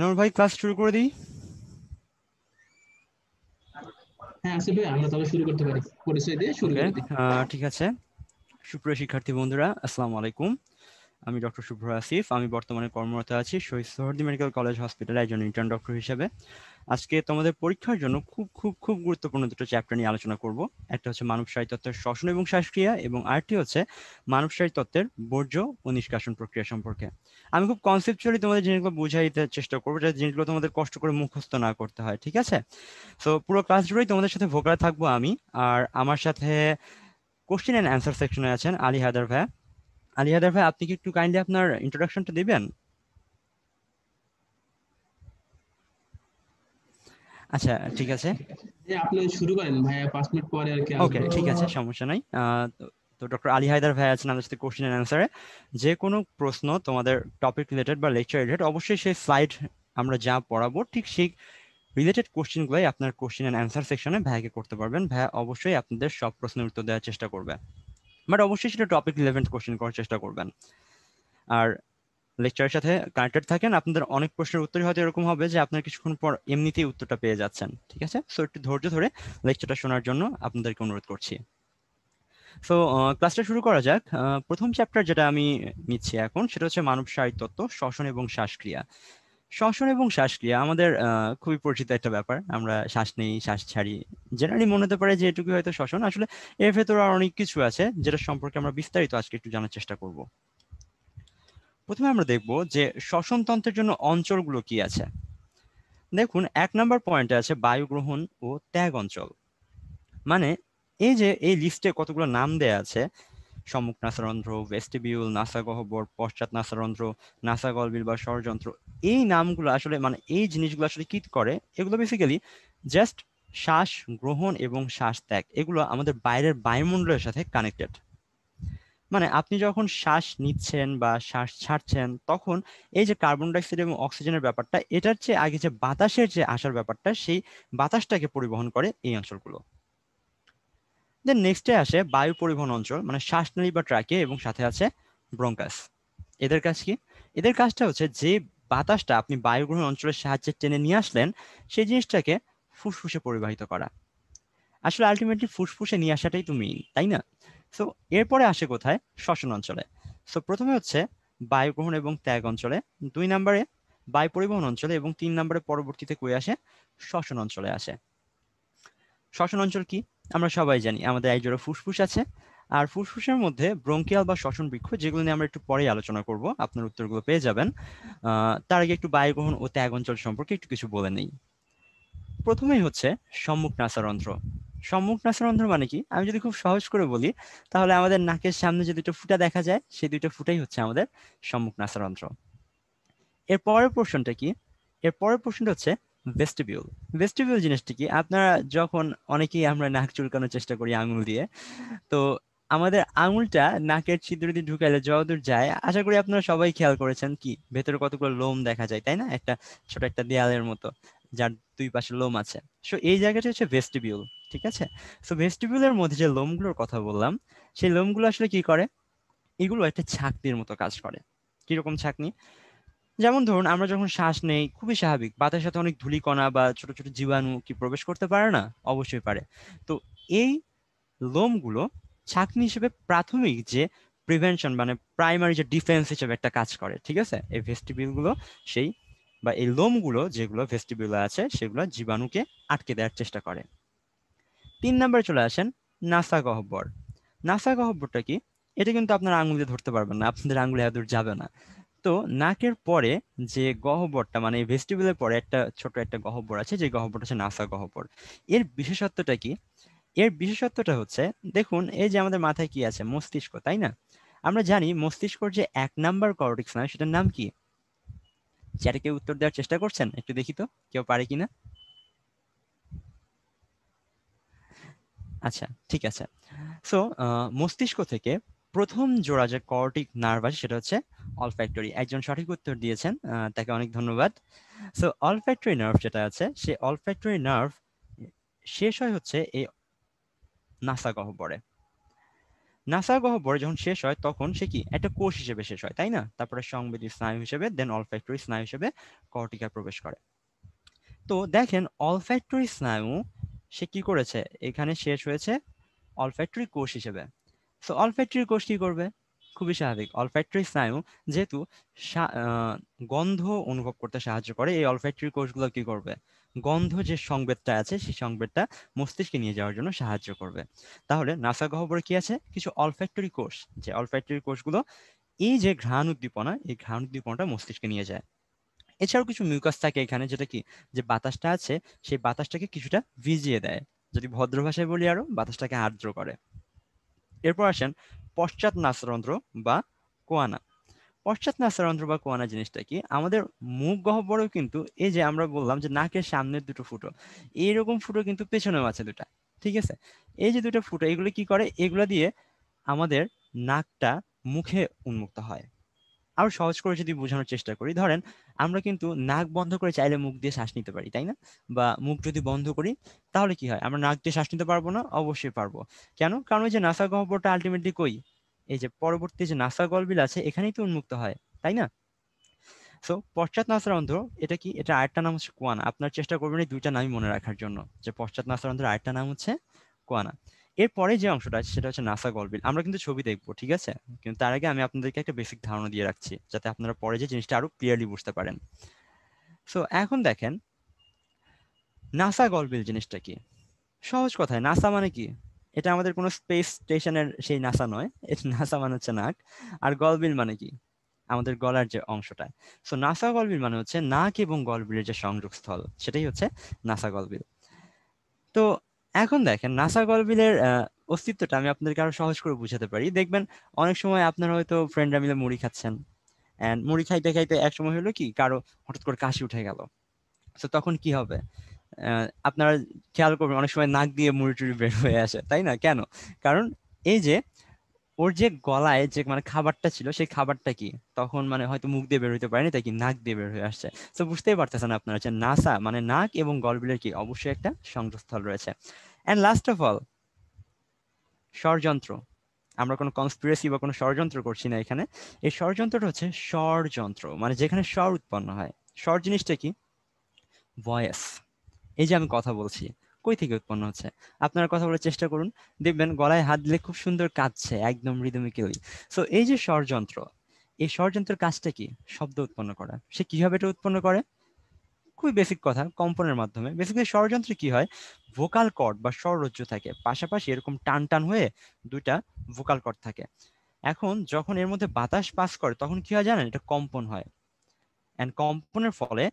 এনামুল ভাই ক্লাস শুরু করে দিই হ্যাঁ ভাই আমরা তাহলে শুরু করতে পারি পরিচয় দিয়ে শুরু করে দিই ঠিক আছে সুপ্রিয় শিক্ষার্থী বন্ধুরা আসসালামু আলাইকুম আমি ডক্টর শুভ্র আসিফ আমি বর্তমানে কর্মরত আছি শহীদ সোহরদি মেডিকেল কলেজ হসপিটালে একজন ইন্টার্ন ডক্টর হিসেবে আজকে তোমাদের পরীক্ষার জন্য খুব খুব খুব গুরুত্বপূর্ণ দুটো চ্যাপ্টার নিয়ে আলোচনা করব একটা হচ্ছে মানব তত্ত্বের শ্বসন এবং শ্বাসক্রিয়া এবং আরেকটি হচ্ছে মানব তত্ত্বের বর্জ্য ও নিষ্কাশন প্রক্রিয়া সম্পর্কে আমি খুব কনসেপচুয়ালি তোমাদের জিনিসগুলো বুঝাই দিতে চেষ্টা করবো যাতে জিনিসগুলো তোমাদের কষ্ট করে মুখস্থ না করতে হয় ঠিক আছে তো পুরো ক্লাস জুড়েই তোমাদের সাথে ভোকালে থাকবো আমি আর আমার সাথে কোয়েশ্চেন অ্যান্ড অ্যান্সার সেকশনে আছেন আলী হায়দার ভাইয়া আলিহাদার ভাই আপনি কি একটু কাইন্ডলি আপনার ইন্ট্রোডাকশনটা দিবেন আচ্ছা ঠিক আছে আপনি শুরু করেন ভাইয়া 5 মিনিট পরে আর কি ওকে ঠিক আছে সমস্যা নাই তো ডক্টর আলী হায়দার ভাই আছেন আমাদের সাথে কোশ্চেন এন্ড অ্যান্সারে যে কোনো প্রশ্ন তোমাদের টপিক রিলেটেড বা লেকচার রিলেটেড অবশ্যই সেই স্লাইড আমরা যা পড়াবো ঠিক সেই রিলেটেড কোশ্চেনগুলোই আপনার কোশ্চেন এন্ড অ্যান্সার সেকশনে ভাইকে করতে পারবেন ভাইয়া অবশ্যই আপনাদের সব প্রশ্নের উত্তর দেওয়ার চেষ্টা করবে বাট অবশ্যই সেটা টপিক রিলেভেন্ট কোশ্চেন করার চেষ্টা করবেন আর লেকচারের সাথে কানেক্টেড থাকেন আপনাদের অনেক প্রশ্নের উত্তরই হয়তো এরকম হবে যে আপনার কিছুক্ষণ পর এমনিতেই উত্তরটা পেয়ে যাচ্ছেন ঠিক আছে সো একটু ধৈর্য ধরে লেকচারটা শোনার জন্য আপনাদেরকে অনুরোধ করছি সো ক্লাসটা শুরু করা যাক প্রথম চ্যাপ্টার যেটা আমি নিচ্ছি এখন সেটা হচ্ছে মানব শারীরতত্ত্ব শ্বসন এবং শ্বাসক্রিয়া শ্বসন এবং শ্বাসক্রিয়া আমাদের খুবই পরিচিত একটা ব্যাপার আমরা শ্বাস নেই শ্বাস ছাড়ি জেনারেলি মনে হতে পারে যে এটুকু হয়তো শ্বসন আসলে এর ভেতরে আর অনেক কিছু আছে যেটা সম্পর্কে আমরা বিস্তারিত আজকে একটু জানার চেষ্টা করব প্রথমে আমরা দেখব যে শ্বসনতন্ত্রের জন্য অঞ্চলগুলো কি আছে দেখুন এক নম্বর পয়েন্টে আছে বায়ু গ্রহণ ও ত্যাগ অঞ্চল মানে এই যে এই লিস্টে কতগুলো নাম দেয়া আছে সম্মুখ নাসারন্ধ্র ভেস্টিবিউল নাসা গহবর পশ্চাৎ নাসারন্ধ্র নাসা গলবিল বা ষড়যন্ত্র এই নামগুলো আসলে মানে এই জিনিসগুলো আসলে কি করে এগুলো বেসিক্যালি জাস্ট শ্বাস গ্রহণ এবং শ্বাস ত্যাগ এগুলো আমাদের বাইরের বায়ুমণ্ডলের সাথে কানেক্টেড মানে আপনি যখন শ্বাস নিচ্ছেন বা শ্বাস ছাড়ছেন তখন এই যে কার্বন ডাইঅক্সাইড এবং অক্সিজেনের ব্যাপারটা এটার চেয়ে আগে যে বাতাসের যে আসার ব্যাপারটা সেই বাতাসটাকে পরিবহন করে এই অঞ্চলগুলো দেন নেক্সটে আসে বায়ু পরিবহন অঞ্চল মানে শ্বাসনালী বা ট্রাকে এবং সাথে আছে ব্রঙ্কাস এদের কাজ কি এদের কাজটা হচ্ছে যে বাতাসটা আপনি বায়ুগ্রহণ অঞ্চলের সাহায্যে টেনে নিয়ে আসলেন সেই জিনিসটাকে ফুসফুসে পরিবাহিত করা আসলে আলটিমেটলি ফুসফুসে নিয়ে আসাটাই তো মেইন তাই না সো এরপরে আসে কোথায় শ্বসন অঞ্চলে সো প্রথমে হচ্ছে বায়ু গ্রহণ এবং ত্যাগ অঞ্চলে দুই নম্বরে বায়ু পরিবহন অঞ্চলে এবং তিন নম্বরে পরবর্তীতে কয়ে আসে শ্বসন অঞ্চলে আসে শ্বসন অঞ্চল কি আমরা সবাই জানি আমাদের একজোড়া ফুসফুস আছে আর ফুসফুসের মধ্যে ব্রঙ্কিয়াল বা শ্বসন বৃক্ষ যেগুলো নিয়ে আমরা একটু পরে আলোচনা করব আপনার উত্তরগুলো পেয়ে যাবেন তার আগে একটু বায়ু গ্রহণ ও ত্যাগ অঞ্চল সম্পর্কে একটু কিছু বলে নেই প্রথমেই হচ্ছে সম্মুখ নাসারন্ধ্র সম্মুখ নাসারন্ধ্র মানে কি আমি যদি খুব সহজ করে বলি তাহলে আমাদের নাকের সামনে যে দুটো ফুটা দেখা যায় সেই দুটো ফুটাই হচ্ছে আমাদের সম্মুখ নাসারন্ধ্র এর পরের প্রশ্নটা কি এর পরের প্রশ্নটা হচ্ছে ভেস্টিবিউল ভেস্টিবিউল জিনিসটি কি আপনারা যখন অনেকেই আমরা নাক চুলকানোর চেষ্টা করি আঙুল দিয়ে তো আমাদের আঙুলটা নাকের ছিদ্র দিয়ে ঢুকাইলে যতদূর যায় আশা করি আপনারা সবাই খেয়াল করেছেন কি ভেতরে কতগুলো লোম দেখা যায় তাই না একটা ছোট একটা দেয়ালের মতো যার দুই পাশে লোম আছে সো এই জায়গাটা হচ্ছে ভেস্টিবিউল ঠিক আছে সো ভেস্টিবিউলের মধ্যে যে লোমগুলোর কথা বললাম সেই লোমগুলো আসলে কি করে এগুলো একটা ছাকনির মতো কাজ করে কিরকম ছাকনি যেমন ধরুন আমরা যখন শ্বাস নেই খুবই স্বাভাবিক বাতাসের সাথে অনেক ধূলিকণা বা ছোট ছোট জীবাণু কি প্রবেশ করতে পারে না অবশ্যই পারে তো এই লোমগুলো ছাকনি হিসেবে প্রাথমিক যে প্রিভেনশন মানে প্রাইমারি যে ডিফেন্স হিসেবে একটা কাজ করে ঠিক আছে এই ভেস্টিবিউলগুলো সেই বা এই লোমগুলো যেগুলো ভেস্টিবিউলে আছে সেগুলো জীবাণুকে আটকে দেওয়ার চেষ্টা করে তিন নম্বরে চলে আসেন নাসা গহ্বর নাসা গহ্বরটা কি এটা কিন্তু আপনার আঙুল দিয়ে ধরতে পারবেন না আপনাদের আঙুলে এত যাবে না তো নাকের পরে যে গহ্বরটা মানে ভেস্টিবুলের পরে একটা ছোট একটা গহ্বর আছে যে গহ্বরটা হচ্ছে নাসা গহ্বর এর বিশেষত্বটা কি এর বিশেষত্বটা হচ্ছে দেখুন এই যে আমাদের মাথায় কি আছে মস্তিষ্ক তাই না আমরা জানি মস্তিষ্কর যে এক নাম্বার কর্টিক্স নয় সেটার নাম কি চ্যাটকে উত্তর দেওয়ার চেষ্টা করছেন একটু দেখি তো কেউ পারে কিনা আচ্ছা ঠিক আছে সো মস্তিষ্ক থেকে প্রথম জোড়া যে কর্টিক নার্ভ আছে সেটা হচ্ছে অল ফ্যাক্টরি একজন সঠিক উত্তর দিয়েছেন তাকে অনেক ধন্যবাদ সো অল ফ্যাক্টরি নার্ভ যেটা আছে সে অল ফ্যাক্টরি নার্ভ শেষ হয় হচ্ছে এই নাসা গহ্বরে নাসা গহ্বরে যখন শেষ হয় তখন সে কি একটা কোষ হিসেবে শেষ হয় তাই না তারপরে সংবেদী স্নায়ু হিসেবে দেন অল ফ্যাক্টরি স্নায়ু হিসেবে কর্টিকায় প্রবেশ করে তো দেখেন অল ফ্যাক্টরি স্নায়ু সে কি করেছে এখানে শেষ হয়েছে অলফ্যাক্টরি কোষ হিসেবে সো অলফ্যাক্টরি কোষ কি করবে খুবই স্বাভাবিক অলফ্যাক্টরি স্নায়ু যেহেতু গন্ধ অনুভব করতে সাহায্য করে এই অলফ্যাক্টরি কোষগুলো কি করবে গন্ধ যে সংবেদটা আছে সেই সংবেদটা মস্তিষ্কে নিয়ে যাওয়ার জন্য সাহায্য করবে তাহলে নাসা গহবরে কি আছে কিছু অলফ্যাক্টরি কোষ যে অলফ্যাক্টরি কোষগুলো এই যে ঘ্রাণ উদ্দীপনা এই ঘ্রাণ উদ্দীপনাটা মস্তিষ্কে নিয়ে যায় এছাড়াও কিছু মিউকাস থাকে এখানে যেটা কি যে বাতাসটা আছে সেই বাতাসটাকে কিছুটা ভিজিয়ে দেয় যদি ভদ্র ভাষায় বলি আরো বাতাসটাকে আর্দ্র করে এরপর আসেন পশ্চাৎ নাসরন্ধ্র বা কোয়ানা পশ্চাৎ নাসরন্ধ্র বা কোয়ানা জিনিসটা কি আমাদের মুখ গহ্বরেও কিন্তু এই যে আমরা বললাম যে নাকের সামনের দুটো ফুটো এইরকম ফুটো কিন্তু পেছনেও আছে দুটা ঠিক আছে এই যে দুটো ফুটো এগুলো কি করে এগুলো দিয়ে আমাদের নাকটা মুখে উন্মুক্ত হয় আরো সহজ করে যদি বোঝানোর চেষ্টা করি ধরেন আমরা কিন্তু নাক বন্ধ করে চাইলে মুখ দিয়ে শ্বাস নিতে পারি তাই না বা মুখ যদি বন্ধ করি তাহলে কি হয় আমরা নাক দিয়ে শ্বাস নিতে পারবো না অবশ্যই পারবো কেন কারণ ওই যে নাসা গহ্বরটা আলটিমেটলি কই এই যে পরবর্তী যে নাসা গলবিল আছে এখানেই তো উন্মুক্ত হয় তাই না সো পশ্চাৎ নাসারন্ধ্র এটা কি এটা আরেকটা নাম হচ্ছে কোয়ানা আপনার চেষ্টা করবেন এই দুইটা নামই মনে রাখার জন্য যে পশ্চাৎ নাসারন্ধ্র আরেকটা নাম হচ্ছে কোয়ানা এরপরে যে অংশটা আছে সেটা হচ্ছে নাসা গলবিল আমরা কিন্তু ছবি দেখবো ঠিক আছে কিন্তু তার আগে আমি আপনাদেরকে একটা বেসিক ধারণা দিয়ে রাখছি যাতে আপনারা পরে যে জিনিসটা আরো ক্লিয়ারলি বুঝতে পারেন সো এখন দেখেন নাসা গলবিল জিনিসটা কি সহজ কথায় নাসা মানে কি এটা আমাদের কোনো স্পেস স্টেশনের সেই নাসা নয় এটা নাসা মানে হচ্ছে নাক আর গলবিল মানে কি আমাদের গলার যে অংশটা সো নাসা গলবিল মানে হচ্ছে নাক এবং গলবিলের যে সংযোগস্থল সেটাই হচ্ছে নাসা গলবিল তো এখন দেখেন নাসা গলবিলের অস্তিত্বটা আমি আপনাদেরকে আরো সহজ করে বুঝাতে পারি দেখবেন অনেক সময় আপনারা হয়তো ফ্রেন্ডরা মিলে মুড়ি খাচ্ছেন অ্যান্ড মুড়ি খাইতে খাইতে এক সময় হলো কি কারো হঠাৎ করে কাশি উঠে গেল তো তখন কি হবে আপনারা খেয়াল করবেন অনেক সময় নাক দিয়ে মুড়ি টুড়ি বের হয়ে আসে তাই না কেন কারণ এই যে ওর যে গলায় যে মানে খাবারটা ছিল সেই খাবারটা কি তখন মানে হয়তো মুখ দিয়ে বের হইতে পারেনি তাই কি নাক দিয়ে বের হয়ে আসছে তো বুঝতেই পারতেছেন আপনারা যে নাসা মানে নাক এবং গলবিলের কি অবশ্যই একটা সংযোগস্থল রয়েছে অ্যান্ড লাস্ট অফ অল ষড়যন্ত্র আমরা কোনো কনস্পিরেসি বা কোনো ষড়যন্ত্র করছি না এখানে এই ষড়যন্ত্রটা হচ্ছে ষড়যন্ত্র মানে যেখানে স্বর উৎপন্ন হয় স্বর জিনিসটা কি ভয়েস এই যে আমি কথা বলছি কই থেকে উৎপন্ন হচ্ছে আপনারা কথা বলার চেষ্টা করুন দেখবেন গলায় হাত দিলে খুব সুন্দর কাঁদছে একদম ওই সো এই যে ষড়যন্ত্র এই ষড়যন্ত্রের কাজটা কি শব্দ উৎপন্ন করা সে কিভাবে এটা উৎপন্ন করে খুবই বেসিক কথা কম্পনের মাধ্যমে বেসিক্যালি ষড়যন্ত্রে কি হয় ভোকাল কর্ড বা স্বরজ্জু থাকে পাশাপাশি এরকম টান টান হয়ে দুইটা ভোকাল কর্ড থাকে এখন যখন এর মধ্যে বাতাস পাস করে তখন কি হয় জানেন এটা কম্পন হয় অ্যান্ড কম্পনের ফলে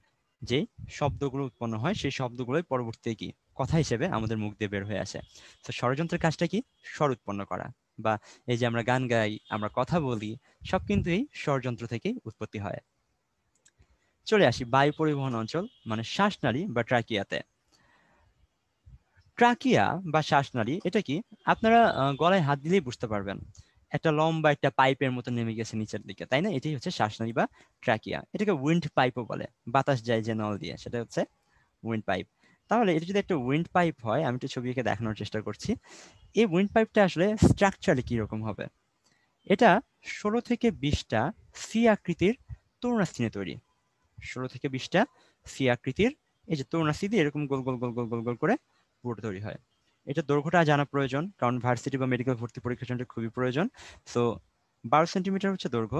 যে শব্দগুলো উৎপন্ন হয় সেই শব্দগুলোই পরবর্তীতে কি কথা হিসেবে আমাদের মুখ দিয়ে বের হয়ে আসে তো ষড়যন্ত্রের কাজটা কি স্বর উৎপন্ন করা বা এই যে আমরা গান গাই আমরা কথা বলি সব কিন্তু এই ষড়যন্ত্র থেকেই উৎপত্তি হয় চলে আসি বায়ু পরিবহন অঞ্চল মানে শ্বাসনারী বা ট্রাকিয়াতে ট্রাকিয়া বা শ্বাসনারী এটা কি আপনারা গলায় হাত দিলেই বুঝতে পারবেন একটা লম্বা একটা পাইপের মতো নেমে গেছে নিচের দিকে তাই না এটাই হচ্ছে শ্বাসনারী বা ট্রাকিয়া এটাকে উইন্ড পাইপও বলে বাতাস যায় যে নল দিয়ে সেটা হচ্ছে উইন্ড পাইপ তাহলে এটা যদি একটা উইন্ড পাইপ হয় আমি একটু ছবি এঁকে দেখানোর চেষ্টা করছি এই উইন্ড পাইপটা আসলে স্ট্রাকচারে কীরকম হবে এটা ষোলো থেকে বিশটা সি আকৃতির তরুণাস্থিনে তৈরি ষোলো থেকে বিশটা সি আকৃতির এই যে তরুণাস্থি দিয়ে এরকম গোল গোল গোল গোল গোল গোল করে পুরো তৈরি হয় এটা দৈর্ঘ্যটা জানা প্রয়োজন কারণ ভার্সিটি বা মেডিকেল ভর্তি পরীক্ষার জন্য খুবই প্রয়োজন সো বারো সেন্টিমিটার হচ্ছে দৈর্ঘ্য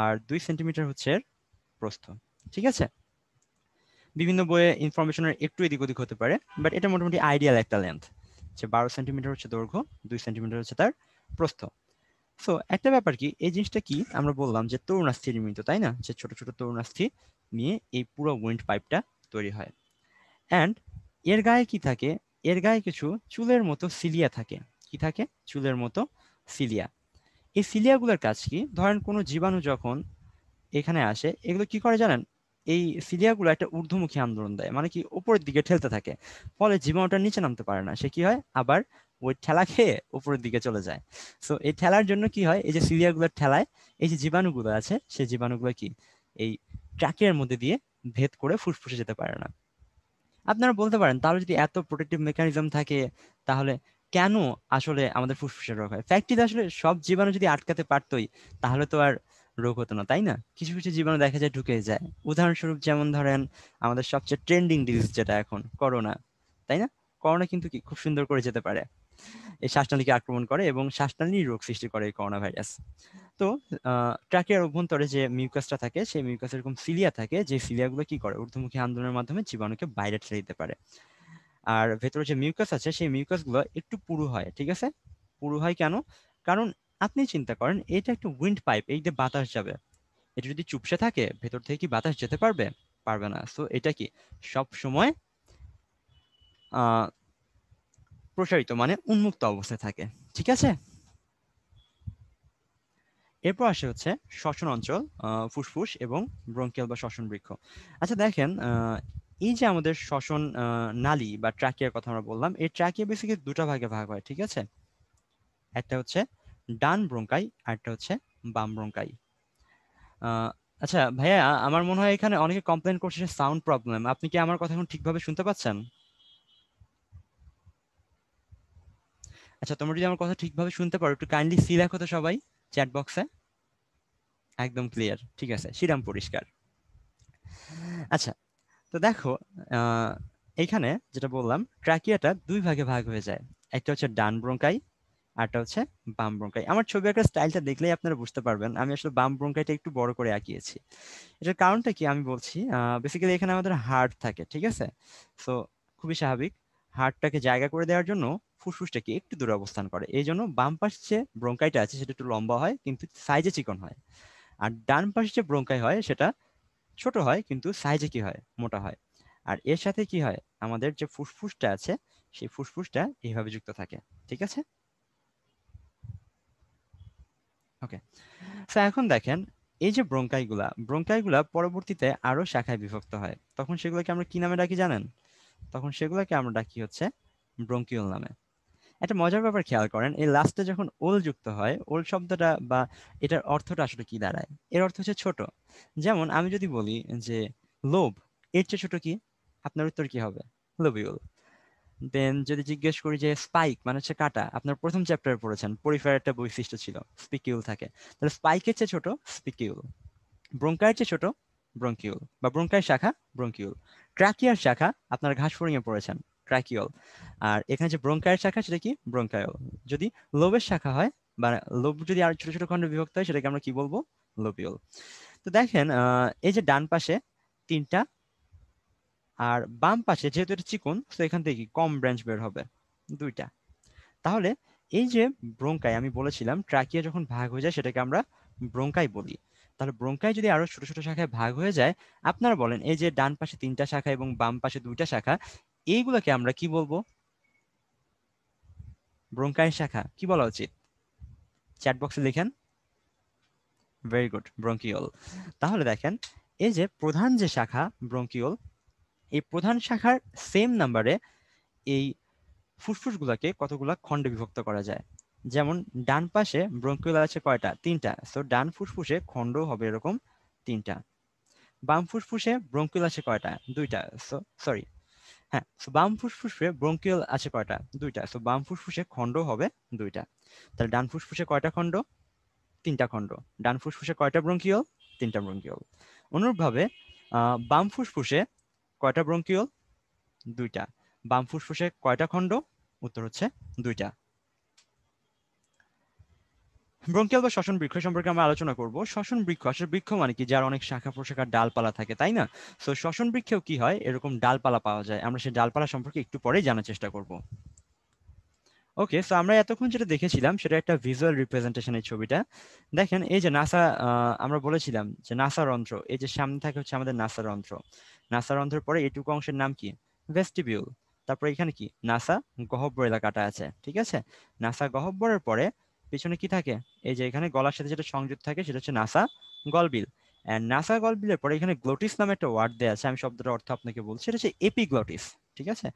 আর দুই সেন্টিমিটার হচ্ছে প্রস্থ ঠিক আছে বিভিন্ন বইয়ে ইনফরমেশনের একটু এদিক ওদিক হতে পারে বাট এটা মোটামুটি আইডিয়াল একটা লেন্থ যে বারো সেন্টিমিটার হচ্ছে দৈর্ঘ্য দুই সেন্টিমিটার হচ্ছে তার প্রস্থ সো একটা ব্যাপার কি এই জিনিসটা কি আমরা বললাম যে তরুণাস্থি নির্মিত তাই না যে ছোট ছোট তরুণাস্থি নিয়ে এই পুরো উইন্ড পাইপটা তৈরি হয় অ্যান্ড এর গায়ে কি থাকে এর গায়ে কিছু চুলের মতো সিলিয়া থাকে কি থাকে চুলের মতো সিলিয়া এই সিলিয়াগুলোর কাজ কি ধরেন কোনো জীবাণু যখন এখানে আসে এগুলো কি করে জানেন এই সিলিয়াগুলো একটা ঊর্ধ্বমুখী আন্দোলন দেয় মানে কি উপরের দিকে ঠেলতে থাকে ফলে জীবনটা নিচে নামতে পারে না সে কি হয় আবার ওই ঠেলা খেয়ে উপরের দিকে চলে যায় সো এই ঠেলার জন্য কি হয় এই যে সিলিয়াগুলো ঠেলায় এই যে জীবাণুগুলো আছে সেই জীবাণুগুলো কি এই ট্রাকের মধ্যে দিয়ে ভেদ করে ফুসফুসে যেতে পারে না আপনারা বলতে পারেন তাহলে যদি এত প্রোটেক্টিভ মেকানিজম থাকে তাহলে কেন আসলে আমাদের ফুসফুসের রোগ হয় ফ্যাক্টরি আসলে সব জীবাণু যদি আটকাতে পারতোই তাহলে তো আর রোগ হতো না তাই না কিছু কিছু জীবাণু দেখা যায় ঢুকে যায় উদাহরণস্বরূপ যেমন ধরেন আমাদের সবচেয়ে ট্রেন্ডিং ডিজিজ যেটা এখন করোনা তাই না করোনা কিন্তু কি খুব সুন্দর করে যেতে পারে এই শ্বাসনালীকে আক্রমণ করে এবং শ্বাসনালী রোগ সৃষ্টি করে এই করোনা ভাইরাস তো ট্রাকের অভ্যন্তরে যে মিউকাসটা থাকে সেই মিউকাস এরকম সিলিয়া থাকে যে সিলিয়াগুলো কি করে ঊর্ধ্বমুখী আন্দোলনের মাধ্যমে জীবাণুকে বাইরে ঠেলে দিতে পারে আর ভেতরে যে মিউকাস আছে সেই মিউকাসগুলো একটু পুরু হয় ঠিক আছে পুরু হয় কেন কারণ আপনি চিন্তা করেন এটা একটা উইন্ড পাইপ এই যে বাতাস যাবে এটা যদি চুপসে থাকে ভেতর থেকে কি বাতাস যেতে পারবে পারবে না সো এটা কি সব সময় প্রসারিত মানে উন্মুক্ত অবস্থায় থাকে ঠিক আছে এরপর আসে হচ্ছে শ্বসন অঞ্চল ফুসফুস এবং ব্রঙ্কিয়াল বা শ্বসন বৃক্ষ আচ্ছা দেখেন এই যে আমাদের শ্বসন নালী বা ট্রাকিয়ার কথা আমরা বললাম এই ট্রাকিয়া বেসিক্যালি দুটা ভাগে ভাগ হয় ঠিক আছে একটা হচ্ছে ডান ব্রঙ্কাই আরেকটা হচ্ছে বাম ব্রঙ্কাই আচ্ছা ভাইয়া আমার মনে হয় এখানে অনেকে কমপ্লেন করছে সাউন্ড প্রবলেম আপনি কি আমার কথা এখন ঠিকভাবে শুনতে পাচ্ছেন আচ্ছা তোমরা যদি আমার কথা ঠিকভাবে শুনতে পারো একটু কাইন্ডলি সি দেখো তো সবাই চ্যাট বক্সে একদম ক্লিয়ার ঠিক আছে শ্রীরাম পরিষ্কার আচ্ছা তো দেখো এখানে যেটা বললাম ট্রাকিয়াটা দুই ভাগে ভাগ হয়ে যায় একটা হচ্ছে ডান ব্রঙ্কাই আরটা হচ্ছে বাম ব্রঙ্কাই আমার ছবি আঁকার স্টাইলটা দেখলেই আপনারা বুঝতে পারবেন আমি আসলে বাম ব্রঙ্কাইটা একটু বড় করে আঁকিয়েছি এটার কারণটা কি আমি বলছি বেসিক্যালি এখানে আমাদের হার্ট থাকে ঠিক আছে সো খুবই স্বাভাবিক হার্টটাকে জায়গা করে দেওয়ার জন্য ফুসফুসটাকে একটু দূরে অবস্থান করে এই জন্য বাম পাশে যে ব্রঙ্কাইটা আছে সেটা একটু লম্বা হয় কিন্তু সাইজে চিকন হয় আর ডান পাশে যে ব্রঙ্কাই হয় সেটা ছোট হয় কিন্তু সাইজে কি হয় মোটা হয় আর এর সাথে কি হয় আমাদের যে ফুসফুসটা আছে সেই ফুসফুসটা এইভাবে যুক্ত থাকে ঠিক আছে ওকে তো এখন দেখেন এই যে ব্রঙ্কাইগুলা ব্রঙ্কাইগুলা পরবর্তীতে আরো শাখায় বিভক্ত হয় তখন সেগুলোকে আমরা কি নামে ডাকি জানেন তখন সেগুলোকে আমরা ডাকি হচ্ছে ব্রঙ্কিউল নামে একটা মজার ব্যাপার খেয়াল করেন এই লাস্টে যখন ওল যুক্ত হয় ওল শব্দটা বা এটার অর্থটা আসলে কি দাঁড়ায় এর অর্থ হচ্ছে ছোট যেমন আমি যদি বলি যে লোভ এর চেয়ে ছোট কি আপনার উত্তর কি হবে লোভিউল দেন যদি জিজ্ঞেস করি যে স্পাইক মানে হচ্ছে কাটা আপনার প্রথম চ্যাপ্টারে পড়েছেন পরিফার একটা বৈশিষ্ট্য ছিল স্পিকিউল থাকে তাহলে স্পাইকের চেয়ে ছোট স্পিকিউল ব্রঙ্কায়ের চেয়ে ছোট ব্রঙ্কিউল বা ব্রঙ্কায় শাখা ব্রঙ্কিউল ট্রাকিয়ার শাখা আপনার ঘাসফড়িংয়ে পড়েছেন ট্রাকিওল আর এখানে যে ব্রঙ্কায়ের শাখা সেটা কি ব্রঙ্কায়ল যদি লোবের শাখা হয় বা লোভ যদি আর ছোট ছোট খণ্ডে বিভক্ত হয় সেটাকে আমরা কি বলবো লোবিওল তো দেখেন এই যে ডান পাশে তিনটা আর বাম পাশে যেহেতু এটা চিকন তো এখান থেকে কম ব্রাঞ্চ বের হবে দুইটা তাহলে এই যে ব্রঙ্কাই আমি বলেছিলাম ট্রাকিয়া যখন ভাগ হয়ে যায় সেটাকে আমরা ব্রঙ্কাই বলি তাহলে ব্রঙ্কাই যদি আরো ছোট ছোট শাখায় ভাগ হয়ে যায় আপনারা বলেন এই যে ডান পাশে তিনটা শাখা এবং বাম পাশে দুইটা শাখা এইগুলোকে আমরা কি বলবো ব্রঙ্কাই শাখা কি বলা উচিত চ্যাট বক্সে লিখেন ভেরি গুড ব্রঙ্কিওল তাহলে দেখেন এই যে প্রধান যে শাখা ব্রঙ্কিওল এই প্রধান শাখার সেম নাম্বারে এই ফুসফুসগুলাকে কতগুলা খণ্ডে বিভক্ত করা যায় যেমন ডান পাশে ব্রঙ্কিউল আছে কয়টা তিনটা সো ডান ফুসফুসে খণ্ড হবে এরকম তিনটা বাম ফুসফুসে ব্রঙ্কিউল আছে কয়টা দুইটা সো সরি হ্যাঁ সো বাম ফুসফুসে ব্রঙ্কিউল আছে কয়টা দুইটা সো বাম ফুসফুসে খণ্ড হবে দুইটা তাহলে ডান ফুসফুসে কয়টা খণ্ড তিনটা খণ্ড ডান ফুসফুসে কয়টা ব্রঙ্কিউল তিনটা ব্রঙ্কিউল অনুরূপভাবে বাম ফুসফুসে কয়টা ব্রঙ্কিওল দুইটা বাম ফুসফুসে কয়টা খণ্ড উত্তর হচ্ছে দুইটা ব্রঙ্কিয়াল বা শ্বসন বৃক্ষ সম্পর্কে আমরা আলোচনা করব শ্বসন বৃক্ষ আসলে বৃক্ষ মানে কি যার অনেক শাখা প্রশাখার ডালপালা থাকে তাই না তো শ্বসন বৃক্ষেও কি হয় এরকম ডালপালা পাওয়া যায় আমরা সেই ডালপালা সম্পর্কে একটু পরেই জানার চেষ্টা করব ওকে সো আমরা এতক্ষণ যেটা দেখেছিলাম সেটা একটা ভিজুয়াল রিপ্রেজেন্টেশন এই ছবিটা দেখেন এই যে নাসা আমরা বলেছিলাম যে নাসা রন্ত্র এই যে সামনে থাকে হচ্ছে আমাদের নাসা রন্ত্র নাসা রন্ত্রের পরে এটুকু অংশের নাম কি ভেস্টিবিউল তারপরে এখানে কি নাসা গহব্বর এলাকাটা আছে ঠিক আছে নাসা গহব্বরের পরে পিছনে কি থাকে এই যে এখানে গলার সাথে যেটা সংযুক্ত থাকে সেটা হচ্ছে নাসা গলবিল অ্যান্ড নাসা গলবিলের পরে এখানে গ্লোটিস নামে একটা ওয়ার্ড দেওয়া আছে আমি শব্দটার অর্থ আপনাকে বলছি সেটা হচ্ছে এপিগ্লোটিস ঠিক আছে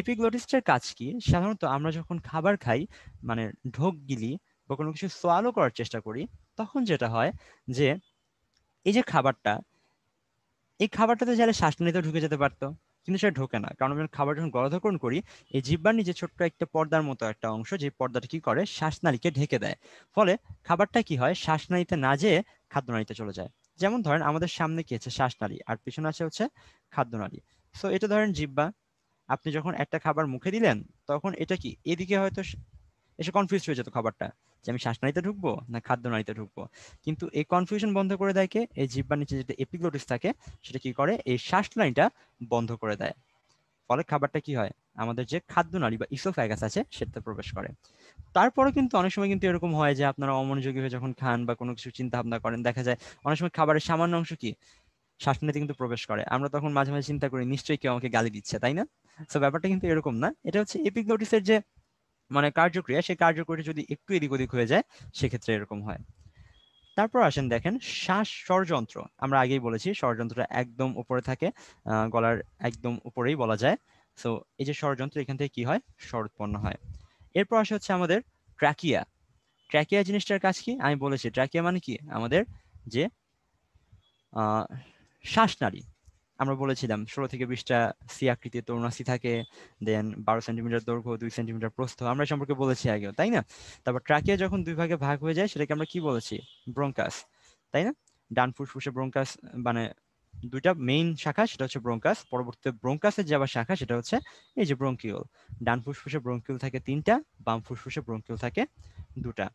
এপিগ্লটিসটার কাজ কি সাধারণত আমরা যখন খাবার খাই মানে ঢোক গিলি বা কোনো কিছু সোয়ালো করার চেষ্টা করি তখন যেটা হয় যে এই যে খাবারটা এই খাবারটাতে যারা শ্বাসনীতে ঢুকে যেতে পারতো কিন্তু সেটা ঢোকে না কারণ আমরা খাবার যখন গলধকরণ করি এই জিব্বার নিচে ছোট্ট একটা পর্দার মতো একটা অংশ যে পর্দাটা কি করে শ্বাসনালীকে ঢেকে দেয় ফলে খাবারটা কি হয় শ্বাসনালীতে না যেয়ে খাদ্যনালীতে চলে যায় যেমন ধরেন আমাদের সামনে কি আছে শ্বাসনালী আর পিছনে আছে হচ্ছে খাদ্যনালী সো এটা ধরেন জিব্বা আপনি যখন একটা খাবার মুখে দিলেন তখন এটা কি এদিকে হয়তো এসে কনফিউজ হয়ে যেত খাবারটা যে আমি শ্বাসনালীতে ঢুকবো না খাদ্য নালীতে ঢুকবো কিন্তু এই কনফিউশন বন্ধ করে দেয় কে এই জিব্বার নিচে যেটা এপিগ্লোটিস থাকে সেটা কি করে এই শ্বাসনালীটা বন্ধ করে দেয় ফলে খাবারটা কি হয় আমাদের যে খাদ্য নালী বা ইসোফ্যাগাস আছে সেটাতে প্রবেশ করে তারপরে কিন্তু অনেক সময় কিন্তু এরকম হয় যে আপনারা অমনোযোগী হয়ে যখন খান বা কোনো কিছু চিন্তা ভাবনা করেন দেখা যায় অনেক সময় খাবারের সামান্য অংশ কি শ্বাসনালীতে কিন্তু প্রবেশ করে আমরা তখন মাঝে মাঝে চিন্তা করি নিশ্চয়ই কেউ আমাকে গালি দিচ্ছে তাই না সো ব্যাপারটা কিন্তু এরকম না এটা হচ্ছে এপিক নোটিসের যে মানে কার্যক্রিয়া সেই কার্যক্রিয়া যদি একটু এদিক ওদিক হয়ে যায় সেক্ষেত্রে এরকম হয় তারপর আসেন দেখেন শ্বাস ষড়যন্ত্র আমরা আগেই বলেছি ষড়যন্ত্রটা একদম উপরে থাকে গলার একদম উপরেই বলা যায় সো এই যে ষড়যন্ত্র এখান থেকে কি হয় উৎপন্ন হয় এরপর আসে হচ্ছে আমাদের ট্র্যাকিয়া ট্র্যাকিয়া জিনিসটার কাজ কি আমি বলেছি ট্র্যাকিয়া মানে কি আমাদের যে শ্বাসনারী আমরা বলেছিলাম ষোলো থেকে বিশটা সি আকৃতির তরুণাসি থাকে দেন বারো সেন্টিমিটার দৈর্ঘ্য দুই সেন্টিমিটার প্রস্থ আমরা সম্পর্কে বলেছি আগেও তাই না তারপর ট্রাকিয়া যখন দুই ভাগে ভাগ হয়ে যায় সেটাকে আমরা কি বলেছি ব্রঙ্কাস তাই না ডান ফুসফুসে ব্রঙ্কাস মানে দুইটা মেইন শাখা সেটা হচ্ছে ব্রঙ্কাস পরবর্তীতে ব্রঙ্কাসের যে আবার শাখা সেটা হচ্ছে এই যে ব্রঙ্কিউল ডান ফুসফুসে ব্রঙ্কিউল থাকে তিনটা বাম ফুসফুসে ব্রঙ্কিউল থাকে দুটা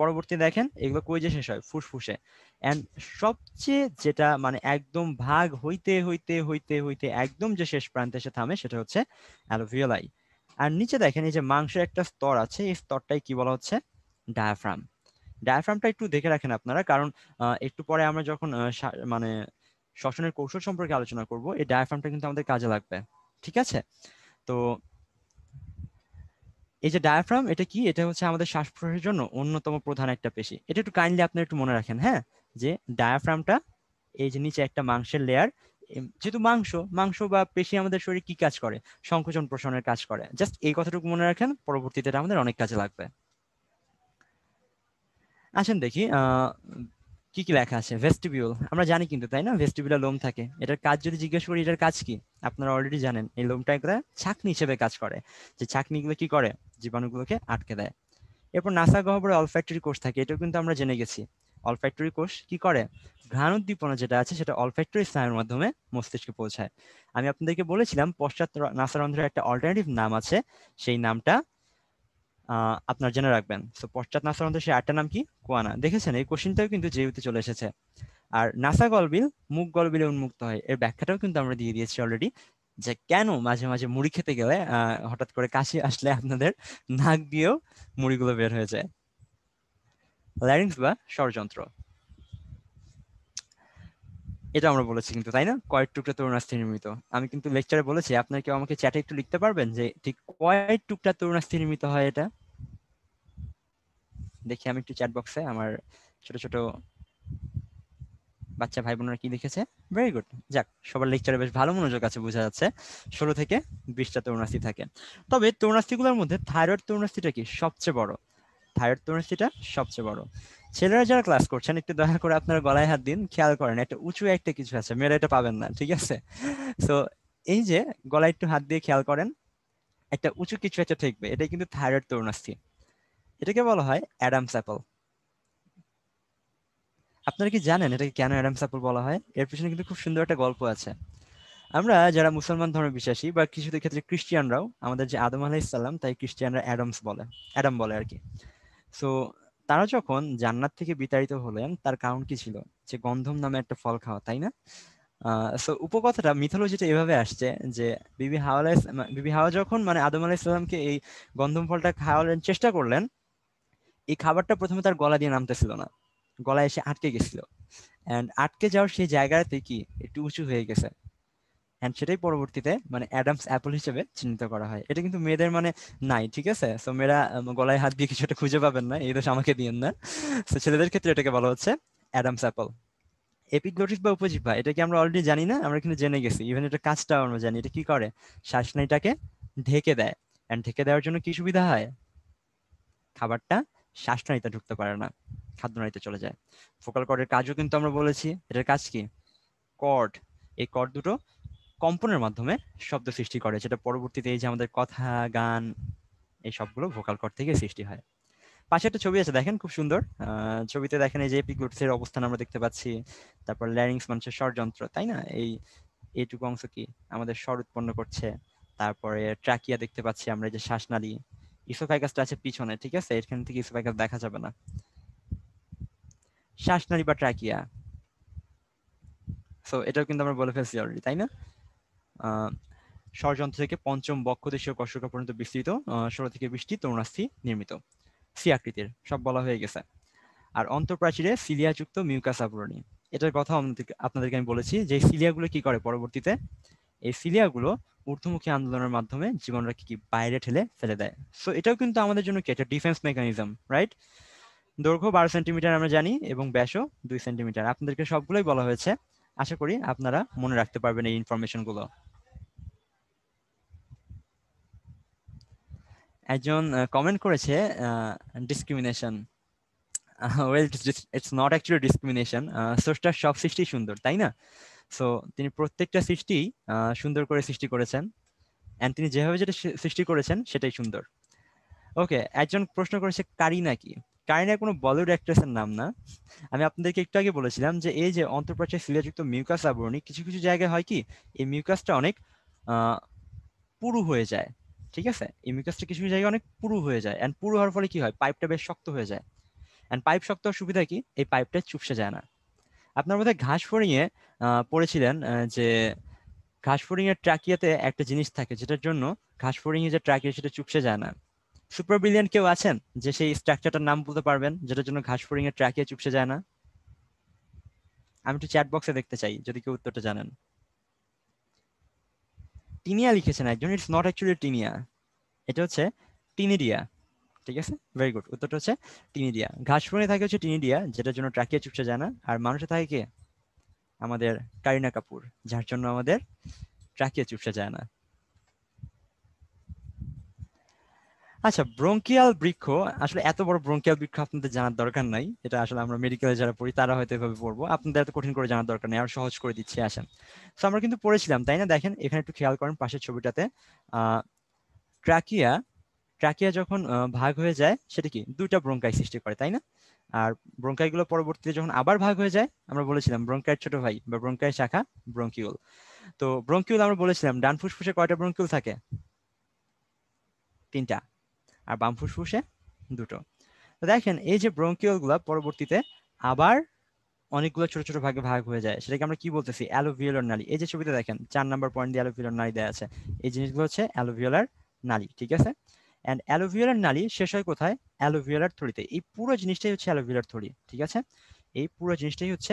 পরবর্তী দেখেন এগুলো কই যে শেষ হয় ফুসফুসে অ্যান্ড সবচেয়ে যেটা মানে একদম ভাগ হইতে হইতে হইতে হইতে একদম যে শেষ প্রান্তে এসে থামে সেটা হচ্ছে অ্যালোভিওলাই আর নিচে দেখেন এই যে মাংসের একটা স্তর আছে এই স্তরটাই কি বলা হচ্ছে ডায়াফ্রাম ডায়াফ্রামটা একটু দেখে রাখেন আপনারা কারণ একটু পরে আমরা যখন মানে শ্বসনের কৌশল সম্পর্কে আলোচনা করব এই ডায়াফ্রামটা কিন্তু আমাদের কাজে লাগবে ঠিক আছে তো এই যে ডায়াফ্রাম এটা কি এটা হচ্ছে আমাদের শ্বাস প্রশ্বাসের জন্য অন্যতম প্রধান একটা পেশি এটা একটু কাইন্ডলি আপনি একটু মনে রাখেন হ্যাঁ যে ডায়াফ্রামটা এই যে নিচে একটা মাংসের লেয়ার যেহেতু মাংস মাংস বা পেশি আমাদের শরীরে কি কাজ করে সংকোচন প্রসারণের কাজ করে জাস্ট এই কথাটুকু মনে রাখেন পরবর্তীতে আমাদের অনেক কাজে লাগবে আসেন দেখি কি কি লেখা আছে ভেস্টিবিউল আমরা জানি কিন্তু তাই না ভেস্টিবিউলে লোম থাকে এটার কাজ যদি জিজ্ঞেস করি এটার কাজ কি আপনারা অলরেডি জানেন এই লোমটা একটা ছাকনি হিসেবে কাজ করে যে ছাকনিগুলো কি করে জীবাণুগুলোকে আটকে দেয় এরপর নাসা গহ্বরে অলফ্যাক্টরি কোষ থাকে এটাও কিন্তু আমরা জেনে গেছি অলফ্যাক্টরি কোষ কি করে ঘ্রাণ উদ্দীপনা যেটা আছে সেটা অলফ্যাক্টরি স্নায়ুর মাধ্যমে মস্তিষ্কে পৌঁছায় আমি আপনাদেরকে বলেছিলাম পশ্চাৎ রন্ধ্রের একটা অল্টারনেটিভ নাম আছে সেই নামটা আপনার জেনে রাখবেন তো পশ্চাৎ নাসার মধ্যে সেই আটটা নাম কি কোয়ানা দেখেছেন এই কোশ্চিনটাও কিন্তু জেইউতে চলে এসেছে আর নাসা গলবিল মুখ গলবিলে উন্মুক্ত হয় এর ব্যাখ্যাটাও কিন্তু আমরা দিয়ে দিয়েছি অলরেডি যে কেন মাঝে মাঝে মুড়ি খেতে গেলে হঠাৎ করে কাশি আসলে আপনাদের নাক দিয়েও মুড়িগুলো বের হয়ে যায় ল্যারিংস বা ষড়যন্ত্র এটা আমরা বলেছি কিন্তু তাই না কয়েক টুকরা তরুণাস্থি নির্মিত আমি কিন্তু লেকচারে বলেছি আপনার কেউ আমাকে চ্যাটে একটু লিখতে পারবেন যে ঠিক কয়েক টুকরা তরুণাস্থি নির্মিত হয় এটা দেখি আমি একটু চ্যাট বক্সে আমার ছোট ছোট বাচ্চা ভাই বোনরা কি লিখেছে ভেরি গুড যাক সবার লেকচারে বেশ ভালো মনোযোগ আছে বোঝা যাচ্ছে ষোলো থেকে বিশটা তরুণাস্থি থাকে তবে তরুণাস্থিগুলোর মধ্যে থাইরয়েড তরুণাস্থিটা কি সবচেয়ে বড় থার্ড তরুণ সবচেয়ে বড় ছেলেরা যারা ক্লাস করছেন একটু দয়া করে আপনার গলায় হাত দিন খেয়াল করেন একটা উঁচু একটা কিছু আছে মেয়েরা এটা পাবেন না ঠিক আছে সো এই যে গলায় একটু হাত দিয়ে খেয়াল করেন একটা উঁচু কিছু একটা থাকবে এটা কিন্তু থাইরয়েড তরুণাস্থি এটাকে বলা হয় অ্যাডাম স্যাপল আপনারা কি জানেন এটাকে কেন অ্যাডাম স্যাপল বলা হয় এর পিছনে কিন্তু খুব সুন্দর একটা গল্প আছে আমরা যারা মুসলমান ধর্মে বিশ্বাসী বা কিছুদের ক্ষেত্রে খ্রিস্টিয়ানরাও আমাদের যে আদম আলাইসাল্লাম তাই খ্রিস্টিয়ানরা অ্যাডামস বলে অ্যাডাম বলে আর কি সো তারা যখন জান্নাত থেকে বিতাড়িত হলেন তার কারণ কি ছিল যে গন্ধম নামে একটা ফল খাওয়া তাই না সো উপকথাটা মিথোলজিটা এভাবে আসছে যে বিবি হাওয়া বিবি হাওয়া যখন মানে আদম আলাহ ইসলামকে এই গন্ধম ফলটা খাওয়ালেন চেষ্টা করলেন এই খাবারটা প্রথমে তার গলা দিয়ে নামতেছিল না গলায় এসে আটকে গেছিল অ্যান্ড আটকে যাওয়ার সেই জায়গাতে কি একটু উঁচু হয়ে গেছে এন্ড সেটাই পরবর্তীতে মানে অ্যাডামস অ্যাপল হিসেবে চিহ্নিত করা হয় এটা কিন্তু মেয়েদের মানে নাই ঠিক আছে সো মেয়েরা গলায় হাত দিয়ে কিছুটা খুঁজে পাবেন না এই দোষ আমাকে দিয়ে না সো ছেলেদের ক্ষেত্রে এটাকে বলা হচ্ছে অ্যাডামস অ্যাপল এপিগ্লোটিস বা উপজিভা এটা কি আমরা অলরেডি জানি না আমরা কিন্তু জেনে গেছি ইভেন এটা কাজটাও আমরা জানি এটা কি করে শ্বাসনাইটাকে ঢেকে দেয় অ্যান্ড ঢেকে দেওয়ার জন্য কি সুবিধা হয় খাবারটা শ্বাসনালীতে ঢুকতে পারে না খাদ্যনালীতে চলে যায় ফোকাল কর্ডের কাজও কিন্তু আমরা বলেছি এটার কাজ কি কর্ড এই কর্ড দুটো কম্পনের মাধ্যমে শব্দ সৃষ্টি করে যেটা পরবর্তীতে এই যে আমাদের কথা গান এই সবগুলো ভোকাল কর থেকে সৃষ্টি হয় পাশে একটা ছবি আছে দেখেন খুব সুন্দর ছবিতে দেখেন এই যে এপিগ্লুটস এর অবস্থান আমরা দেখতে পাচ্ছি তারপর ল্যারিংস মানুষের স্বরযন্ত্র তাই না এই এইটুকু অংশ কি আমাদের স্বর উৎপন্ন করছে তারপরে ট্রাকিয়া দেখতে পাচ্ছি আমরা যে শ্বাসনালী ইসোফাইগাসটা আছে পিছনে ঠিক আছে এখান থেকে ইসোফাইগাস দেখা যাবে না শ্বাসনালী বা ট্রাকিয়া সো এটাও কিন্তু আমরা বলে ফেলছি অলরেডি তাই না ষড়যন্ত্র থেকে পঞ্চম বক্ষ দেশীয় কর্ষকা পর্যন্ত বিস্তৃত ষোলো থেকে বৃষ্টি তরুণাস্থি নির্মিত সি আকৃতির সব বলা হয়ে গেছে আর অন্তঃপ্রাচীরে সিলিয়াযুক্ত মিউকাস আবরণী এটার কথা আপনাদেরকে আমি বলেছি যে সিলিয়াগুলো কি করে পরবর্তীতে এই সিলিয়াগুলো ঊর্ধ্বমুখী আন্দোলনের মাধ্যমে জীবনরা কি বাইরে ঠেলে ফেলে দেয় সো এটাও কিন্তু আমাদের জন্য কি একটা ডিফেন্স মেকানিজম রাইট দৈর্ঘ্য বারো সেন্টিমিটার আমরা জানি এবং ব্যাসও দুই সেন্টিমিটার আপনাদেরকে সবগুলোই বলা হয়েছে আশা করি আপনারা মনে রাখতে পারবেন এই ইনফরমেশনগুলো একজন কমেন্ট করেছে discrimination well it's not actually discrimination স্রষ্টার সব সৃষ্টি সুন্দর তাই না সো তিনি প্রত্যেকটা সৃষ্টি সুন্দর করে সৃষ্টি করেছেন অ্যান্ড তিনি যেভাবে যেটা সৃষ্টি করেছেন সেটাই সুন্দর ওকে একজন প্রশ্ন করেছে কারিনা কি কারিনা কোনো বলিউড অ্যাক্ট্রেসের নাম না আমি আপনাদেরকে একটু আগে বলেছিলাম যে এই যে অন্তর্প্রাচ্যের শিলাযুক্ত মিউকাস আবরণী কিছু কিছু জায়গায় হয় কি এই মিউকাসটা অনেক পুরু হয়ে যায় ঠিক আছে এই মিউকাসটা কিছু জায়গায় অনেক পুরু হয়ে যায় অ্যান্ড পুরু হওয়ার ফলে কি হয় পাইপটা বেশ শক্ত হয়ে যায় অ্যান্ড পাইপ শক্ত হওয়ার সুবিধা কি এই পাইপটা চুপসে যায় না আপনার মধ্যে ঘাস ফড়িয়ে পড়েছিলেন যে ঘাস ফড়িংয়ের ট্রাকিয়াতে একটা জিনিস থাকে যেটার জন্য ঘাস ফড়িংয়ে যে ট্রাকিয়া সেটা চুপসে যায় না সুপার ব্রিলিয়ান কেউ আছেন যে সেই স্ট্রাকচারটার নাম বলতে পারবেন যেটার জন্য ঘাস ফড়িংয়ের ট্রাকিয়া চুপসে যায় না আমি একটু চ্যাট বক্সে দেখতে চাই যদি কেউ উত্তরটা জানেন টিনিয়া লিখেছেন একজন ইটস নট অ্যাকচুয়ালি টিনিয়া এটা হচ্ছে টিনিডিয়া ঠিক আছে ভেরি গুড উত্তরটা হচ্ছে টিনিডিয়া ঘাসবনে থাকে হচ্ছে টিনিডিয়া যেটার জন্য ট্রাকিয়া চুপসে না আর মানুষে থাকে কে আমাদের কারিনা কাপুর যার জন্য আমাদের ট্রাকিয়া চুপসে যায় না আচ্ছা ব্রঙ্কিয়াল বৃক্ষ আসলে এত বড় ব্রঙ্কিয়াল বৃক্ষ আপনাদের জানার দরকার নাই এটা আসলে আমরা মেডিকেলে যারা পড়ি তারা হয়তো এভাবে পড়বো আপনাদের এত কঠিন করে জানার দরকার নেই আর সহজ করে দিচ্ছি আসেন তো আমরা কিন্তু পড়েছিলাম তাই না দেখেন এখানে একটু খেয়াল করেন পাশের ছবিটাতে ট্রাকিয়া ট্রাকিয়া যখন ভাগ হয়ে যায় সেটা কি দুইটা ব্রঙ্কাই সৃষ্টি করে তাই না আর ব্রঙ্কাইগুলো পরবর্তীতে যখন আবার ভাগ হয়ে যায় আমরা বলেছিলাম ব্রঙ্কাই ছোট ভাই বা ব্রঙ্কাই শাখা ব্রঙ্কিউল তো ব্রঙ্কিউল আমরা বলেছিলাম ডান ফুসফুসে কয়টা ব্রঙ্কিউল থাকে তিনটা আর বাম ফুসফুসে দুটো তো দেখেন এই যে গুলা পরবর্তীতে আবার অনেকগুলো ছোট ছোট ভাগে ভাগ হয়ে যায় সেটাকে আমরা কি বলতেছি অ্যালোভিওলার নালী এই যে ছবিতে দেখেন চার নাম্বার পয়েন্ট দিয়ে অ্যালোভিওলার নালী দেওয়া আছে এই জিনিসগুলো হচ্ছে অ্যালোভিওলার নালী ঠিক আছে অ্যান্ড অ্যালোভিওলার নালী শেষ হয় কোথায় অ্যালোভিওলার থলিতে এই পুরো জিনিসটাই হচ্ছে অ্যালোভিওলার থলি ঠিক আছে এই পুরো জিনিসটাই হচ্ছে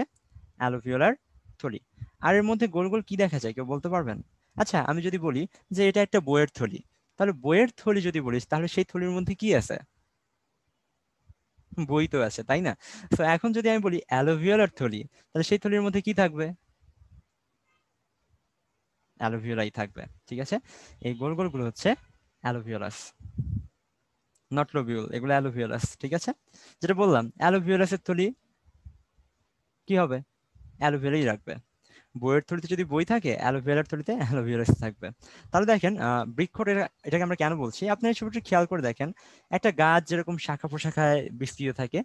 অ্যালোভিওলার থলি আর এর মধ্যে গোল গোল কি দেখা যায় কেউ বলতে পারবেন আচ্ছা আমি যদি বলি যে এটা একটা বইয়ের থলি তাহলে বইয়ের থলি যদি বলিস তাহলে সেই থলির মধ্যে কি আছে বই তো আছে তাই না তো এখন যদি আমি বলি অ্যালোভিওলার থলি তাহলে সেই থলির মধ্যে কি থাকবে অ্যালোভিওলাই থাকবে ঠিক আছে এই গোল গোলগুলো হচ্ছে অ্যালোভিওলাস নট লোবিউল এগুলো অ্যালোভিওলাস ঠিক আছে যেটা বললাম অ্যালোভিওলাসের থলি কি হবে অ্যালোভেরাই রাখবে বইয়ের থলিতে যদি বই থাকে অ্যালোভেরার থলিতে অ্যালোভেরাস থাকবে তাহলে দেখেন বৃক্ষ এটাকে আমরা কেন বলছি আপনি ছবিটি খেয়াল করে দেখেন একটা গাছ যেরকম শাখা প্রশাখায় বিস্তৃত থাকে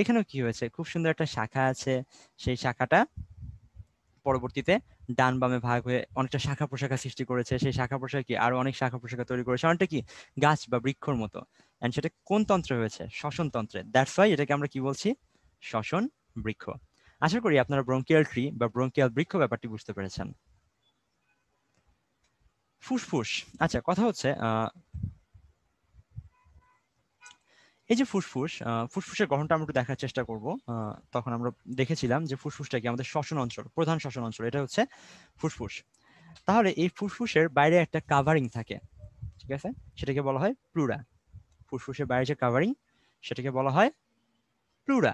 এখানেও কি হয়েছে খুব সুন্দর একটা শাখা আছে সেই শাখাটা পরবর্তীতে ডান বামে ভাগ হয়ে অনেকটা শাখা প্রশাখা সৃষ্টি করেছে সেই শাখা প্রশাখা কি আরো অনেক শাখা প্রশাখা তৈরি করেছে অনেকটা কি গাছ বা বৃক্ষর মতো অ্যান্ড সেটা কোন তন্ত্রে হয়েছে শ্বসন তন্ত্রে দ্যাটস ওয়াই এটাকে আমরা কি বলছি শ্বসন বৃক্ষ আশা করি আপনারা ব্রঙ্কিয়াল ট্রি বা ব্রঙ্কিয়াল বৃক্ষ ব্যাপারটি বুঝতে পেরেছেন ফুসফুস আচ্ছা কথা হচ্ছে এই যে ফুসফুস ফুসফুসের গঠনটা আমরা একটু দেখার চেষ্টা করব তখন আমরা দেখেছিলাম যে ফুসফুসটা কি আমাদের শ্বসন অঞ্চল প্রধান শ্বসন অঞ্চল এটা হচ্ছে ফুসফুস তাহলে এই ফুসফুসের বাইরে একটা কাভারিং থাকে ঠিক আছে সেটাকে বলা হয় প্লুরা ফুসফুসের বাইরে যে কাভারিং সেটাকে বলা হয় প্লুরা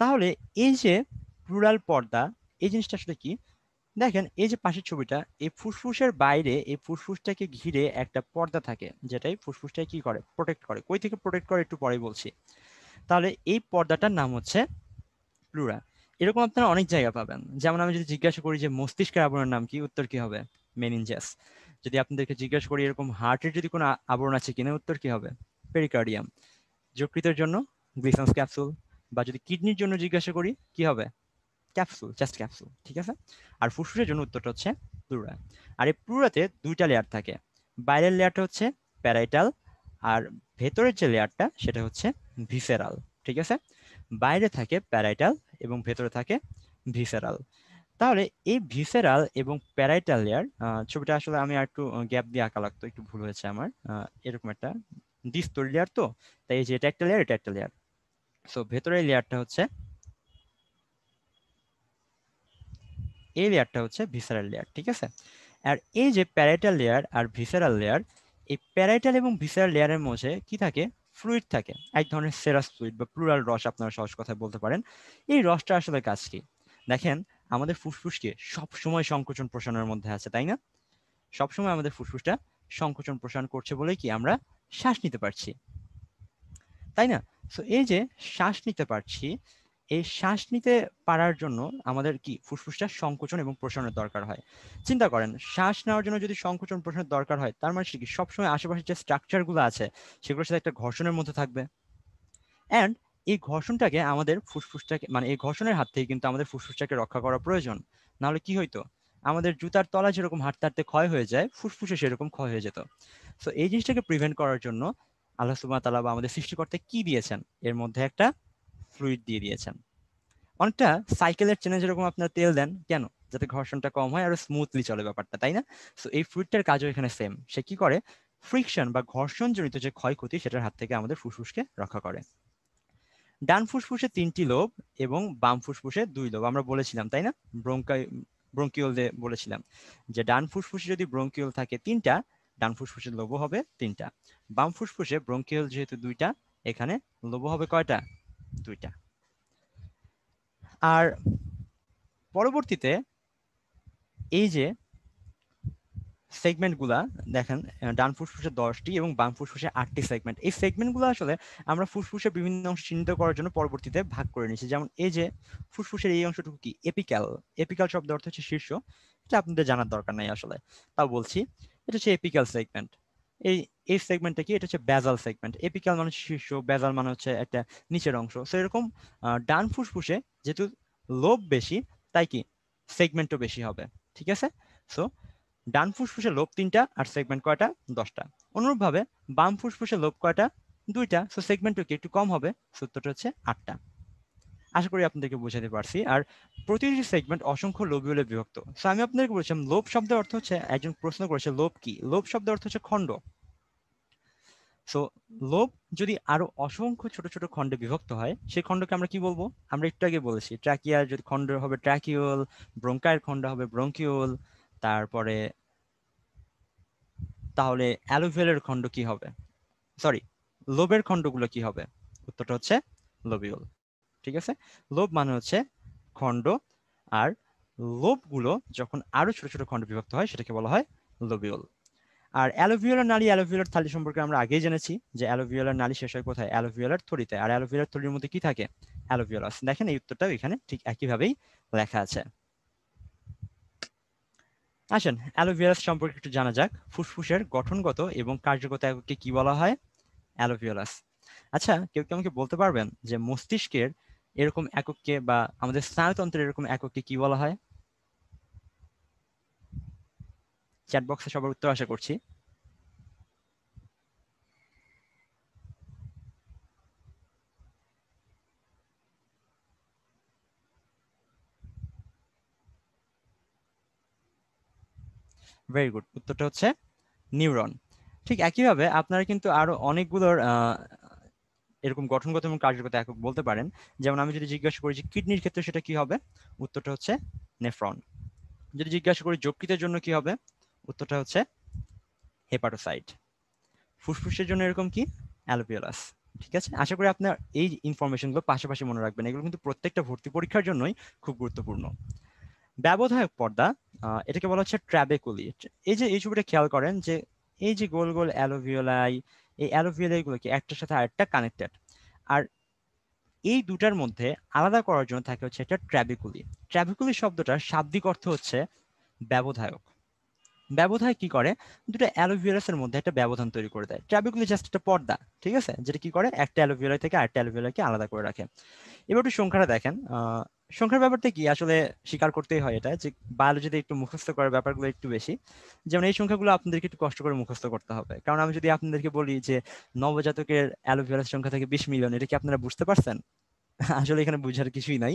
তাহলে এই যে প্লুরাল পর্দা এই জিনিসটা আসলে কি দেখেন এই যে পাশের ছবিটা এই ফুসফুসের বাইরে এই ফুসফুসটাকে ঘিরে একটা পর্দা থাকে যেটাই ফুসফুসটাকে কি করে প্রোটেক্ট করে কই থেকে প্রোটেক্ট করে একটু পরে বলছি তাহলে এই পর্দাটার নাম হচ্ছে প্লুরা এরকম আপনারা অনেক জায়গা পাবেন যেমন আমি যদি জিজ্ঞাসা করি যে মস্তিষ্কের আবরণের নাম কি উত্তর কি হবে মেনিনজাস যদি আপনাদেরকে জিজ্ঞাসা করি এরকম হার্টের যদি কোনো আবরণ আছে কিনা উত্তর কি হবে পেরিকার্ডিয়াম যকৃতের জন্য গ্লিসেন্স ক্যাপসুল বা যদি কিডনির জন্য জিজ্ঞাসা করি কি হবে ক্যাপসুল জাস্ট ক্যাপসুল ঠিক আছে আর ফুসফুসের জন্য উত্তরটা হচ্ছে প্লুরা আর এই প্লুরাতে দুইটা লেয়ার থাকে বাইরের লেয়ারটা হচ্ছে প্যারাইটাল আর ভেতরের যে লেয়ারটা সেটা হচ্ছে ভিসেরাল ঠিক আছে বাইরে থাকে প্যারাইটাল এবং ভেতরে থাকে ভিসেরাল তাহলে এই ভিসেরাল এবং প্যারাইটাল লেয়ার ছবিটা আসলে আমি আর একটু গ্যাপ দিয়ে আঁকা লাগতো একটু ভুল হয়েছে আমার এরকম একটা ডিস্তর লেয়ার তো তাই এই যে এটা একটা লেয়ার এটা একটা লেয়ার সো ভেতরের লেয়ারটা হচ্ছে এই লেয়ারটা হচ্ছে ভিসারাল লেয়ার ঠিক আছে আর এই যে প্যারাইটাল লেয়ার আর ভিসারাল লেয়ার এই প্যারাইটাল এবং ভিসারাল লেয়ারের মধ্যে কি থাকে ফ্লুইড থাকে এক ধরনের সেরাস ফ্লুইড বা প্লুরাল রস আপনারা সহজ কথায় বলতে পারেন এই রসটা আসলে কাজ কি দেখেন আমাদের ফুসফুসকে সবসময় সংকোচন প্রসারণের মধ্যে আছে তাই না সবসময় আমাদের ফুসফুসটা সংকোচন প্রসারণ করছে বলে কি আমরা শ্বাস নিতে পারছি তাই না সো এই যে শ্বাস নিতে পারছি এই শ্বাস নিতে পারার জন্য আমাদের কি ফুসফুসটা সংকোচন এবং প্রসারণের দরকার হয় চিন্তা করেন শ্বাস নেওয়ার জন্য যদি সংকোচন প্রসারণের দরকার হয় তার মানে কি সবসময় আশেপাশে যে স্ট্রাকচারগুলো আছে সেগুলোর সাথে একটা ঘর্ষণের মধ্যে থাকবে অ্যান্ড এই ঘর্ষণটাকে আমাদের ফুসফুসটাকে মানে এই ঘর্ষণের হাত থেকে কিন্তু আমাদের ফুসফুসটাকে রক্ষা করা প্রয়োজন নাহলে কি হইতো আমাদের জুতার তলা যেরকম হাঁটতে হাঁটতে ক্ষয় হয়ে যায় ফুসফুসে সেরকম ক্ষয় হয়ে যেত সো এই জিনিসটাকে প্রিভেন্ট করার জন্য আল্লাহ সুবাহ তালা বা আমাদের সৃষ্টিকর্তা কি দিয়েছেন এর মধ্যে একটা ফ্লুইড দিয়ে দিয়েছেন অনেকটা সাইকেলের চেনে যেরকম আপনার তেল দেন কেন যাতে ঘর্ষণটা কম হয় আরো স্মুথলি চলে ব্যাপারটা তাই না সো এই ফ্লুইডটার কাজও এখানে সেম সে কি করে ফ্রিকশন বা ঘর্ষণ জনিত যে ক্ষয়ক্ষতি সেটার হাত থেকে আমাদের ফুসফুসকে রক্ষা করে ডান ফুসফুসে তিনটি লোভ এবং বাম ফুসফুসে দুই লোভ আমরা বলেছিলাম তাই না ব্রঙ্কাই ব্রঙ্কিওল বলেছিলাম যে ডান ফুসফুসে যদি ব্রঙ্কিওল থাকে তিনটা ডান ফুসফুসে লোবো হবে তিনটা বাম ফুসফুসে ব্রঙ্কিয়াল যেহেতু দুইটা এখানে লোবো হবে কয়টা দুইটা আর পরবর্তীতে এই যে সেগমেন্টগুলা দেখেন ডান ফুসফুসে দশটি এবং বাম ফুসফুসে আটটি সেগমেন্ট এই সেগমেন্টগুলো আসলে আমরা ফুসফুসের বিভিন্ন অংশ চিহ্নিত করার জন্য পরবর্তীতে ভাগ করে নিয়েছি যেমন এই যে ফুসফুসের এই অংশটুকু কি এপিক্যাল এপিক্যাল শব্দ অর্থ হচ্ছে শীর্ষ এটা আপনাদের জানার দরকার নাই আসলে তাও বলছি এটা হচ্ছে এপিক্যাল সেগমেন্ট এই এই সেগমেন্টটা কি এটা হচ্ছে ব্যাজাল সেগমেন্ট এপিক্যাল মানে শীর্ষ ব্যাজাল মানে হচ্ছে একটা নিচের অংশ সো এরকম ডান ফুসফুসে যেহেতু লোভ বেশি তাই কি সেগমেন্টও বেশি হবে ঠিক আছে সো ডান ফুসফুসে লোভ তিনটা আর সেগমেন্ট কয়টা দশটা অনুরূপভাবে বাম ফুসফুসে লোভ কয়টা দুইটা সো সেগমেন্টও কি একটু কম হবে সত্যটা হচ্ছে আটটা আশা করি আপনাদেরকে বোঝাতে পারছি আর প্রতিটি সেগমেন্ট অসংখ্য লোবিউলে বিভক্ত সো আমি আপনাদেরকে বলেছিলাম লোভ শব্দের অর্থ হচ্ছে একজন প্রশ্ন করেছে লোভ কি লোভ শব্দের অর্থ হচ্ছে খণ্ড সো লোভ যদি আরো অসংখ্য ছোট ছোট খণ্ডে বিভক্ত হয় সেই খণ্ডকে আমরা কি বলবো আমরা একটু আগে বলেছি ট্রাকিয়ার যদি খণ্ড হবে ট্রাকিওল ব্রঙ্কায়ের খণ্ড হবে ব্রঙ্কিওল তারপরে তাহলে অ্যালোভেলের খণ্ড কি হবে সরি লোভের খণ্ডগুলো কি হবে উত্তরটা হচ্ছে লোবিওল ঠিক আছে লোভ মানে হচ্ছে খণ্ড আর লোভগুলো যখন আরো ছোট ছোট খণ্ড বিভক্ত হয় সেটাকে বলা হয় লোবিওল আর অ্যালোভিওলার নালী অ্যালোভিওলার থালি সম্পর্কে আমরা আগেই জেনেছি যে অ্যালোভিওলার নালী শেষ হয় কোথায় অ্যালোভিওলার থলিতে আর অ্যালোভিওলার থলির মধ্যে কি থাকে অ্যালোভিওলাস দেখেন এই উত্তরটাও এখানে ঠিক একইভাবেই লেখা আছে আসেন অ্যালোভিওলাস সম্পর্কে একটু জানা যাক ফুসফুসের গঠনগত এবং কার্যগত এককে কি বলা হয় অ্যালোভিওলাস আচ্ছা কেউ কি আমাকে বলতে পারবেন যে মস্তিষ্কের এরকম এককে বা আমাদের স্নায়ুতন্ত্রের এরকম এককে কি বলা হয় চ্যাট বক্সে সবার উত্তর আশা করছি ভেরি গুড উত্তরটা হচ্ছে নিউরন ঠিক একইভাবে আপনারা কিন্তু আরো অনেকগুলোর এরকম গঠনগত এবং কার্যগত একক বলতে পারেন যেমন আমি যদি জিজ্ঞাসা করি যে কিডনির ক্ষেত্রে সেটা কি হবে উত্তরটা হচ্ছে নেফ্রন যদি জিজ্ঞাসা করি যকৃতের জন্য কি হবে উত্তরটা হচ্ছে হেপাটোসাইট ফুসফুসের জন্য এরকম কি অ্যালোপিওলাস ঠিক আছে আশা করি আপনার এই ইনফরমেশনগুলো পাশাপাশি মনে রাখবেন এগুলো কিন্তু প্রত্যেকটা ভর্তি পরীক্ষার জন্যই খুব গুরুত্বপূর্ণ ব্যবধায়ক পর্দা এটাকে বলা হচ্ছে ট্র্যাবেকুলি এই যে এই ছবিটা খেয়াল করেন যে এই যে গোল গোল অ্যালোভিওলাই এই অ্যালোভিয়েলাইগুলো কি একটার সাথে আরেকটা কানেক্টেড আর এই দুটার মধ্যে আলাদা করার জন্য থাকে হচ্ছে একটা ট্র্যাবিকুলি ট্র্যাবিকুলি শব্দটার শাব্দিক অর্থ হচ্ছে ব্যবধায়ক ব্যবধায় কি করে দুটো অ্যালোভিয়ালাসের মধ্যে একটা ব্যবধান তৈরি করে দেয় ট্র্যাবিকুলি জাস্ট একটা পর্দা ঠিক আছে যেটা কি করে একটা অ্যালোভিয়ারা থেকে আরেকটা অ্যালোভিয়ারাকে আলাদা করে রাখে এবার একটু সংখ্যাটা দেখেন সংখ্যার ব্যাপারটা কি আসলে স্বীকার করতেই হয় এটা যে বায়োলজিতে একটু মুখস্থ করার ব্যাপারগুলো একটু বেশি যেমন এই সংখ্যাগুলো আপনাদেরকে একটু কষ্ট করে মুখস্থ করতে হবে কারণ আমি যদি আপনাদেরকে বলি যে নবজাতকের অ্যালোভেরার সংখ্যা থেকে বিশ মিলিয়ন এটা কি আপনারা বুঝতে পারছেন আসলে এখানে বুঝার কিছুই নাই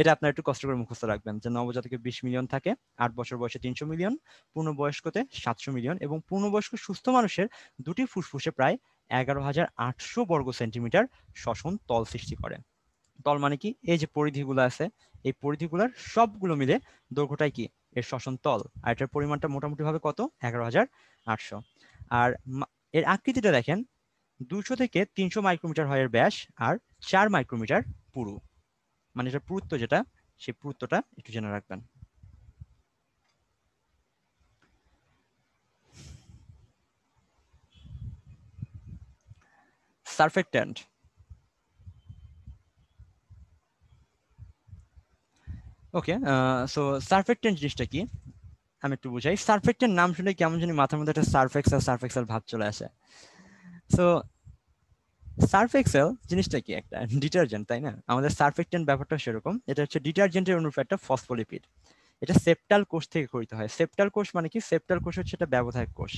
এটা আপনারা একটু কষ্ট করে মুখস্থ রাখবেন যে নবজাতকে বিশ মিলিয়ন থাকে আট বছর বয়সে তিনশো মিলিয়ন পূর্ণবয়স্কতে সাতশো মিলিয়ন এবং পূর্ণবয়স্ক সুস্থ মানুষের দুটি ফুসফুসে প্রায় এগারো হাজার আটশো বর্গ সেন্টিমিটার শ্বসন তল সৃষ্টি করে তল মানে কি এই যে পরিধিগুলো আছে এই পরিধিগুলোর সবগুলো মিলে দৈর্ঘ্যটাই কি এর শ্বসন তল আর এটার পরিমাণটা মোটামুটি ভাবে কত এগারো হাজার আটশো আর এর আকৃতিটা দেখেন দুশো থেকে তিনশো মাইক্রোমিটার হয় এর ব্যাস আর চার মাইক্রোমিটার পুরু মানে এটা পুরুত্ব যেটা সেই পুরুত্বটা একটু জেনে রাখবেন সারফেক্টেন্ট ওকে সো সার্ফেক্টেন্ট জিনিসটা কি আমি একটু বুঝাই সার্ফেক্টের নাম শুনে কেমন জানি মাথার মধ্যে একটা সার্ফ এক্সেল সার্ফ এক্সেল ভাব চলে আসে সো সার্ফ এক্সেল জিনিসটা কি একটা ডিটারজেন্ট তাই না আমাদের সার্ফেক্টেন্ট ব্যাপারটা সেরকম এটা হচ্ছে ডিটারজেন্টের অনুরূপ একটা ফসফোলিপিড এটা সেপ্টাল কোষ থেকে করিত হয় সেপ্টাল কোষ মানে কি সেপ্টাল কোষ হচ্ছে একটা ব্যবধায়ক কোষ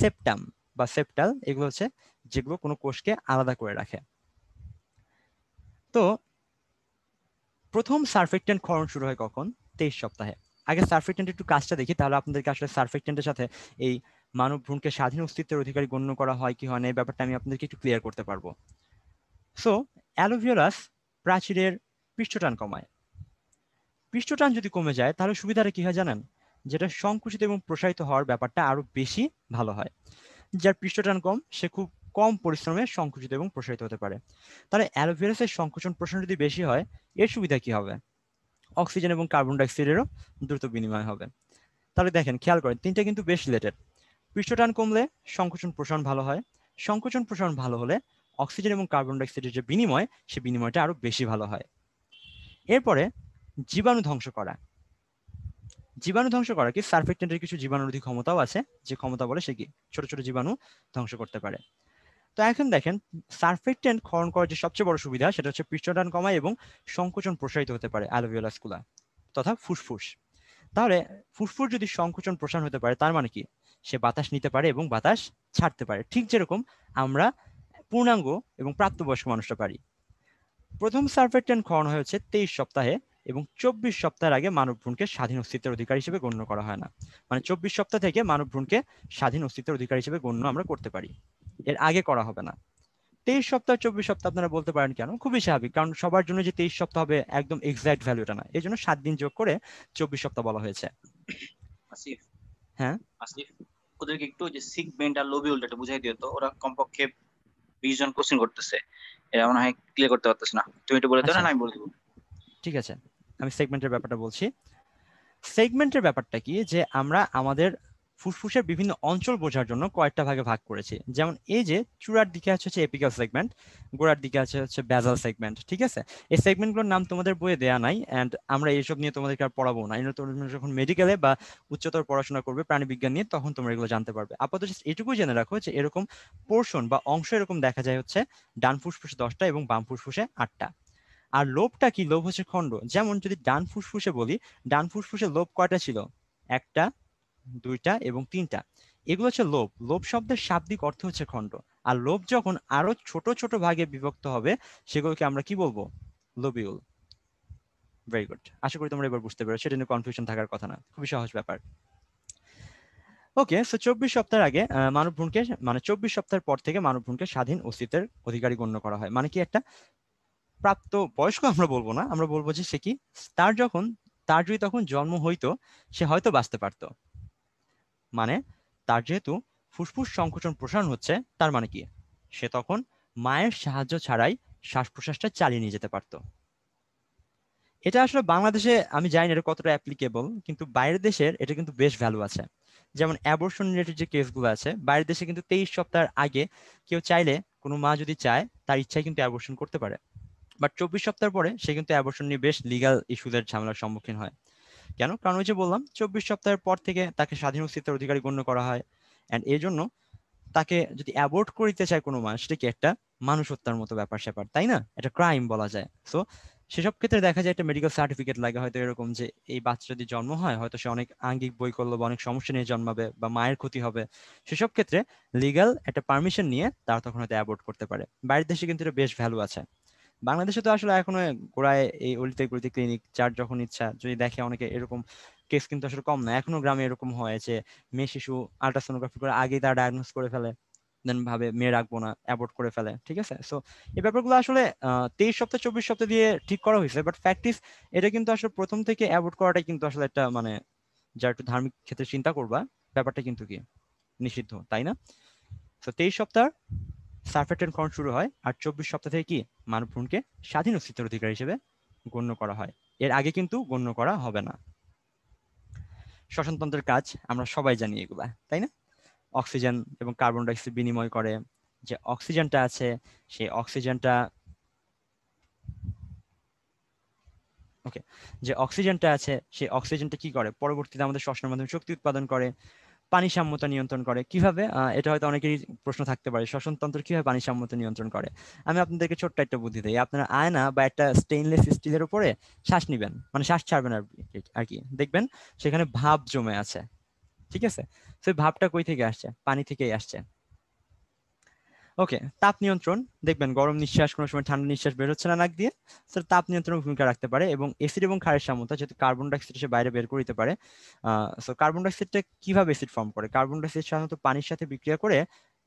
সেপ্টাম বা সেপ্টাল এগুলো হচ্ছে যেগুলো কোনো কোষকে আলাদা করে রাখে তো প্রথম সার্ফেক্টেন্ট ক্ষরণ শুরু হয় কখন তেইশ সপ্তাহে আগে সার্ফেক্টেন্ট একটু কাজটা দেখি তাহলে আপনাদেরকে আসলে সার্ফেক্টেন্টের সাথে এই মানব ভ্রূণকে স্বাধীন অস্তিত্বের অধিকারী গণ্য করা হয় কি হয় না এই ব্যাপারটা আমি আপনাদেরকে একটু ক্লিয়ার করতে পারবো সো অ্যালোভিওলাস প্রাচীরের পৃষ্ঠটান কমায় পৃষ্ঠটান যদি কমে যায় তাহলে সুবিধাটা কি হয় জানেন যেটা সংকুচিত এবং প্রসারিত হওয়ার ব্যাপারটা আরো বেশি ভালো হয় যার পৃষ্ঠটান কম সে খুব কম পরিশ্রমে সংকুচিত এবং প্রসারিত হতে পারে তাহলে অ্যালোভিরাসের সংকোচন প্রসারণ যদি বেশি হয় এর সুবিধা কি হবে অক্সিজেন এবং কার্বন ডাইঅক্সাইডেরও দ্রুত বিনিময় হবে তাহলে দেখেন খেয়াল করেন তিনটা কিন্তু বেশ রিলেটেড পৃষ্ঠটান কমলে সংকোচন প্রসারণ ভালো হয় সংকোচন প্রসারণ ভালো হলে অক্সিজেন এবং কার্বন ডাইঅক্সাইডের যে বিনিময় সে বিনিময়টা আরো বেশি ভালো হয় এরপরে জীবাণু ধ্বংস করা জীবাণু ধ্বংস করা কি সার্ফেক্টেন্টের কিছু জীবাণুরোধী ক্ষমতাও আছে যে ক্ষমতা বলে সে কি ছোট ছোট জীবাণু ধ্বংস করতে পারে তো এখন দেখেন সারফেক টেন্ট খরণ করার যে সবচেয়ে বড় সুবিধা সেটা হচ্ছে পৃষ্ঠটান কমায় এবং সংকোচন প্রসারিত হতে পারে অ্যালোভিওলাসকুলা তথা ফুসফুস তাহলে ফুসফুস যদি সংকোচন প্রসারণ হতে পারে তার মানে কি সে বাতাস নিতে পারে এবং বাতাস ছাড়তে পারে ঠিক যেরকম আমরা পূর্ণাঙ্গ এবং প্রাপ্তবয়স্ক মানুষটা পারি প্রথম সার্ভে ট্রেন খরণ হয়েছে তেইশ সপ্তাহে এবং চব্বিশ সপ্তাহের আগে মানব ভ্রূণকে স্বাধীন অস্তিত্বের অধিকার হিসেবে গণ্য করা হয় না মানে চব্বিশ সপ্তাহ থেকে মানব ভ্রূণকে স্বাধীন অস্তিত্বের অধিকার হিসেবে গণ্য আমরা করতে পারি এর আগে করা হবে না তেইশ সপ্তাহ চব্বিশ সপ্তাহ আপনারা বলতে পারেন কেন খুবই স্বাভাবিক কারণ সবার জন্য যে তেইশ সপ্তাহ হবে একদম এক্সাক্ট ভ্যালুটা না এই জন্য সাত দিন যোগ করে চব্বিশ সপ্তাহ বলা হয়েছে হ্যাঁ ওদেরকে একটু যে সিক বেন্ড আর লোবি উল্টাটা বুঝাই দিও তো ওরা কমপক্ষে বিশ জন কোশ্চেন করতেছে এরা মনে হয় ক্লিয়ার করতে পারতেছে না তুমি একটু বলে দাও না আচ্ছা। আমি বলে দেবো ঠিক আছে আমি সেগমেন্টের ব্যাপারটা বলছি সেগমেন্টের ব্যাপারটা কি যে আমরা আমাদের ফুসফুসের বিভিন্ন অঞ্চল বোঝার জন্য কয়েকটা ভাগে ভাগ করেছি যেমন এই যে চূড়ার দিকে আছে হচ্ছে এপিক্যাল সেগমেন্ট গোড়ার দিকে আছে হচ্ছে ব্যাজাল সেগমেন্ট ঠিক আছে এই সেগমেন্টগুলোর নাম তোমাদের বইয়ে দেওয়া নাই অ্যান্ড আমরা এইসব নিয়ে তোমাদেরকে আর পড়াবো না এগুলো তোমরা যখন মেডিকেলে বা উচ্চতর পড়াশোনা করবে প্রাণীবিজ্ঞান নিয়ে তখন তোমরা এগুলো জানতে পারবে আপাতত এটুকুই জেনে রাখো যে এরকম পোর্শন বা অংশ এরকম দেখা যায় হচ্ছে ডান ফুসফুসে দশটা এবং বাম ফুসফুসে আটটা আর লোভটা কি লোভ হচ্ছে খণ্ড যেমন যদি ডান ফুসফুসে বলি ডান ফুসফুসে লোভ কয়টা ছিল একটা দুইটা এবং তিনটা এগুলো হচ্ছে লোভ লোভ শব্দের শাব্দিক অর্থ হচ্ছে খণ্ড আর লোভ যখন আরো ছোট ছোট ভাগে বিভক্ত হবে সেগুলোকে আমরা কি বলবো লোবিউল ভেরি গুড আশা করি তোমরা এবার বুঝতে পারো সেটা নিয়ে কনফিউশন থাকার কথা না খুবই সহজ ব্যাপার ওকে সো চব্বিশ সপ্তাহের আগে মানব ভ্রূণকে মানে চব্বিশ সপ্তাহের পর থেকে মানব ভ্রূণকে স্বাধীন অস্তিত্বের অধিকারী গণ্য করা হয় মানে কি একটা প্রাপ্ত বয়স্ক আমরা বলবো না আমরা বলবো যে সে কি তার যখন তার যদি তখন জন্ম হইতো সে হয়তো বাঁচতে পারতো মানে তার যেহেতু ফুসফুস সংকোচন প্রসারণ হচ্ছে তার মানে কি সে তখন মায়ের সাহায্য ছাড়াই শ্বাস প্রশ্বাসটা চালিয়ে নিয়ে যেতে পারত এটা আসলে বাংলাদেশে আমি জানি না এটা কতটা অ্যাপ্লিকেবল কিন্তু বাইরের দেশের এটা কিন্তু বেশ ভ্যালু আছে যেমন অ্যাবর্শন রিলেটেড যে কেসগুলো আছে বাইরের দেশে কিন্তু তেইশ সপ্তাহের আগে কেউ চাইলে কোনো মা যদি চায় তার ইচ্ছায় কিন্তু অ্যাবর্শন করতে পারে বাট চব্বিশ সপ্তাহ পরে সে কিন্তু অ্যাবর্শন নিয়ে বেশ লিগাল ইস্যুদের ঝামেলার সম্মুখীন হয় কেন কারণ ওই যে বললাম চব্বিশ সপ্তাহের পর থেকে তাকে স্বাধীন অস্তিত্বের অধিকারী গণ্য করা হয় অ্যান্ড এই জন্য তাকে যদি অ্যাবোর্ট করিতে চায় কোনো মানুষ সেটা কি একটা মানুষ হত্যার মতো ব্যাপার স্যাপার তাই না এটা ক্রাইম বলা যায় সো সেসব ক্ষেত্রে দেখা যায় একটা মেডিকেল সার্টিফিকেট লাগে হয়তো এরকম যে এই বাচ্চা যদি জন্ম হয় হয়তো সে অনেক আঙ্গিক বই করলো বা অনেক সমস্যা নিয়ে জন্মাবে বা মায়ের ক্ষতি হবে সেসব ক্ষেত্রে লিগাল একটা পারমিশন নিয়ে তারা তখন হয়তো অ্যাবোর্ট করতে পারে বাইরের দেশে কিন্তু এটা বেশ ভ্যালু আছে বাংলাদেশে তো আসলে এখনো গোড়ায় এই অলিতে গলিতে ক্লিনিক যার যখন ইচ্ছা যদি দেখে অনেকে এরকম কেস কিন্তু আসলে কম না এখনো গ্রামে এরকম হয়েছে মেয়ে শিশু আল্ট্রাসোনোগ্রাফি করে আগেই তারা ডায়াগনোস করে ফেলে দেন ভাবে মেয়ে রাখবো না অ্যাবোর্ট করে ফেলে ঠিক আছে সো এই ব্যাপারগুলো আসলে তেইশ সপ্তাহ চব্বিশ সপ্তাহ দিয়ে ঠিক করা হয়েছে বাট প্র্যাকটিস এটা কিন্তু আসলে প্রথম থেকে অ্যাবোর্ট করাটাই কিন্তু আসলে একটা মানে যার একটু ধার্মিক ক্ষেত্রে চিন্তা করবা ব্যাপারটা কিন্তু কি নিষিদ্ধ তাই না তো তেইশ সপ্তাহ সার্ফেক্টেন্ট ক্ষরণ শুরু হয় আর চব্বিশ সপ্তাহ থেকে কি মানব ভ্রূণকে স্বাধীন অস্তিত্বের অধিকার হিসেবে গণ্য করা হয় এর আগে কিন্তু গণ্য করা হবে না শ্বসনতন্ত্রের কাজ আমরা সবাই জানি এগুলা তাই না অক্সিজেন এবং কার্বন ডাইঅক্সাইড বিনিময় করে যে অক্সিজেনটা আছে সেই অক্সিজেনটা ওকে যে অক্সিজেনটা আছে সেই অক্সিজেনটা কি করে পরবর্তীতে আমাদের শ্বসনের মাধ্যমে শক্তি উৎপাদন করে পানি সাম্যতা নিয়ন্ত্রণ করে কিভাবে এটা হয়তো অনেকেরই প্রশ্ন থাকতে পারে শ্বসনতন্ত্র কিভাবে পানি সাম্যতা নিয়ন্ত্রণ করে আমি আপনাদেরকে ছোট্ট একটা বুদ্ধি দিই আপনারা আয়না বা একটা স্টেইনলেস স্টিলের উপরে শ্বাস নিবেন মানে শ্বাস ছাড়বেন আর কি দেখবেন সেখানে ভাব জমে আছে ঠিক আছে সেই ভাবটা কই থেকে আসছে পানি থেকেই আসছে ওকে তাপ নিয়ন্ত্রণ দেখবেন গরম নিঃশ্বাস কোনো সময় ঠান্ডা নিঃশ্বাস বের হচ্ছে না নাক দিয়ে সেটা তাপ নিয়ন্ত্রণ ভূমিকা রাখতে পারে এবং এসিড এবং ক্ষারের সামতা যেহেতু কার্বন ডাইঅক্সাইড সে বাইরে বের করে দিতে পারে সো কার্বন ডাইঅক্সাইডটা কিভাবে এসিড ফর্ম করে কার্বন ডাইঅক্সাইড সাধারণত পানির সাথে বিক্রিয়া করে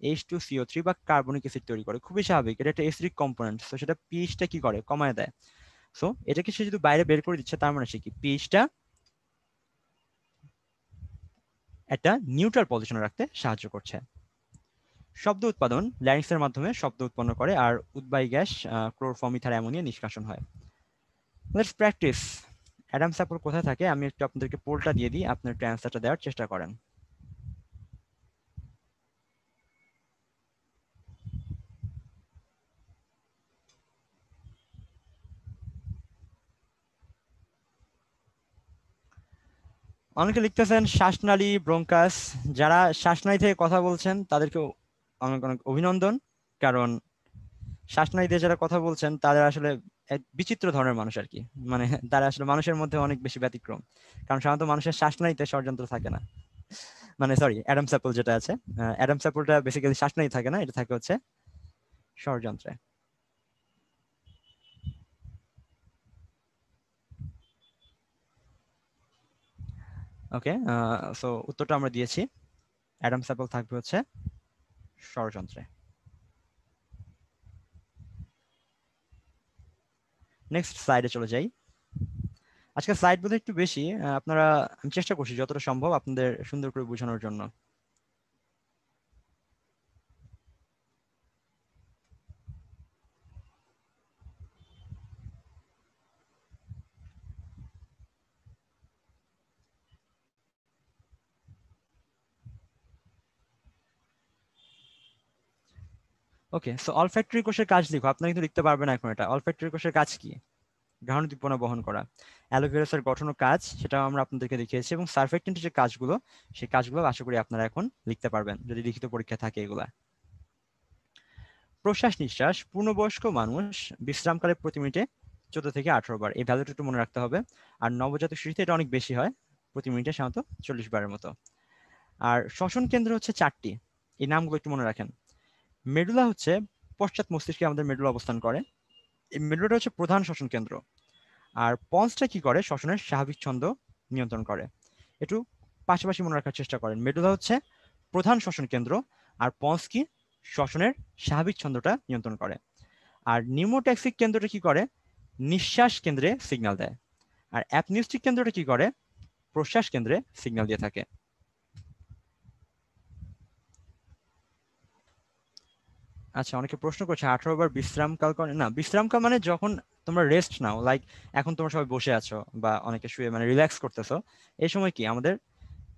এইচ টু সিও থ্রি বা কার্বনিক অ্যাসিড তৈরি করে খুবই স্বাভাবিক এটা একটা এসিডিক কম্পোনেন্ট সো সেটা পিএইচটা কি করে কমায় দেয় সো এটাকে সে যদি বাইরে বের করে দিচ্ছে তার মানে সে কি পিএইচটা একটা নিউট্রাল পজিশনে রাখতে সাহায্য করছে শব্দ উৎপাদন ল্যারিংসের মাধ্যমে শব্দ উৎপন্ন করে আর উদ্বায়ী গ্যাস ক্লোরফর্মিথার অ্যামোনিয়া নিষ্কাশন হয় লেটস প্র্যাকটিস অ্যাডাম স্যাপল কোথায় থাকে আমি একটু আপনাদেরকে পোলটা দিয়ে দিই আপনার অ্যান্সারটা দেওয়ার চেষ্টা করেন অনেকে লিখতেছেন শ্বাসনালী ব্রঙ্কাস যারা শ্বাসনালী থেকে কথা বলছেন তাদেরকে অনেক অনেক অভিনন্দন কারণ শাসনাইদের যারা কথা বলছেন তাদের আসলে বিচিত্র ধরনের মানুষ আর কি মানে তারা আসলে মানুষের মধ্যে অনেক বেশি ব্যতিক্রম কারণ সাধারণত মানুষের শ্বাসনাইতে ষড়যন্ত্র থাকে না মানে সরি অ্যাডাম স্যাপল যেটা আছে অ্যাডাম স্যাপলটা বেসিক্যালি শ্বাসনাই থাকে না এটা থাকে হচ্ছে ষড়যন্ত্রে ওকে সো উত্তরটা আমরা দিয়েছি অ্যাডাম স্যাপল থাকবে হচ্ছে ষড়যন্ত্রে নেক্সট স্লাইডে চলে যাই আজকে স্লাইড বোধ একটু বেশি আপনারা আমি চেষ্টা করছি যতটা সম্ভব আপনাদের সুন্দর করে বোঝানোর জন্য ওকে সো অলফ্যাক্টরি কোষের কাজ লিখো আপনারা কিন্তু লিখতে পারবেন এখন এটা অলফ্যাক্টরি কোষের কাজ কি গ্রহণ উদ্দীপনা বহন করা অ্যালোভেরাসের গঠন ও কাজ সেটা আমরা আপনাদেরকে দেখিয়েছি এবং সার্ফেক্টেন্টের যে কাজগুলো সেই কাজগুলো আশা করি আপনারা এখন লিখতে পারবেন যদি লিখিত পরীক্ষা থাকে এগুলা প্রশ্বাস নিঃশ্বাস পূর্ণবয়স্ক মানুষ বিশ্রামকালে প্রতি মিনিটে চোদ্দ থেকে আঠারো বার এই ভ্যালুটা একটু মনে রাখতে হবে আর নবজাতক শিশুতে এটা অনেক বেশি হয় প্রতি মিনিটে সাধারণত চল্লিশ বারের মতো আর শ্বসন কেন্দ্র হচ্ছে চারটি এই নামগুলো একটু মনে রাখেন মেডুলা হচ্ছে পশ্চাৎ মস্তিষ্কে আমাদের মেডুলা অবস্থান করে এই মেডুলাটা হচ্ছে প্রধান শ্বসন কেন্দ্র আর পন্সটা কি করে শ্বসনের স্বাভাবিক ছন্দ নিয়ন্ত্রণ করে একটু পাশাপাশি মনে রাখার চেষ্টা করেন মেডুলা হচ্ছে প্রধান শ্বসন কেন্দ্র আর পন্স কি শ্বসনের স্বাভাবিক ছন্দটা নিয়ন্ত্রণ করে আর নিউমোট্যাক্সিক কেন্দ্রটা কি করে নিঃশ্বাস কেন্দ্রে সিগনাল দেয় আর অ্যাপনিউস্টিক কেন্দ্রটা কি করে প্রশ্বাস কেন্দ্রে সিগনাল দিয়ে থাকে আচ্ছা অনেকে প্রশ্ন করছে আঠারো বার বিশ্রামকাল না বিশ্রামকাল মানে যখন তোমরা রেস্ট নাও লাইক এখন তোমরা সবাই বসে আছো বা অনেকে শুয়ে মানে রিল্যাক্স করতেছো এই সময় কি আমাদের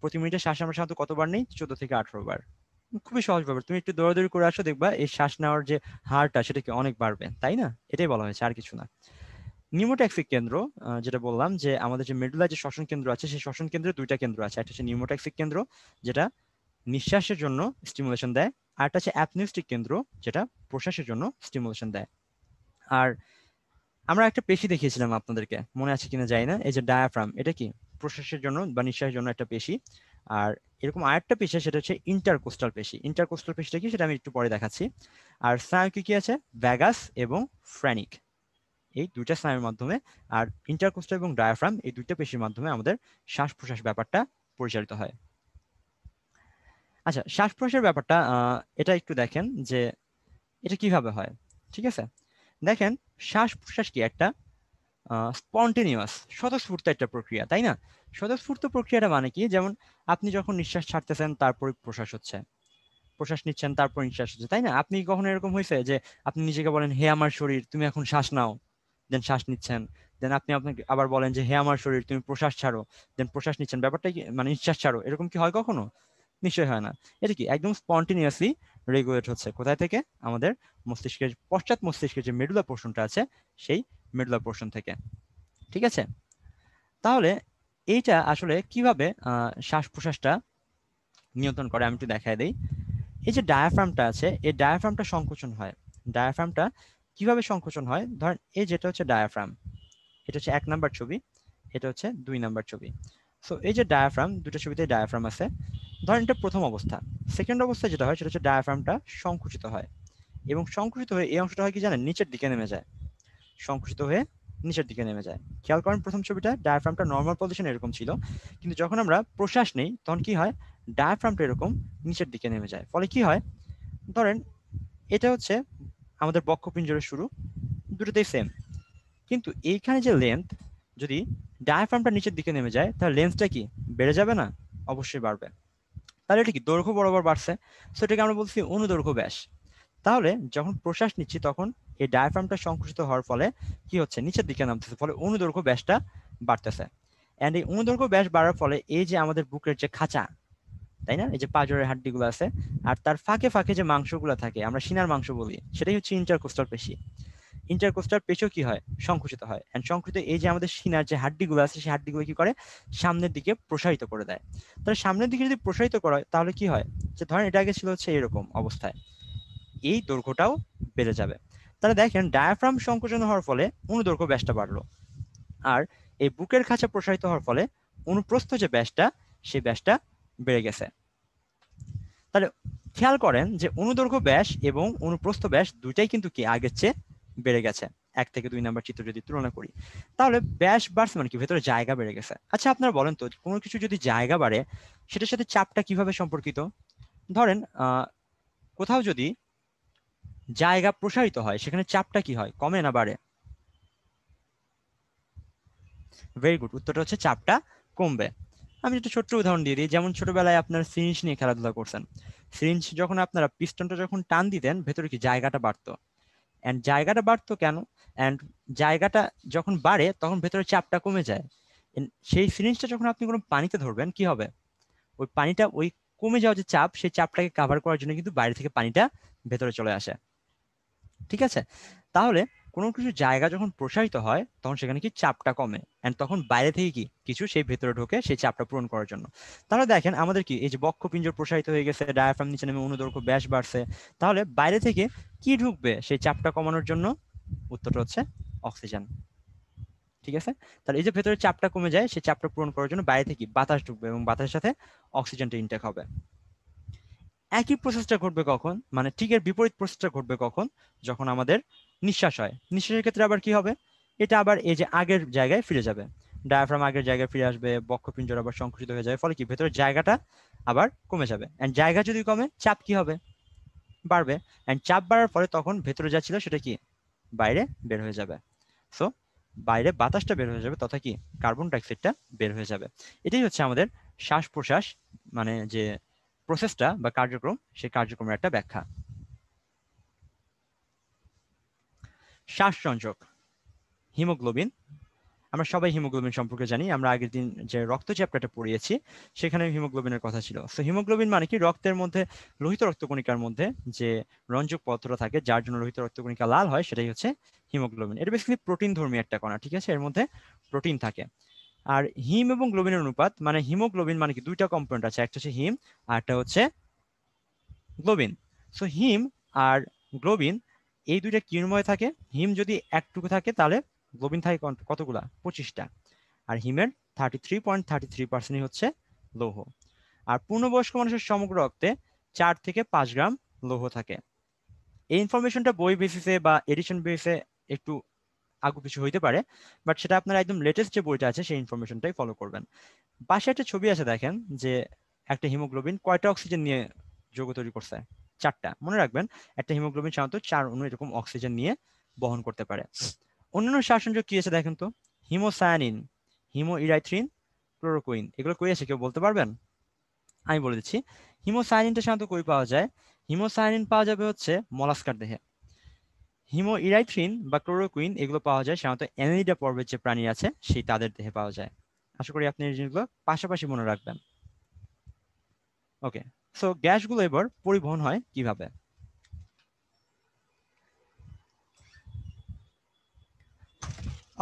প্রতি মিনিটে শ্বাস আমরা সাধারণত কতবার নেই চোদ্দ থেকে আঠারো বার খুবই সহজ ব্যাপার তুমি একটু দৌড়াদৌড়ি করে আসো দেখবা এই শ্বাস নেওয়ার যে হারটা সেটা কি অনেক বাড়বে তাই না এটাই বলা হয়েছে আর কিছু না নিউমোট্যাক্সিক কেন্দ্র যেটা বললাম যে আমাদের যে মেডুলার যে শ্বসন কেন্দ্র আছে সেই শ্বসন কেন্দ্রে দুইটা কেন্দ্র আছে একটা হচ্ছে নিউমোট্যাক্সিক কেন্দ্র যেটা নিঃশ্বাসের জন্য স্টিমুলেশন দেয় আরেকটা হচ্ছে অ্যাপনিস্টিক কেন্দ্র যেটা প্রশ্বাসের জন্য স্টিমুলেশন দেয় আর আমরা একটা পেশি দেখিয়েছিলাম আপনাদেরকে মনে আছে কিনা জানি না এই যে ডায়াফ্রাম এটা কি প্রশ্বাসের জন্য বা নিঃশ্বাসের জন্য একটা পেশি আর এরকম আরেকটা পেশি সেটা হচ্ছে ইন্টারকোস্টাল পেশি ইন্টারকোস্টাল পেশিটা কি সেটা আমি একটু পরে দেখাচ্ছি আর স্নায়ু কি আছে ভ্যাগাস এবং ফ্র্যানিক এই দুইটা স্নায়ুর মাধ্যমে আর ইন্টারকোস্টাল এবং ডায়াফ্রাম এই দুইটা পেশির মাধ্যমে আমাদের শ্বাস প্রশ্বাস ব্যাপারটা পরিচালিত হয় আচ্ছা শ্বাস প্রশ্বাসের ব্যাপারটা এটা একটু দেখেন যে এটা কিভাবে হয় ঠিক আছে দেখেন শ্বাস প্রশ্বাস কি একটা স্পন্টেনিয়াস স্বতঃস্ফূর্ত একটা প্রক্রিয়া তাই না স্বতঃস্ফূর্ত প্রক্রিয়াটা মানে কি যেমন আপনি যখন নিঃশ্বাস ছাড়তেছেন তারপরে প্রশ্বাস হচ্ছে প্রশ্বাস নিচ্ছেন তারপর নিঃশ্বাস হচ্ছে তাই না আপনি কখনো এরকম হয়েছে যে আপনি নিজেকে বলেন হে আমার শরীর তুমি এখন শ্বাস নাও দেন শ্বাস নিচ্ছেন দেন আপনি আপনাকে আবার বলেন যে হে আমার শরীর তুমি প্রশ্বাস ছাড়ো দেন প্রশ্বাস নিচ্ছেন ব্যাপারটা কি মানে নিঃশ্বাস ছাড়ো এরকম কি হয় কখনো নিশ্চয় হয় না এটা কি একদম স্পন্টিনিউসলি রেগুলেট হচ্ছে কোথায় থেকে আমাদের মস্তিষ্কের পশ্চাৎ মস্তিষ্কের যে মেডুলা পোর্শনটা আছে সেই মেডুলা পোর্শন থেকে ঠিক আছে তাহলে এইটা আসলে কিভাবে শ্বাস প্রশ্বাসটা নিয়ন্ত্রণ করে আমি একটু দেখাই দিই এই যে ডায়াফ্রামটা আছে এই ডায়াফ্রামটা সংকোচন হয় ডায়াফ্রামটা কিভাবে সংকোচন হয় ধরেন এই যেটা হচ্ছে ডায়াফ্রাম এটা হচ্ছে এক নাম্বার ছবি এটা হচ্ছে দুই নাম্বার ছবি সো এই যে ডায়াফ্রাম দুটো ছবিতে ডায়াফ্রাম আছে ধরেন এটা প্রথম অবস্থা সেকেন্ড অবস্থায় যেটা হয় সেটা হচ্ছে ডায়াফ্রামটা সংকুচিত হয় এবং সংকুচিত হয়ে এই অংশটা হয় কি জানেন নিচের দিকে নেমে যায় সংকুচিত হয়ে নিচের দিকে নেমে যায় খেয়াল করেন প্রথম ছবিটা ডায়াফ্রামটা নর্মাল পজিশন এরকম ছিল কিন্তু যখন আমরা প্রশ্বাস নেই তখন কি হয় ডায়াফ্রামটা এরকম নিচের দিকে নেমে যায় ফলে কি হয় ধরেন এটা হচ্ছে আমাদের বক্ষপিঞ্জরের শুরু দুটোতেই সেম কিন্তু এইখানে যে লেন্থ যদি ডায়াফ্রামটা নিচের দিকে নেমে যায় তাহলে লেন্থটা কি বেড়ে যাবে না অবশ্যই বাড়বে তাহলে এটা কি দৈর্ঘ্য বরাবর বাড়ছে সো এটাকে আমরা বলছি অনুদৈর্ঘ্য ব্যাস তাহলে যখন প্রশ্বাস নিচ্ছি তখন এই ডায়াফ্রামটা সংকুচিত হওয়ার ফলে কি হচ্ছে নিচের দিকে নামতেছে ফলে অনুদৈর্ঘ্য ব্যাসটা বাড়তেছে অ্যান্ড এই অনুদৈর্ঘ্য ব্যাস বাড়ার ফলে এই যে আমাদের বুকের যে খাঁচা তাই না এই যে পাঁজরের হাড্ডিগুলো আছে আর তার ফাঁকে ফাঁকে যে মাংসগুলো থাকে আমরা সিনার মাংস বলি সেটাই হচ্ছে ইন্টারকোস্টাল পেশি ইন্টারকোস্টার পেছো কি হয় সংকুচিত হয় অ্যান্ড সংকুচিত এই যে আমাদের সিনার যে হাড্ডিগুলো আছে সেই হাড্ডিগুলো কি করে সামনের দিকে প্রসারিত করে দেয় তাহলে সামনের দিকে যদি প্রসারিত করা হয় তাহলে কি হয় যে ধরেন এটা আগে ছিল হচ্ছে এরকম অবস্থায় এই দৈর্ঘ্যটাও বেড়ে যাবে তাহলে দেখেন ডায়াফ্রাম সংকোচন হওয়ার ফলে অনুদৈর্ঘ্য ব্যাসটা বাড়লো আর এই বুকের খাঁচা প্রসারিত হওয়ার ফলে অনুপ্রস্থ যে ব্যাসটা সেই ব্যাসটা বেড়ে গেছে তাহলে খেয়াল করেন যে অনুদৈর্ঘ্য ব্যাস এবং অনুপ্রস্থ ব্যাস দুইটাই কিন্তু কি আগের চেয়ে বেড়ে গেছে এক থেকে দুই নাম্বার চিত্র যদি তুলনা করি তাহলে ব্যাস বাড়ছে মানে কি ভেতরে জায়গা বেড়ে গেছে আচ্ছা আপনারা বলেন তো কোনো কিছু যদি জায়গা বাড়ে সেটার সাথে চাপটা কিভাবে সম্পর্কিত ধরেন কোথাও যদি জায়গা প্রসারিত হয় সেখানে চাপটা কি হয় কমে না বাড়ে ভেরি গুড উত্তরটা হচ্ছে চাপটা কমবে আমি একটা ছোট্ট উদাহরণ দিয়ে দিই যেমন ছোটবেলায় আপনার সিরিঞ্জ নিয়ে খেলাধুলা করছেন সিরিঞ্জ যখন আপনারা পিস্টনটা যখন টান দিতেন ভেতরে কি জায়গাটা বাড়তো অ্যান্ড জায়গাটা বাড়তো কেন অ্যান্ড জায়গাটা যখন বাড়ে তখন ভেতরে চাপটা কমে যায় সেই সিরিঞ্জটা যখন আপনি কোনো পানিতে ধরবেন কি হবে ওই পানিটা ওই কমে যাওয়া যে চাপ সেই চাপটাকে কাভার করার জন্য কিন্তু বাইরে থেকে পানিটা ভেতরে চলে আসে ঠিক আছে তাহলে কোনো কিছু জায়গা যখন প্রসারিত হয় তখন সেখানে কি চাপটা কমে অ্যান্ড তখন বাইরে থেকে কি কিছু সেই ভেতরে ঢোকে সেই চাপটা পূরণ করার জন্য তাহলে দেখেন আমাদের কি এই যে বক্ষ পিঞ্জর প্রসারিত হয়ে গেছে ডায়াফ্রাম নিচে নেমে অনুদর্ঘ্য ব্যাস বাড়ছে তাহলে বাইরে থেকে কি ঢুকবে সেই চাপটা কমানোর জন্য উত্তরটা হচ্ছে অক্সিজেন ঠিক আছে তাহলে এই যে ভেতরে চাপটা কমে যায় সেই চাপটা পূরণ করার জন্য বাইরে থেকে বাতাস ঢুকবে এবং বাতাসের সাথে অক্সিজেনটা ইনটেক হবে একই প্রসেসটা ঘটবে কখন মানে ঠিক এর বিপরীত প্রসেসটা ঘটবে কখন যখন আমাদের নিঃশ্বাস হয় নিঃশ্বাসের ক্ষেত্রে আবার কি হবে এটা আবার এই যে আগের জায়গায় ফিরে যাবে ডায়াফ্রাম আগের জায়গায় ফিরে আসবে বক্ষপিঞ্জর আবার সংকুচিত হয়ে যাবে ফলে কি ভেতরের জায়গাটা আবার কমে যাবে অ্যান্ড জায়গা যদি কমে চাপ কি হবে বাড়বে অ্যান্ড চাপ বাড়ার ফলে তখন ভেতরে যা ছিল সেটা কি বাইরে বের হয়ে যাবে সো বাইরে বাতাসটা বের হয়ে যাবে তথা কি কার্বন ডাইঅক্সাইডটা বের হয়ে যাবে এটাই হচ্ছে আমাদের শ্বাস প্রশ্বাস মানে যে প্রসেসটা বা কার্যক্রম সেই কার্যক্রমের একটা ব্যাখ্যা শ্বাসরঞ্জক হিমোগ্লোবিন আমরা সবাই হিমোগ্লোবিন সম্পর্কে জানি আমরা আগের দিন যে রক্ত চ্যাপ্টারটা পড়িয়েছি সেখানে হিমোগ্লোবিনের কথা ছিল সো হিমোগ্লোবিন মানে কি রক্তের মধ্যে লোহিত রক্তকণিকার মধ্যে যে রঞ্জক পদার্থটা থাকে যার জন্য লোহিত রক্তকণিকা লাল হয় সেটাই হচ্ছে হিমোগ্লোবিন এটা বেসিক্যালি প্রোটিন ধর্মী একটা কণা ঠিক আছে এর মধ্যে প্রোটিন থাকে আর হিম এবং গ্লোবিনের অনুপাত মানে হিমোগ্লোবিন মানে কি দুইটা কম্পোনেন্ট আছে একটা হচ্ছে হিম আর একটা হচ্ছে গ্লোবিন সো হিম আর গ্লোবিন এই দুইটা কিরণময় থাকে হিম যদি একটুকু থাকে তাহলে গ্লোবিন থাকে কতগুলা পঁচিশটা আর হিমের thirty three point thirty three পার্সেন্টই হচ্ছে লৌহ আর পূর্ণবয়স্ক মানুষের সমগ্র রক্তে চার থেকে পাঁচ গ্রাম লৌহ থাকে এই ইনফরমেশনটা বই বেসিসে বা এডিশন বেসিসে একটু আগু পিছু হইতে পারে বাট সেটা আপনার একদম লেটেস্ট যে বইটা আছে সেই ইনফরমেশনটাই ফলো করবেন পাশে একটা ছবি আছে দেখেন যে একটা হিমোগ্লোবিন কয়টা অক্সিজেন নিয়ে যৌগ তৈরি করছে চারটা মনে রাখবেন একটা হিমোগ্লোবিন সাধারণত চার অণু এরকম অক্সিজেন নিয়ে বহন করতে পারে অন্যান্য শ্বাসনযোগ কি আছে দেখেন তো হিমোসায়ানিন হিমো ইরাইথ্রিন ক্লোরোকুইন এগুলো কই আছে কেউ বলতে পারবেন আমি বলে দিচ্ছি হিমোসায়ানিনটা সাধারণত কই পাওয়া যায় হিমোসায়ানিন পাওয়া যাবে হচ্ছে মলাস্কার দেহে হিমো ইরাইথ্রিন বা ক্লোরোকুইন এগুলো পাওয়া যায় সাধারণত অ্যানিডা পর্বের যে প্রাণী আছে সেই তাদের দেহে পাওয়া যায় আশা করি আপনি এই জিনিসগুলো পাশাপাশি মনে রাখবেন ওকে সো গ্যাসগুলো এবার পরিবহন হয় কিভাবে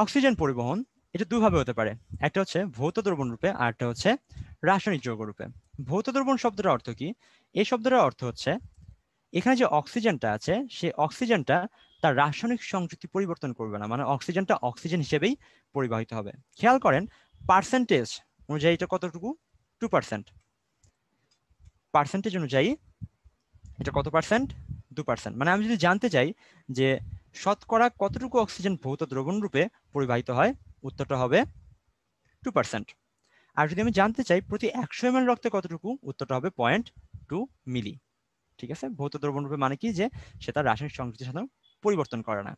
অক্সিজেন পরিবহন এটা দুভাবে হতে পারে একটা হচ্ছে ভৌত দ্রবণ রূপে আর একটা হচ্ছে রাসায়নিক যৌগ রূপে ভৌত দ্রবণ শব্দটার অর্থ কি এই শব্দটার অর্থ হচ্ছে এখানে যে অক্সিজেনটা আছে সেই অক্সিজেনটা তার রাসায়নিক সংযুক্তি পরিবর্তন করবে না মানে অক্সিজেনটা অক্সিজেন হিসেবেই পরিবাহিত হবে খেয়াল করেন পার্সেন্টেজ অনুযায়ী এটা কতটুকু টু পার্সেন্ট পার্সেন্টেজ অনুযায়ী এটা কত পার্সেন্ট দু পার্সেন্ট মানে আমি যদি জানতে চাই যে শতকরা কতটুকু অক্সিজেন ভৌত দ্রবণ রূপে পরিবাহিত হয় উত্তরটা হবে টু পার্সেন্ট আর যদি আমি জানতে চাই প্রতি একশো এম রক্তে কতটুকু উত্তরটা হবে পয়েন্ট টু মিলি ঠিক আছে ভৌত দ্রবণ রূপে মানে কি যে সে তার রাসায়নিক সংযুক্তির সাথে পরিবর্তন করে না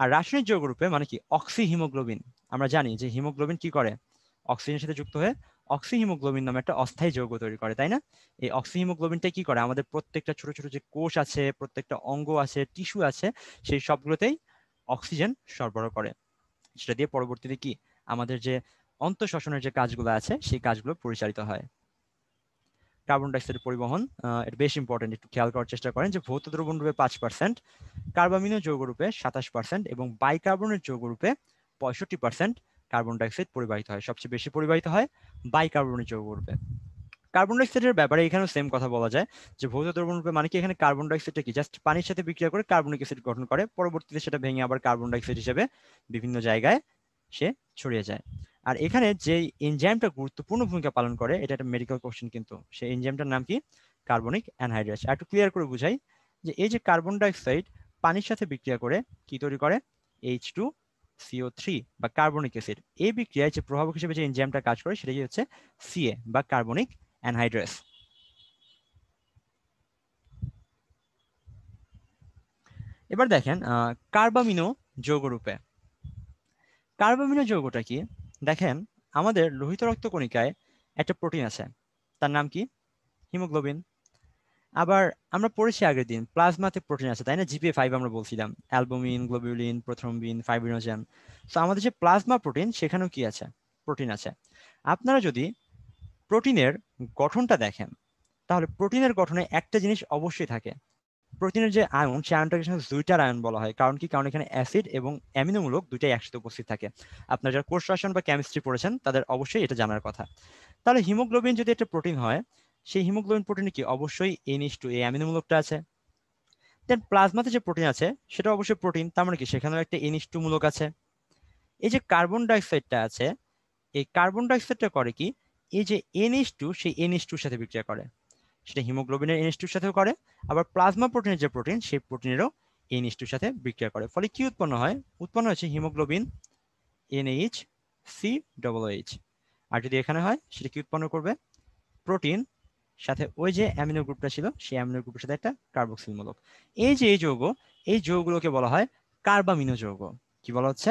আর রাসায়নিক যৌগ রূপে মানে কি অক্সি হিমোগ্লোবিন আমরা জানি যে হিমোগ্লোবিন কি করে অক্সিজেনের সাথে যুক্ত হয়ে অক্সিহিমোগ্লোবিন নামে একটা অস্থায়ী যৌগ তৈরি করে তাই না এই অক্সিহিমোগ্লোবিনটা কি করে আমাদের প্রত্যেকটা ছোট ছোট যে কোষ আছে প্রত্যেকটা অঙ্গ আছে টিস্যু আছে সেই সবগুলোতেই অক্সিজেন সরবরাহ করে সেটা দিয়ে পরবর্তীতে কি আমাদের যে অন্তঃশ্বসনের যে কাজগুলো আছে সেই কাজগুলো পরিচালিত হয় কার্বন ডাইঅক্সাইড পরিবহন এটা বেশ ইম্পর্টেন্ট একটু খেয়াল করার চেষ্টা করেন যে ভৌত দ্রবণ রূপে পাঁচ পার্সেন্ট কার্বামিনীয় যৌগ রূপে সাতাশ পার্সেন্ট এবং বাইকার্বনের যৌগ রূপে পঁয়ষট্টি পার্সেন্ট কার্বন ডাইঅক্সাইড পরিবাহিত হয় সবচেয়ে বেশি পরিবাহিত হয় বাই কার্বনের যৌগ রূপে কার্বন ডাইঅক্সাইডের ব্যাপারে এখানেও সেম কথা বলা যায় যে ভৌত দ্রবণ রূপে মানে কি এখানে কার্বন ডাইঅক্সাইডটা কি জাস্ট পানির সাথে বিক্রিয়া করে কার্বনিক অ্যাসিড গঠন করে পরবর্তীতে সেটা ভেঙে আবার কার্বন ডাইঅক্সাইড হিসেবে বিভিন্ন জায়গায় সে ছড়িয়ে যায় আর এখানে যে এনজাইমটা গুরুত্বপূর্ণ ভূমিকা পালন করে এটা একটা মেডিকেল কোশ্চেন কিন্তু সেই এনজাইমটার নাম কি কার্বনিক অ্যানহাইড্রেস একটু ক্লিয়ার করে বুঝাই যে এই যে কার্বন ডাইঅক্সাইড পানির সাথে বিক্রিয়া করে কি তৈরি করে এইচ টু সিও থ্রি বা কার্বনিক অ্যাসিড এই বিক্রিয়ায় যে প্রভাবক হিসেবে যে এনজাইমটা কাজ করে সেটাই হচ্ছে সিএ বা কার্বনিক অ্যানহাইড্রেস এবার দেখেন কার্বামিনো যৌগরূপে কার্বামিনো যৌগটা কি দেখেন আমাদের লোহিত রক্তকণিকায় একটা প্রোটিন আছে তার নাম কি হিমোগ্লোবিন আবার আমরা পড়েছি আগের দিন প্লাজমাতে প্রোটিন আছে তাই না জিপিএ ফাইভ আমরা বলছিলাম অ্যালবুমিন গ্লোবিউলিন প্রথমবিন ফাইব্রিনোজেন তো আমাদের যে প্লাজমা প্রোটিন সেখানেও কি আছে প্রোটিন আছে আপনারা যদি প্রোটিনের গঠনটা দেখেন তাহলে প্রোটিনের গঠনে একটা জিনিস অবশ্যই থাকে প্রোটিনের যে আয়ন সেই আয়নটাকে দুইটার আয়ন বলা হয় কারণ কি কারণ এখানে অ্যাসিড এবং অ্যামিনোমূলক দুইটাই একসাথে উপস্থিত থাকে আপনারা যারা কোর্স রাসায়ন বা কেমিস্ট্রি পড়েছেন তাদের অবশ্যই এটা জানার কথা তাহলে হিমোগ্লোবিন যদি একটা প্রোটিন হয় সেই হিমোগ্লোবিন প্রোটিনে কি অবশ্যই এনএস টু এই মূলকটা আছে দেন প্লাজমাতে যে প্রোটিন আছে সেটা অবশ্যই প্রোটিন তার মানে কি সেখানেও একটা এনএস টু মূলক আছে এই যে কার্বন ডাইঅক্সাইডটা আছে এই কার্বন ডাইঅক্সাইডটা করে কি এই যে এনএস টু সেই এনএস টুর সাথে বিক্রিয়া করে সেটা হিমোগ্লোবিনের এনএস টুর সাথেও করে আবার প্লাজমা প্রোটিনের যে প্রোটিন সেই প্রোটিনেরও এনএস টুর সাথে বিক্রিয়া করে ফলে কি উৎপন্ন হয় উৎপন্ন হয়েছে haemoglobin NH C double H আর যদি এখানে হয় সেটা কি উৎপন্ন করবে প্রোটিন সাথে ওই যে অ্যামিনো গ্রুপটা ছিল সেই অ্যামিনো গ্রুপের সাথে একটা কার্বক্সিল মূলক এই যে এই যৌগ এই যৌগগুলোকে বলা হয় কার্বামিনো যৌগ কি বলা হচ্ছে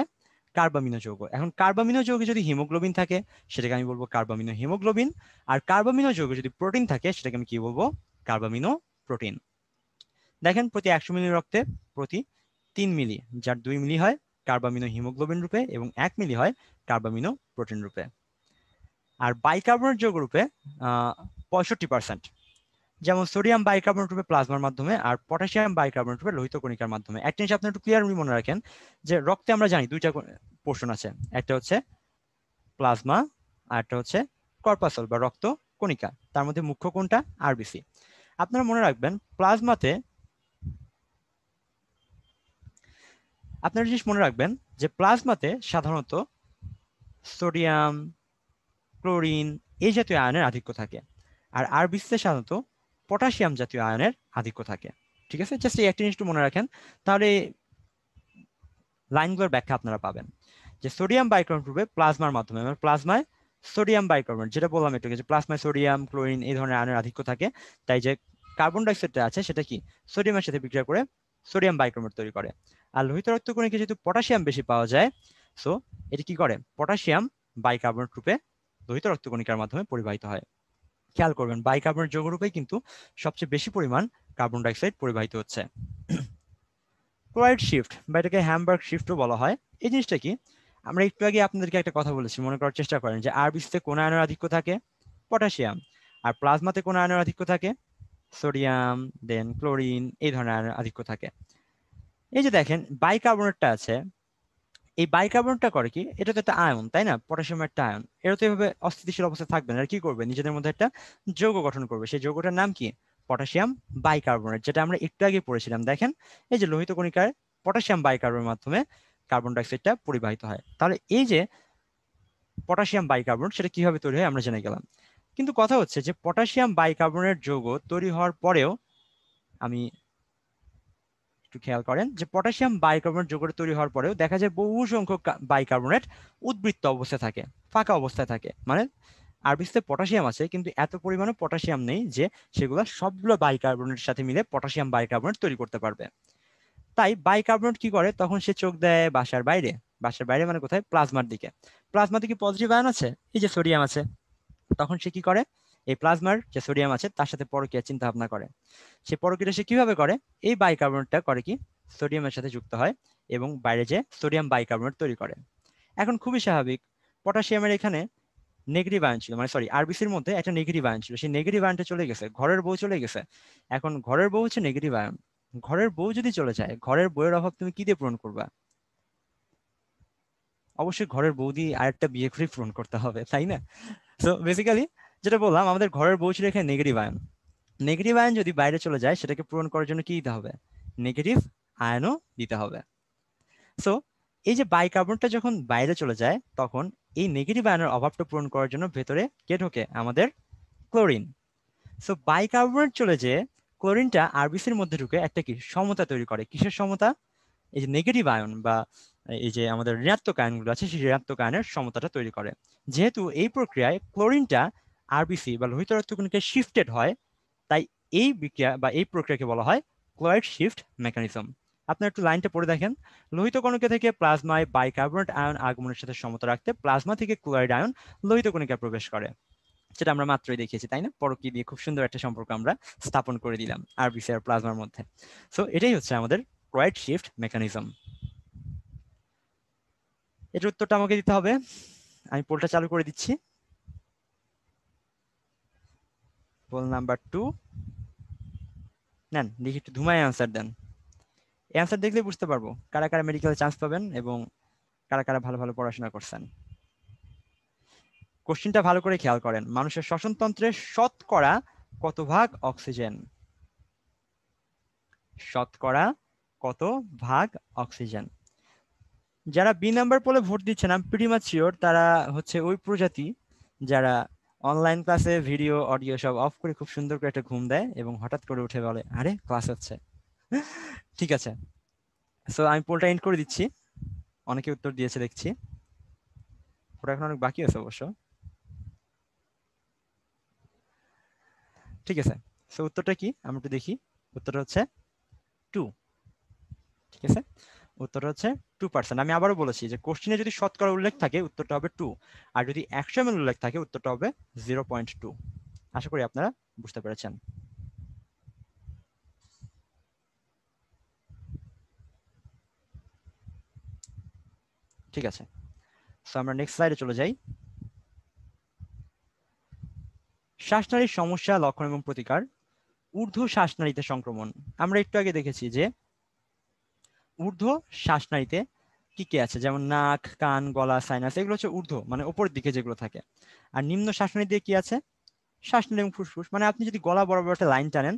কার্বামিনো যৌগ এখন কার্বামিনো যৌগে যদি হিমোগ্লোবিন থাকে সেটাকে আমি বলবো কার্বামিনো হিমোগ্লোবিন আর কার্বামিনো যৌগে যদি প্রোটিন থাকে সেটাকে আমি কি বলবো কার্বামিনো প্রোটিন দেখেন প্রতি একশো মিলি রক্তে প্রতি তিন মিলি যার দুই মিলি হয় কার্বামিনো হিমোগ্লোবিন রূপে এবং এক মিলি হয় কার্বামিনো প্রোটিন রূপে আর বাইকার্বনেট যৌগ রূপে পঁয়ষট্টি পার্সেন্ট যেমন সোডিয়াম বাইকার্বন রূপে প্লাজমার মাধ্যমে আর পটাশিয়াম বাইকার্বন রূপে লোহিত কণিকার মাধ্যমে একটা জিনিস আপনি একটু ক্লিয়ারলি মনে রাখেন যে রক্তে আমরা জানি দুইটা পোষণ আছে একটা হচ্ছে প্লাজমা আর একটা হচ্ছে কর্পাসল বা রক্ত কণিকা তার মধ্যে মুখ্য কোনটা আরবিসি আপনারা মনে রাখবেন প্লাজমাতে আপনারা জিনিস মনে রাখবেন যে প্লাজমাতে সাধারণত সোডিয়াম ক্লোরিন এই জাতীয় আয়নের আধিক্য থাকে আর আর বিসিতে সাধারণত পটাশিয়াম জাতীয় আয়নের আধিক্য থাকে ঠিক আছে জাস্ট এই একটা জিনিস একটু মনে রাখেন তাহলে লাইনগুলোর ব্যাখ্যা আপনারা পাবেন যে সোডিয়াম বাইকার্বনেট রূপে প্লাজমার মাধ্যমে মানে প্লাজমায় সোডিয়াম বাইকার্বনেট যেটা বললাম একটু যে প্লাজমায় সোডিয়াম ক্লোরিন এই ধরনের আয়নের আধিক্য থাকে তাই যে কার্বন ডাইঅক্সাইডটা আছে সেটা কি সোডিয়ামের সাথে বিক্রিয়া করে সোডিয়াম বাইকার্বনেট তৈরি করে আর লোহিত রক্ত রক্তকণিকে যেহেতু পটাশিয়াম বেশি পাওয়া যায় সো এটা কি করে পটাশিয়াম বাইকার্বনেট রূপে লোহিত রক্ত কণিকার মাধ্যমে পরিবাহিত হয় খেয়াল করবেন বাইকার্বনেট যৌগরূপেই কিন্তু সবচেয়ে বেশি পরিমাণ কার্বন ডাইঅক্সাইড পরিবাহিত হচ্ছে ক্লোরাইড শিফট বা এটাকে হ্যামবার্গ শিফটও বলা হয় এই জিনিসটা কি আমরা একটু আগে আপনাদেরকে একটা কথা বলেছি মনে করার চেষ্টা করেন যে আরবিসিতে কোন আয়নের আধিক্য থাকে পটাশিয়াম আর প্লাজমাতে কোন আয়নের আধিক্য থাকে সোডিয়াম দেন ক্লোরিন এই ধরনের আয়নের আধিক্য থাকে এই যে দেখেন বাইকার্বনেটটা আছে এই বাইকার্বনটা করে কি এটা তো একটা আয়ন তাই না পটাশিয়াম একটা আয়ন এটা তো এভাবে অস্থিতিশীল অবস্থা থাকবে না আর কি করবে নিজেদের মধ্যে একটা যৌগ গঠন করবে সেই যৌগটার নাম কি পটাশিয়াম বাইকার্বনেট যেটা আমরা একটু আগে পড়েছিলাম দেখেন এই যে লোহিত কণিকার পটাশিয়াম বাইকার্বনের মাধ্যমে কার্বন ডাইঅক্সাইডটা পরিবাহিত হয় তাহলে এই যে পটাশিয়াম বাইকার্বনেট সেটা কিভাবে তৈরি হয় আমরা জেনে গেলাম কিন্তু কথা হচ্ছে যে পটাশিয়াম বাইকার্বনেট যৌগ তৈরি হওয়ার পরেও আমি একটু খেয়াল করেন যে পটাশিয়াম বাইকার্বনেট যোগের তৈরি হওয়ার পরেও দেখা যায় বহু সংখ্যক বাইকার্বনেট উদ্বৃত্ত অবস্থায় থাকে ফাঁকা অবস্থায় থাকে মানে আরবিসিতে পটাশিয়াম আছে কিন্তু এত পরিমাণে পটাশিয়াম নেই যে সেগুলো সবগুলো বাইকার্বনেটের সাথে মিলে পটাশিয়াম বাইকার্বনেট তৈরি করতে পারবে তাই বাইকার্বনেট কি করে তখন সে চোখ দেয় বাসার বাইরে বাসার বাইরে মানে কোথায় প্লাজমার দিকে প্লাজমাতে কি পজিটিভ আয়ন আছে এই যে সোডিয়াম আছে তখন সে কি করে এই প্লাজমার যে সোডিয়াম আছে তার সাথে পরকীয়া চিন্তা ভাবনা করে সে পরকিটা সে কিভাবে করে এই বাইকার্বনেটটা করে কি সোডিয়ামের সাথে যুক্ত হয় এবং বাইরে যে সোডিয়াম বাইকার্বনেট তৈরি করে এখন খুবই স্বাভাবিক পটাশিয়ামের এখানে নেগেটিভ আয়ন ছিল মানে সরি আরবিসির মধ্যে একটা নেগেটিভ আয়ন ছিল সেই নেগেটিভ আয়নটা চলে গেছে ঘরের বউ চলে গেছে এখন ঘরের বউ হচ্ছে নেগেটিভ আয়ন ঘরের বউ যদি চলে যায় ঘরের বউয়ের অভাব তুমি কি দিয়ে পূরণ করবা অবশ্যই ঘরের বউ দিয়ে আরেকটা বিয়ে করে পূরণ করতে হবে তাই না তো বেসিক্যালি যেটা বললাম আমাদের ঘরের বউ ছিল এখানে নেগেটিভ আয়ন নেগেটিভ আয়ন যদি বাইরে চলে যায় সেটাকে পূরণ করার জন্য কি দিতে হবে নেগেটিভ আয়নও দিতে হবে সো এই যে বাইকার্বনটা যখন বাইরে চলে যায় তখন এই নেগেটিভ আয়নের অভাবটা পূরণ করার জন্য ভেতরে কে ঢোকে আমাদের ক্লোরিন সো বাইকার্বনেট চলে যেয়ে ক্লোরিনটা আরবিসির মধ্যে ঢুকে একটা কি সমতা তৈরি করে কিসের সমতা এই যে নেগেটিভ আয়ন বা এই যে আমাদের ঋণাত্মক আয়নগুলো আছে সেই ঋণাত্মক আয়নের সমতাটা তৈরি করে যেহেতু এই প্রক্রিয়ায় ক্লোরিনটা আরবিসি বা লোহিত রক্তকণিকে শিফটেড হয় তাই এই বিক্রিয়া বা এই প্রক্রিয়াকে বলা হয় ক্লোরাইড শিফট মেকানিজম আপনার একটু লাইনটা পড়ে দেখেন লোহিত কণিকা থেকে প্লাজমায় বাইকার্বনেট আয়ন আগমনের সাথে সমতা রাখতে প্লাজমা থেকে ক্লোরাইড আয়ন লোহিত কণিকা প্রবেশ করে সেটা আমরা মাত্রই দেখিয়েছি তাই না পরকি দিয়ে খুব সুন্দর একটা সম্পর্ক আমরা স্থাপন করে দিলাম আর আর প্লাজমার মধ্যে সো এটাই হচ্ছে আমাদের ক্লোরাইড শিফট মেকানিজম এর উত্তরটা আমাকে দিতে হবে আমি পোলটা চালু করে দিচ্ছি পোল নাম্বার টু নেন দেখি একটু ধুমায় অ্যান্সার দেন অ্যান্সার দেখলে বুঝতে পারবো কারা কারা মেডিকেল চান্স পাবেন এবং কারা কারা ভালো ভালো পড়াশোনা করছেন কোশ্চিনটা ভালো করে খেয়াল করেন মানুষের শ্বসনতন্ত্রে শতকরা কত ভাগ অক্সিজেন শতকরা কত ভাগ অক্সিজেন যারা বি নাম্বার পোলে ভোট দিচ্ছেন আমি প্রিটি মাচিওর তারা হচ্ছে ওই প্রজাতি যারা অনলাইন ক্লাসে ভিডিও অডিও সব অফ করে খুব সুন্দর করে একটা ঘুম দেয় এবং হঠাৎ করে উঠে বলে আরে ক্লাস হচ্ছে ঠিক আছে সো আমি পোলটা এন্ড করে দিচ্ছি অনেকে উত্তর দিয়েছে দেখছি ওটা এখন অনেক বাকি আছে অবশ্য ঠিক আছে সো উত্তরটা কি আমি একটু দেখি উত্তরটা হচ্ছে টু ঠিক আছে উত্তরটা হচ্ছে টু পার্সেন্ট আমি আবারও বলেছি যে কোশ্চিনে যদি শতকরা উল্লেখ থাকে উত্তরটা হবে টু আর যদি একশো এম উল্লেখ থাকে উত্তরটা হবে জিরো পয়েন্ট টু আশা করি আপনারা বুঝতে পেরেছেন ঠিক আছে আমরা নেক্সট স্লাইডে চলে যাই শ্বাসনালীর সমস্যা লক্ষণ এবং প্রতিকার ঊর্ধ্ব শ্বাসনালীতে সংক্রমণ আমরা একটু আগে দেখেছি যে ঊর্ধ্ব শ্বাসনালীতে কি কি আছে যেমন নাক কান গলা সাইনাস এগুলো হচ্ছে ঊর্ধ্ব মানে ওপরের দিকে যেগুলো থাকে আর নিম্ন শ্বাসনালী দিয়ে কি আছে শ্বাসনালী এবং ফুসফুস মানে আপনি যদি গলা বরাবর একটা লাইন টানেন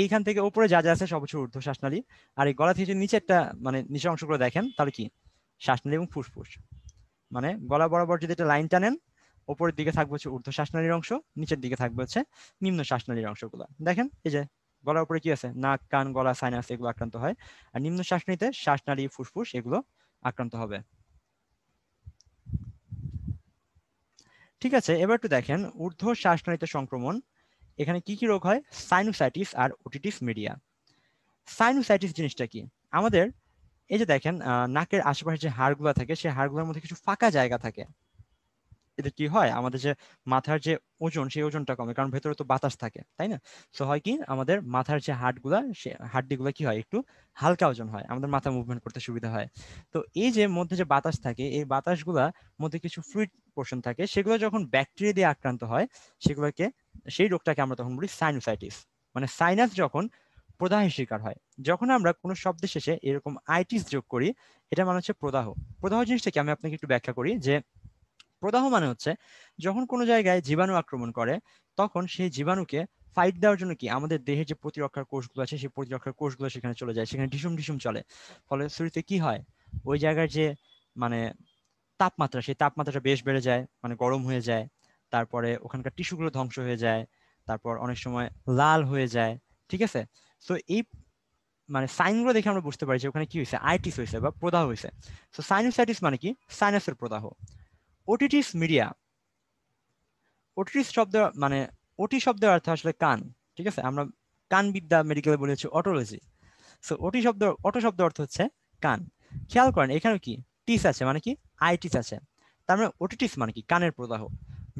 এইখান থেকে উপরে যা যা আছে সব হচ্ছে ঊর্ধ্ব শ্বাসনালী আর এই গলা থেকে যদি নিচে একটা মানে নিচের অংশগুলো দেখেন তাহলে কি শ্বাসনালী এবং ফুসফুস মানে গলা বরাবর যদি একটা লাইন টানেন ওপরের দিকে থাকবে হচ্ছে ঊর্ধ্ব শ্বাসনালীর অংশ নিচের দিকে থাকবে হচ্ছে নিম্ন শ্বাসনালীর অংশগুলো দেখেন এই যে গলার উপরে কি আছে নাক কান গলা সাইনাস এগুলো আক্রান্ত হয় আর নিম্ন শ্বাস শ্বাসনালীতে শ্বাসনালী ফুসফুস এগুলো আক্রান্ত হবে ঠিক আছে এবার একটু দেখেন ঊর্ধ্ব শ্বাসনালীতে সংক্রমণ এখানে কি কি রোগ হয় সাইনোসাইটিস আর ওটিটিস মিডিয়া সাইনোসাইটিস জিনিসটা কি আমাদের এই যে দেখেন নাকের আশেপাশে যে হাড়গুলো থাকে সেই হাড়গুলোর মধ্যে কিছু ফাঁকা জায়গা থাকে এতে কি হয় আমাদের যে মাথার যে ওজন সেই ওজনটা কমে কারণ ভেতরে তো বাতাস থাকে তাই না তো হয় কি আমাদের মাথার যে হাড়গুলা সে হাড্ডিগুলো কি হয় একটু হালকা ওজন হয় আমাদের মাথা মুভমেন্ট করতে সুবিধা হয় তো এই যে মধ্যে যে বাতাস থাকে এই বাতাসগুলা মধ্যে কিছু ফ্লুইড পোর্শন থাকে সেগুলো যখন ব্যাকটেরিয়া দিয়ে আক্রান্ত হয় সেগুলোকে সেই রোগটাকে আমরা তখন বলি সাইনোসাইটিস মানে সাইনাস যখন প্রদাহের শিকার হয় যখন আমরা কোনো শব্দের শেষে এরকম আইটিস যোগ করি এটা মানে হচ্ছে প্রদাহ প্রদাহ জিনিসটাকে আমি আপনাকে একটু ব্যাখ্যা করি যে প্রদাহ মানে হচ্ছে যখন কোনো জায়গায় জীবাণু আক্রমণ করে তখন সেই জীবাণুকে ফাইট দেওয়ার জন্য কি আমাদের দেহের যে প্রতিরক্ষার কোষগুলো আছে সেই প্রতিরক্ষার কোষগুলো সেখানে চলে যায় সেখানে ঢিসুম ঢিসুম চলে ফলে শরীরে কি হয় ওই জায়গার যে মানে তাপমাত্রা সেই তাপমাত্রাটা বেশ বেড়ে যায় মানে গরম হয়ে যায় তারপরে ওখানকার টিস্যুগুলো ধ্বংস হয়ে যায় তারপর অনেক সময় লাল হয়ে যায় ঠিক আছে তো এই মানে সাইনগুলো দেখে আমরা বুঝতে পারি যে ওখানে কি হয়েছে আইটিস হয়েছে বা প্রদাহ হয়েছে তো সাইনোসাইটিস মানে কি সাইনাসের প্রদাহ ওটিটিস মিডিয়া ওটিটিস শব্দ মানে ওটি শব্দের অর্থ আসলে কান ঠিক আছে আমরা কানবিদ্যা মেডিকেলে বলে হচ্ছে অটোলজি সো ওটি শব্দ অটো শব্দ অর্থ হচ্ছে কান খেয়াল করেন এখানে কি টিস আছে মানে কি আইটিস আছে তার মানে ওটিটিস মানে কি কানের প্রদাহ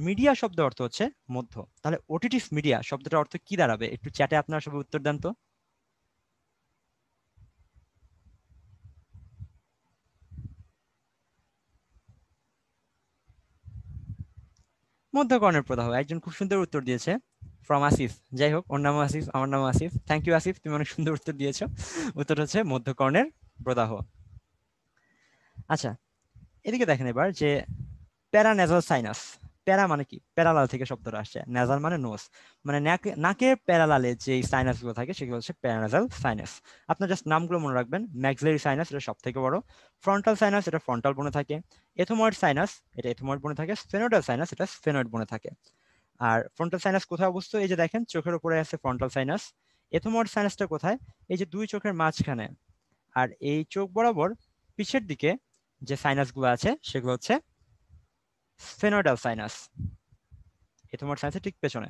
মিডিয়া শব্দ অর্থ হচ্ছে মধ্য তাহলে ওটিটিস মিডিয়া শব্দটার অর্থ কি দাঁড়াবে একটু চ্যাটে আপনার সবাই উত্তর দেন তো মধ্যকর্ণের প্রদাহ একজন খুব সুন্দর উত্তর দিয়েছে ফ্রম আসিফ যাই হোক ওর নাম আসিফ আমার নাম আসিফ থ্যাংক ইউ আসিফ তুমি অনেক সুন্দর উত্তর দিয়েছো উত্তর হচ্ছে মধ্যকর্ণের প্রদাহ আচ্ছা এদিকে দেখেন এবার যে প্যারানেজাল সাইনাস প্যারা মানে কি প্যারালাল থেকে শব্দটা আসছে নেজাল মানে নোস মানে নাকের প্যারালালে যে সাইনাস গুলো থাকে সেগুলো হচ্ছে প্যারানাজাল সাইনাস আপনার জাস্ট নামগুলো মনে রাখবেন ম্যাক্সিলারি সাইনাস এটা সব থেকে বড় ফ্রন্টাল সাইনাস এটা ফ্রন্টাল বনে থাকে এথোময়েড সাইনাস এটা এথোময়েড বনে থাকে স্পেনোডাল সাইনাস এটা স্পেনোয়েড বনে থাকে আর ফ্রন্টাল সাইনাস কোথায় অবস্থিত এই যে দেখেন চোখের উপরে আছে ফ্রন্টাল সাইনাস এথোময়েড সাইনাসটা কোথায় এই যে দুই চোখের মাঝখানে আর এই চোখ বরাবর পিছের দিকে যে সাইনাসগুলো আছে সেগুলো হচ্ছে ফেনোডাল সাইনাস এ তোমার সাইনাসের ঠিক পেছনে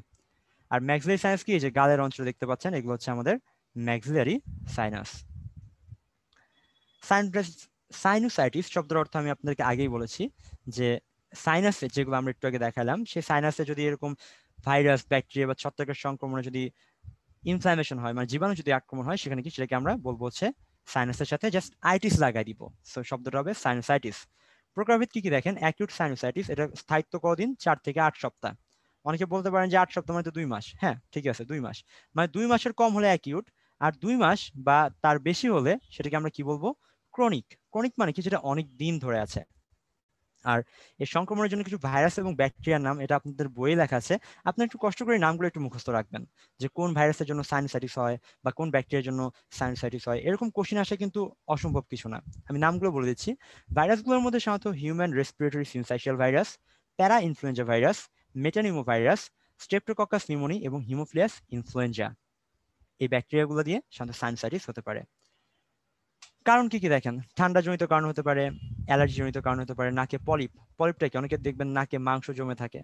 আর ম্যাক্সিলারি সাইনাস কি এই যে গালের অঞ্চল দেখতে পাচ্ছেন এগুলো হচ্ছে আমাদের ম্যাক্সিলারি সাইনাস সাইনুসাইটিস শব্দের অর্থ আমি আপনাদেরকে আগেই বলেছি যে সাইনাসে যেগুলো আমরা একটু আগে দেখালাম সেই সাইনাসে যদি এরকম ভাইরাস ব্যাকটেরিয়া বা ছত্রাকের সংক্রমণে যদি ইনফ্লামেশন হয় মানে জীবাণু যদি আক্রমণ হয় সেখানে কি সেটাকে আমরা বলবো হচ্ছে সাইনাসের সাথে জাস্ট আইটিস লাগাই দিব সো শব্দটা হবে সাইনোসাইটিস প্রকারভেদ কি কি দেখেন অ্যাকিউট সাইনোসাইটিস এটা স্থায়িত্ব কদিন চার থেকে আট সপ্তাহ অনেকে বলতে পারেন যে আট সপ্তাহ মানে তো দুই মাস হ্যাঁ ঠিক আছে দুই মাস মানে দুই মাসের কম হলে অ্যাকিউট আর দুই মাস বা তার বেশি হলে সেটাকে আমরা কি বলবো ক্রনিক ক্রনিক মানে কি সেটা অনেক দিন ধরে আছে আর এই সংক্রমণের জন্য কিছু ভাইরাস এবং ব্যাকটেরিয়ার নাম এটা আপনাদের বইয়ে লেখা আছে আপনি একটু কষ্ট করে নামগুলো একটু মুখস্থ রাখবেন যে কোন ভাইরাসের জন্য সাইনোসাইটিস হয় বা কোন ব্যাকটেরিয়ার জন্য সাইনোসাইটিস হয় এরকম কোশ্চিন আসা কিন্তু অসম্ভব কিছু না আমি নামগুলো বলে দিচ্ছি ভাইরাসগুলোর মধ্যে সাধারণত human respiratory syncytial virus para influenza virus metapneumo virus streptococcus pneumoniae এবং হিমোফিলিয়াস ইনফ্লুয়েঞ্জা এই ব্যাকটেরিয়াগুলো দিয়ে সাধারণত সাইনোসাইটিস হতে পারে কারণ কি কি দেখেন ঠান্ডা জনিত কারণ হতে পারে অ্যালার্জি জনিত কারণ হতে পারে নাকে পলিপ পলিপটা কি অনেকে দেখবেন নাকে মাংস জমে থাকে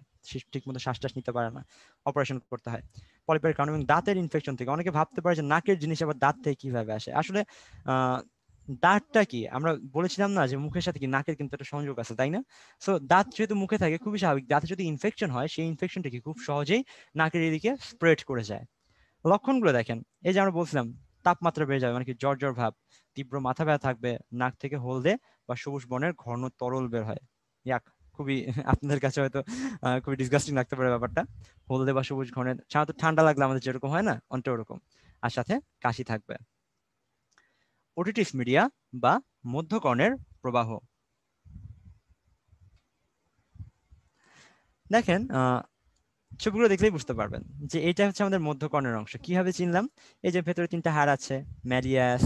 ঠিক মতো শ্বাসটাস নিতে পারে না অপারেশন করতে হয় পলিপের কারণে এবং দাঁতের ইনফেকশন থেকে অনেকে ভাবতে পারে যে নাকের জিনিস আবার দাঁত থেকে কিভাবে আসে আসলে দাঁতটা কি আমরা বলেছিলাম না যে মুখের সাথে কি নাকের কিন্তু একটা সংযোগ আছে তাই না সো দাঁত যেহেতু মুখে থাকে খুবই স্বাভাবিক দাঁতে যদি ইনফেকশন হয় সেই ইনফেকশনটা কি খুব সহজেই নাকের এদিকে স্প্রেড করে যায় লক্ষণগুলো দেখেন এই যে আমরা বলছিলাম তাপমাত্রা বেড়ে যাবে মানে কি জর্জর ভাব তীব্র মাথা ব্যথা থাকবে নাক থেকে হলদে বা সবুজ বর্ণের ঘন তরল বের হয় ইয়াক খুবই আপনাদের কাছে হয়তো খুবই ডিসগাস্টিং লাগতে পারে ব্যাপারটা হলদে বা সবুজ ঘনের সাধারণত ঠান্ডা লাগলে আমাদের যেরকম হয় না অনটা ওরকম আর সাথে কাশি থাকবে ওটিটিভ মিডিয়া বা মধ্যকর্ণের প্রবাহ দেখেন ছবিগুলো দেখলেই বুঝতে পারবেন যে এটা হচ্ছে আমাদের মধ্যকর্ণের অংশ কিভাবে চিনলাম এই যে ভেতরে তিনটা হাড় আছে ম্যালিয়াস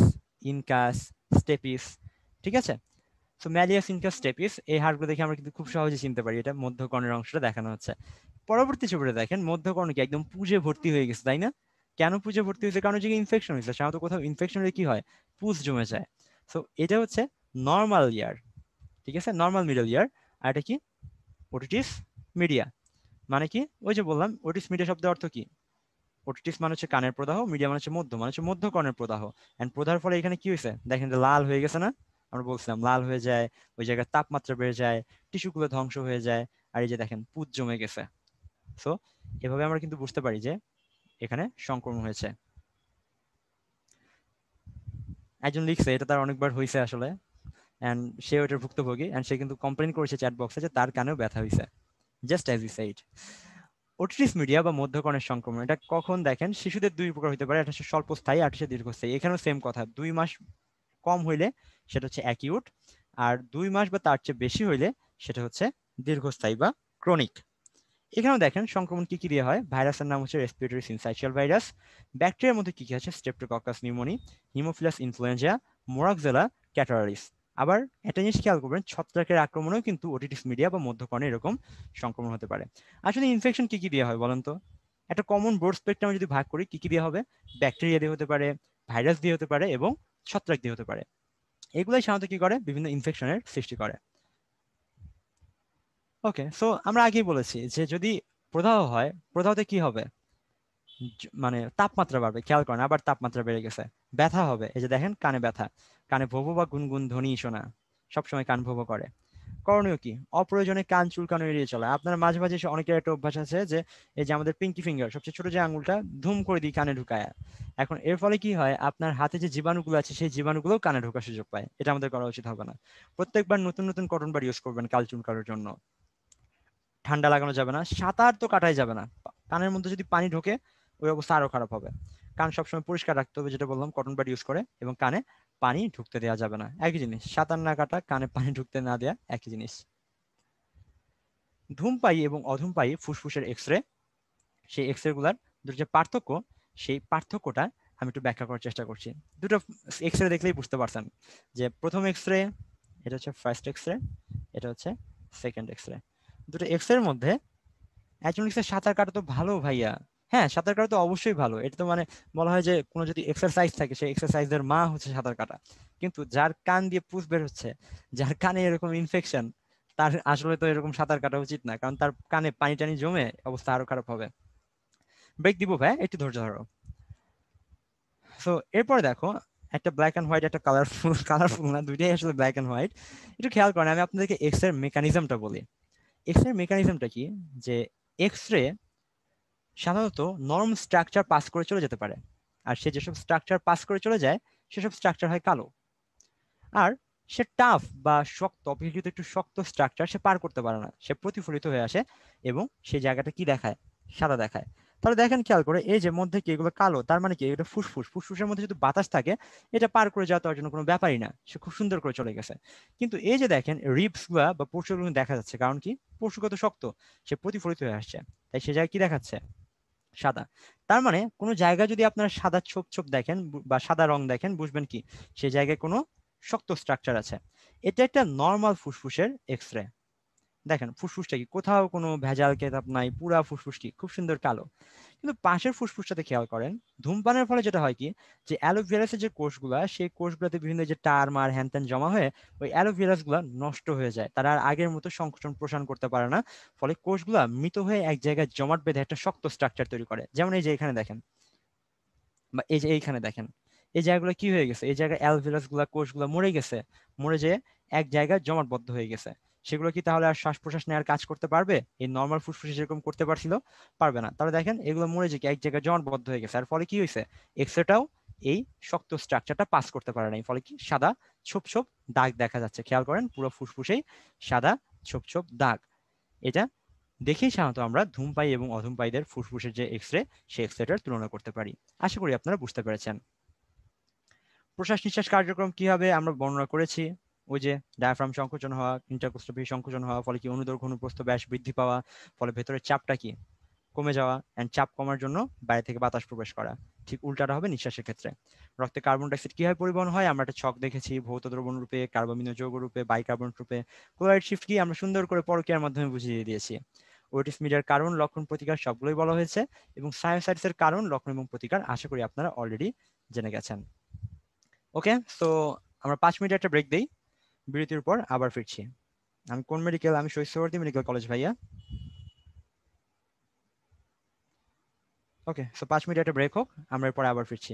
ইনকাস স্টেপিস ঠিক আছে তো ম্যালিয়াস ইনকাস স্টেপিস এই হাড়গুলো দেখে আমরা কিন্তু খুব সহজে চিনতে পারি এটা মধ্যকর্ণের অংশটা দেখানো হচ্ছে পরবর্তী ছবিটা দেখেন মধ্যকর্ণ কি একদম পুজে ভর্তি হয়ে গেছে তাই না কেন পুজে ভর্তি হয়েছে কারণ হচ্ছে ইনফেকশন হয়েছে সাধারণত কোথাও ইনফেকশন হলে কি হয় পুজ জমে যায় সো এটা হচ্ছে নর্মাল ইয়ার ঠিক আছে নর্মাল মিডল ইয়ার আর এটা কি ওটিটিস মিডিয়া মানে কি ওই যে বললাম ওটিস মিডিয়া শব্দের অর্থ কি ওটিটিস মানে হচ্ছে কানের প্রদাহ মিডিয়া মানে হচ্ছে মধ্য মানে হচ্ছে মধ্য কর্ণের প্রদাহ অ্যান্ড প্রদাহের ফলে এখানে কি হয়েছে দেখেন যে লাল হয়ে গেছে না আমরা বলছিলাম লাল হয়ে যায় ওই জায়গায় তাপমাত্রা বেড়ে যায় টিস্যুগুলো ধ্বংস হয়ে যায় আর এই যে দেখেন পুজ জমে গেছে সো এভাবে আমরা কিন্তু বুঝতে পারি যে এখানে সংক্রমণ হয়েছে একজন লিখছে এটা তার অনেকবার হয়েছে আসলে অ্যান্ড সে ওইটার ভুক্তভোগী অ্যান্ড সে কিন্তু কমপ্লেন করেছে চ্যাট বক্সে যে তার কানেও ব্যথা হয়েছে just as a side otitis media বা মধ্যকর্ণের সংক্রমণ এটা কখন দেখেন শিশুদের দুই প্রকার হতে পারে একটা স্বল্পস্থায়ী আর দীর্ঘস্থায়ী এখানেও সেম কথা দুই মাস কম হইলে সেটা হচ্ছে অ্যাকিউট আর দুই মাস বা তার চেয়ে বেশি হইলে সেটা হচ্ছে দীর্ঘস্থায়ী বা ক্রনিক এখানেও দেখেন সংক্রমণ কি কি দিয়ে হয় ভাইরাসের নাম হচ্ছে রেসপিরেটরি সিনসাইটিয়াল ভাইরাস ব্যাকটেরিয়ার মধ্যে কি কি আছে streptococcus pneumoniae haemophilus influenzae moraxella catarrhalis আবার একটা জিনিস খেয়াল করবেন ছত্রাকের আক্রমণেও কিন্তু ওটিটিস মিডিয়া বা মধ্যকর্ণে এরকম সংক্রমণ হতে পারে আসলে ইনফেকশন কি কি দিয়ে হয় বলেন তো একটা কমন ব্রড স্পেকট্রামে যদি ভাগ করি কি কি দিয়ে হবে ব্যাকটেরিয়া দিয়ে হতে পারে ভাইরাস দিয়ে হতে পারে এবং ছত্রাক দিয়ে হতে পারে এগুলাই সাধারণত কি করে বিভিন্ন ইনফেকশনের সৃষ্টি করে ওকে সো আমরা আগেই বলেছি যে যদি প্রদাহ হয় প্রদাহতে কি হবে মানে তাপমাত্রা বাড়বে খেয়াল করেন আবার তাপমাত্রা বেড়ে গেছে ব্যথা হবে এই যে দেখেন কানে ব্যথা কানে ভোবো বা গুনগুন ধ্বনি শোনা সবসময় কান ভোবো করে করণীয় কি অপ্রয়োজনে কান চুলকানো এড়িয়ে চলা আপনার মাঝে মাঝে অনেকের একটা অভ্যাস আছে যে এই যে আমাদের পিঙ্কি ফিঙ্গার সবচেয়ে ছোট যে আঙুলটা ধুম করে দিই কানে ঢুকায় এখন এর ফলে কি হয় আপনার হাতে যে জীবাণুগুলো আছে সেই জীবাণুগুলো কানে ঢোকার সুযোগ পায় এটা আমাদের করা উচিত হবে না প্রত্যেকবার নতুন নতুন কটন বার ইউজ করবেন কাল চুলকানোর জন্য ঠান্ডা লাগানো যাবে না সাঁতার তো কাটাই যাবে না কানের মধ্যে যদি পানি ঢোকে ওই অবস্থা আরো খারাপ হবে কান সবসময় পরিষ্কার রাখতে হবে যেটা বললাম কটন প্যাড ইউজ করে এবং কানে পানি ঢুকতে দেওয়া যাবে না একই জিনিস সাঁতার না কাটা কানে পানি ঢুকতে না দেওয়া একই জিনিস ধূমপায়ী এবং অধূমপায়ী ফুসফুসের এক্স রে সেই এক্স রে দুটো যে পার্থক্য সেই পার্থক্যটা আমি একটু ব্যাখ্যা করার চেষ্টা করছি দুটো এক্স রে দেখলেই বুঝতে পারছেন যে প্রথম এক্স রে এটা হচ্ছে ফার্স্ট এক্স রে এটা হচ্ছে সেকেন্ড এক্স রে দুটো এক্স এর মধ্যে রে সাঁতার কাটা তো ভালো ভাইয়া হ্যাঁ সাঁতার কাটা তো অবশ্যই ভালো এটা তো মানে বলা হয় যে কোনো যদি এক্সারসাইজ থাকে সেই এক্সারসাইজের মা হচ্ছে সাঁতার কাটা কিন্তু যার কান দিয়ে পুষ বের হচ্ছে যার কানে এরকম ইনফেকশন তার আসলে তো এরকম সাঁতার কাটা উচিত না কারণ তার কানে পানি টানি জমে অবস্থা আরো খারাপ হবে ব্রেক দিব ভাই একটু ধৈর্য ধরো সো এরপরে দেখো একটা ব্ল্যাক অ্যান্ড হোয়াইট একটা কালারফুল কালারফুল না দুইটাই আসলে ব্ল্যাক অ্যান্ড হোয়াইট একটু খেয়াল করেন আমি আপনাদেরকে এক্স রে মেকানিজমটা বলি এক্স রে মেকানিজমটা কি যে এক্স রে সাধারণত নর্ম স্ট্রাকচার পাস করে চলে যেতে পারে আর সে যেসব স্ট্রাকচার পাস করে চলে যায় সেসব স্ট্রাকচার হয় কালো আর সে টাফ বা শক্ত অপেক্ষিত একটু শক্ত স্ট্রাকচার সে পার করতে পারে না সে প্রতিফলিত হয়ে আসে এবং সেই জায়গাটা কি দেখায় সাদা দেখায় তাহলে দেখেন খেয়াল করে এই যে মধ্যে কি এগুলো কালো তার মানে কি এটা ফুসফুস ফুসফুসের মধ্যে যদি বাতাস থাকে এটা পার করে যাওয়া তার জন্য কোনো ব্যাপারই না সে খুব সুন্দর করে চলে গেছে কিন্তু এই যে দেখেন রিপস গুলা বা পশুগুলো দেখা যাচ্ছে কারণ কি পশুগত শক্ত সে প্রতিফলিত হয়ে আসছে তাই সে জায়গায় কি দেখাচ্ছে সাদা তার মানে কোনো জায়গা যদি আপনারা সাদা ছোপ ছোপ দেখেন বা সাদা রং দেখেন বুঝবেন কি সেই জায়গায় কোনো শক্ত স্ট্রাকচার আছে এটা একটা নর্মাল ফুসফুসের এক্স রে দেখেন ফুসফুসটা কি কোথাও কোনো ভেজাল কেতাব নাই পুরা কি খুব সুন্দর কালো কিন্তু পাশের ফুসফুসটাতে খেয়াল করেন ধূমপানের ফলে যেটা হয় কি যে অ্যালোভিয়ারাসের যে কোষগুলো সেই কোষগুলোতে বিভিন্ন যে টার্ম আর হ্যানত্যান জমা হয়ে ওই অ্যালোভিয়ারাস গুলা নষ্ট হয়ে যায় তারা আর আগের মতো সংকোচন প্রসারণ করতে পারে না ফলে কোষগুলা মৃত হয়ে এক জায়গায় জমাট বেঁধে একটা শক্ত স্ট্রাকচার তৈরি করে যেমন এই যে এখানে দেখেন বা এই যে এইখানে দেখেন এই জায়গাগুলো কি হয়ে গেছে এই জায়গায় অ্যালভিরাস গুলা কোষগুলো মরে গেছে মরে যেয়ে এক জায়গায় জমাটবদ্ধ হয়ে গেছে সেগুলো কি তাহলে আর শ্বাস প্রশ্বাস নেওয়ার কাজ করতে পারবে এই নর্মাল ফুসফুসে যেরকম করতে পারছিল পারবে না তাহলে দেখেন এগুলো মরে যে এক জায়গায় বদ্ধ হয়ে গেছে আর ফলে কি হয়েছে এক্সরেটাও এই শক্ত স্ট্রাকচারটা পাস করতে পারে না ফলে কি সাদা ছোপ ছোপ দাগ দেখা যাচ্ছে খেয়াল করেন পুরো ফুসফুসেই সাদা ছোপ ছোপ দাগ এটা দেখেই সাধারণত আমরা ধূমপাই এবং অধূমপাইদের ফুসফুসের যে এক্স রে সেই এক্স রেটার তুলনা করতে পারি আশা করি আপনারা বুঝতে পেরেছেন প্রশ্বাস নিঃশ্বাস কার্যক্রম কি হবে আমরা বর্ণনা করেছি ওই যে ডায়াফ্রাম সংকোচন হওয়া ইন্টারকোস্টোপি সংকোচন হওয়া ফলে কি অনুদৈর্ঘ্য অনুপ্রস্থ ব্যাস বৃদ্ধি পাওয়া ফলে ভেতরের চাপটা কি কমে যাওয়া অ্যান্ড চাপ কমার জন্য বাইরে থেকে বাতাস প্রবেশ করা ঠিক উল্টাটা হবে নিঃশ্বাসের ক্ষেত্রে রক্তে কার্বন ডাইঅক্সাইড কিভাবে পরিবহন হয় আমরা একটা ছক দেখেছি ভৌত দ্রবণ রূপে কার্বামিন যৌগ রূপে বাইকার্বন রূপে ক্লোরাইড শিফট কি আমরা সুন্দর করে পরকিয়ার মাধ্যমে বুঝিয়ে দিয়েছি ওটিস মিডিয়ার কারণ লক্ষণ প্রতিকার সবগুলোই বলা হয়েছে এবং সায়োসাইটিস এর কারণ লক্ষণ এবং প্রতিকার আশা করি আপনারা অলরেডি জেনে গেছেন ওকে সো আমরা পাঁচ মিনিট একটা ব্রেক দিই বিরতির পর আবার ফিরছি আমি কোন মেডিকেল আমি শহীদ সোহরদি মেডিকেল কলেজ ভাইয়া ওকে সো পাঁচ মিনিট একটা ব্রেক হোক আমরা এরপরে আবার ফিরছি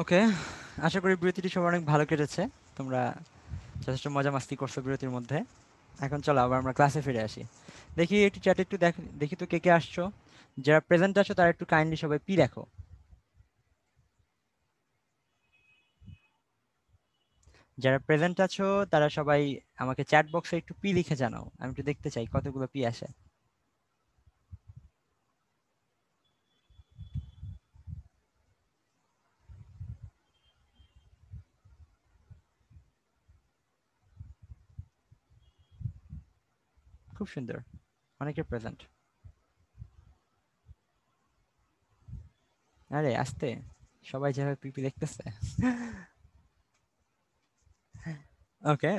ওকে আশা করি বিরতিটি সবাই অনেক ভালো কেটেছে তোমরা যথেষ্ট মজা মাস্তি করছো বিরতির মধ্যে এখন চলো আবার আমরা ক্লাসে ফিরে আসি দেখি একটু চ্যাটে একটু দেখ দেখি তো কে কে আসছো যারা প্রেজেন্ট আসো তারা একটু কাইন্ডলি সবাই পি দেখো যারা প্রেজেন্ট আছো তারা সবাই আমাকে চ্যাট বক্সে একটু পি লিখে জানাও আমি একটু দেখতে চাই কতগুলো পি আসে খুব সুন্দর অনেকে প্রেজেন্ট আরে আসতে সবাই যেভাবে পিপি দেখতেছে ওকে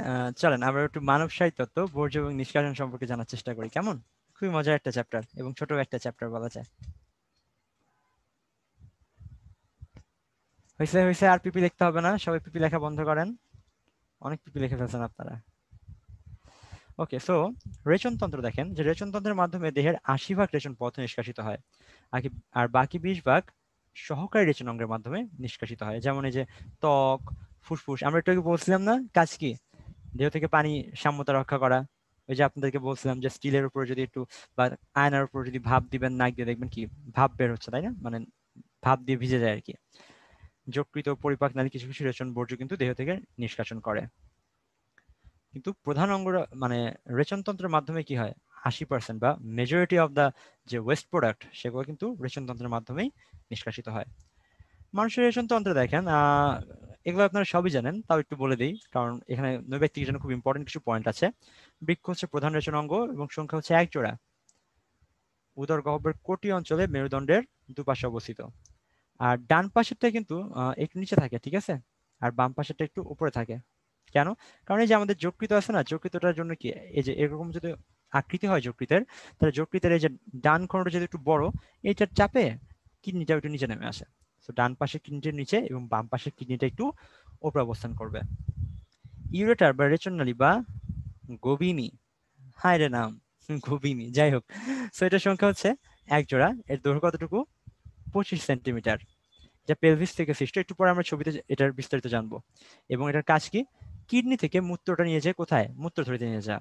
চলেন আমরা একটু মানব সাহিত্য বর্জ্য এবং নিষ্কাশন সম্পর্কে জানার চেষ্টা করি কেমন খুবই মজার একটা চ্যাপ্টার এবং ছোট একটা চ্যাপ্টার বলা যায় হয়েছে হয়েছে আর পিপি লিখতে হবে না সবাই পিপি লেখা বন্ধ করেন অনেক পিপি লিখে ফেলছেন আপনারা ওকে সো রেচনতন্ত্র দেখেন যে রেচন তন্ত্রের মাধ্যমে দেহের আশি ভাগ রেচন পথে নিষ্কাশিত হয় আর বাকি বিশ ভাগ সহকারী রেচন অঙ্গের মাধ্যমে নিষ্কাশিত হয় যেমন এই যে ত্বক ফুসফুস আমরা একটু বলছিলাম না কাজ কি দেহ থেকে পানি সাম্যতা রক্ষা করা ওই যে আপনাদেরকে বলছিলাম যে স্টিলের উপরে যদি একটু বা আয়নার উপরে যদি ভাব দিবেন নাক দিয়ে দেখবেন কি ভাব বের হচ্ছে তাই না মানে ভাব দিয়ে ভিজে যায় আর কি যকৃত পরিপাক নালী কিছু কিছু রেচন বর্জ্য কিন্তু দেহ থেকে নিষ্কাশন করে কিন্তু প্রধান অঙ্গ মানে রেচনতন্ত্রের মাধ্যমে কি হয় আশি পার্সেন্ট বা মেজরিটি অফ দ্য যে ওয়েস্ট প্রোডাক্ট সেগুলো কিন্তু রেচনতন্ত্রের মাধ্যমেই নিষ্কাশিত হয় মানুষের রেচনতন্ত্র দেখেন এগুলো আপনারা সবই জানেন তাও একটু বলে দিই কারণ এখানে ব্যক্তিকে জন্য খুব ইম্পর্টেন্ট কিছু পয়েন্ট আছে বৃক্ষ হচ্ছে প্রধান রেচন অঙ্গ এবং সংখ্যা হচ্ছে এক জোড়া উদর গহবের কোটি অঞ্চলে মেরুদণ্ডের দুপাশে অবস্থিত আর ডান পাশেরটা কিন্তু একটু নিচে থাকে ঠিক আছে আর বাম পাশেরটা একটু উপরে থাকে কেন কারণ এই যে আমাদের যকৃত আছে না যকৃতটার জন্য কি এই যে এরকম যদি আকৃতি হয় যকৃতের তাহলে যকৃতের এই যে ডান খণ্ডটা যদি একটু বড় এইটার চাপে কিডনিটা একটু নিচে নেমে আসে তো ডান পাশে কিডনিটা নিচে এবং বাম পাশে কিডনিটা একটু ওপরে অবস্থান করবে ইউরেটার বা রেচনালি বা গোবিনী হাই রে নাম গোবিনী যাই হোক সো এটার সংখ্যা হচ্ছে এক জোড়া এর দৈর্ঘ্য কতটুকু পঁচিশ সেন্টিমিটার যা পেলভিস থেকে সৃষ্ট একটু পরে আমরা ছবিতে এটার বিস্তারিত জানবো এবং এটার কাজ কি কিডনি থেকে মূত্রটা নিয়ে যায় কোথায় মূত্রথলিতে নিয়ে যা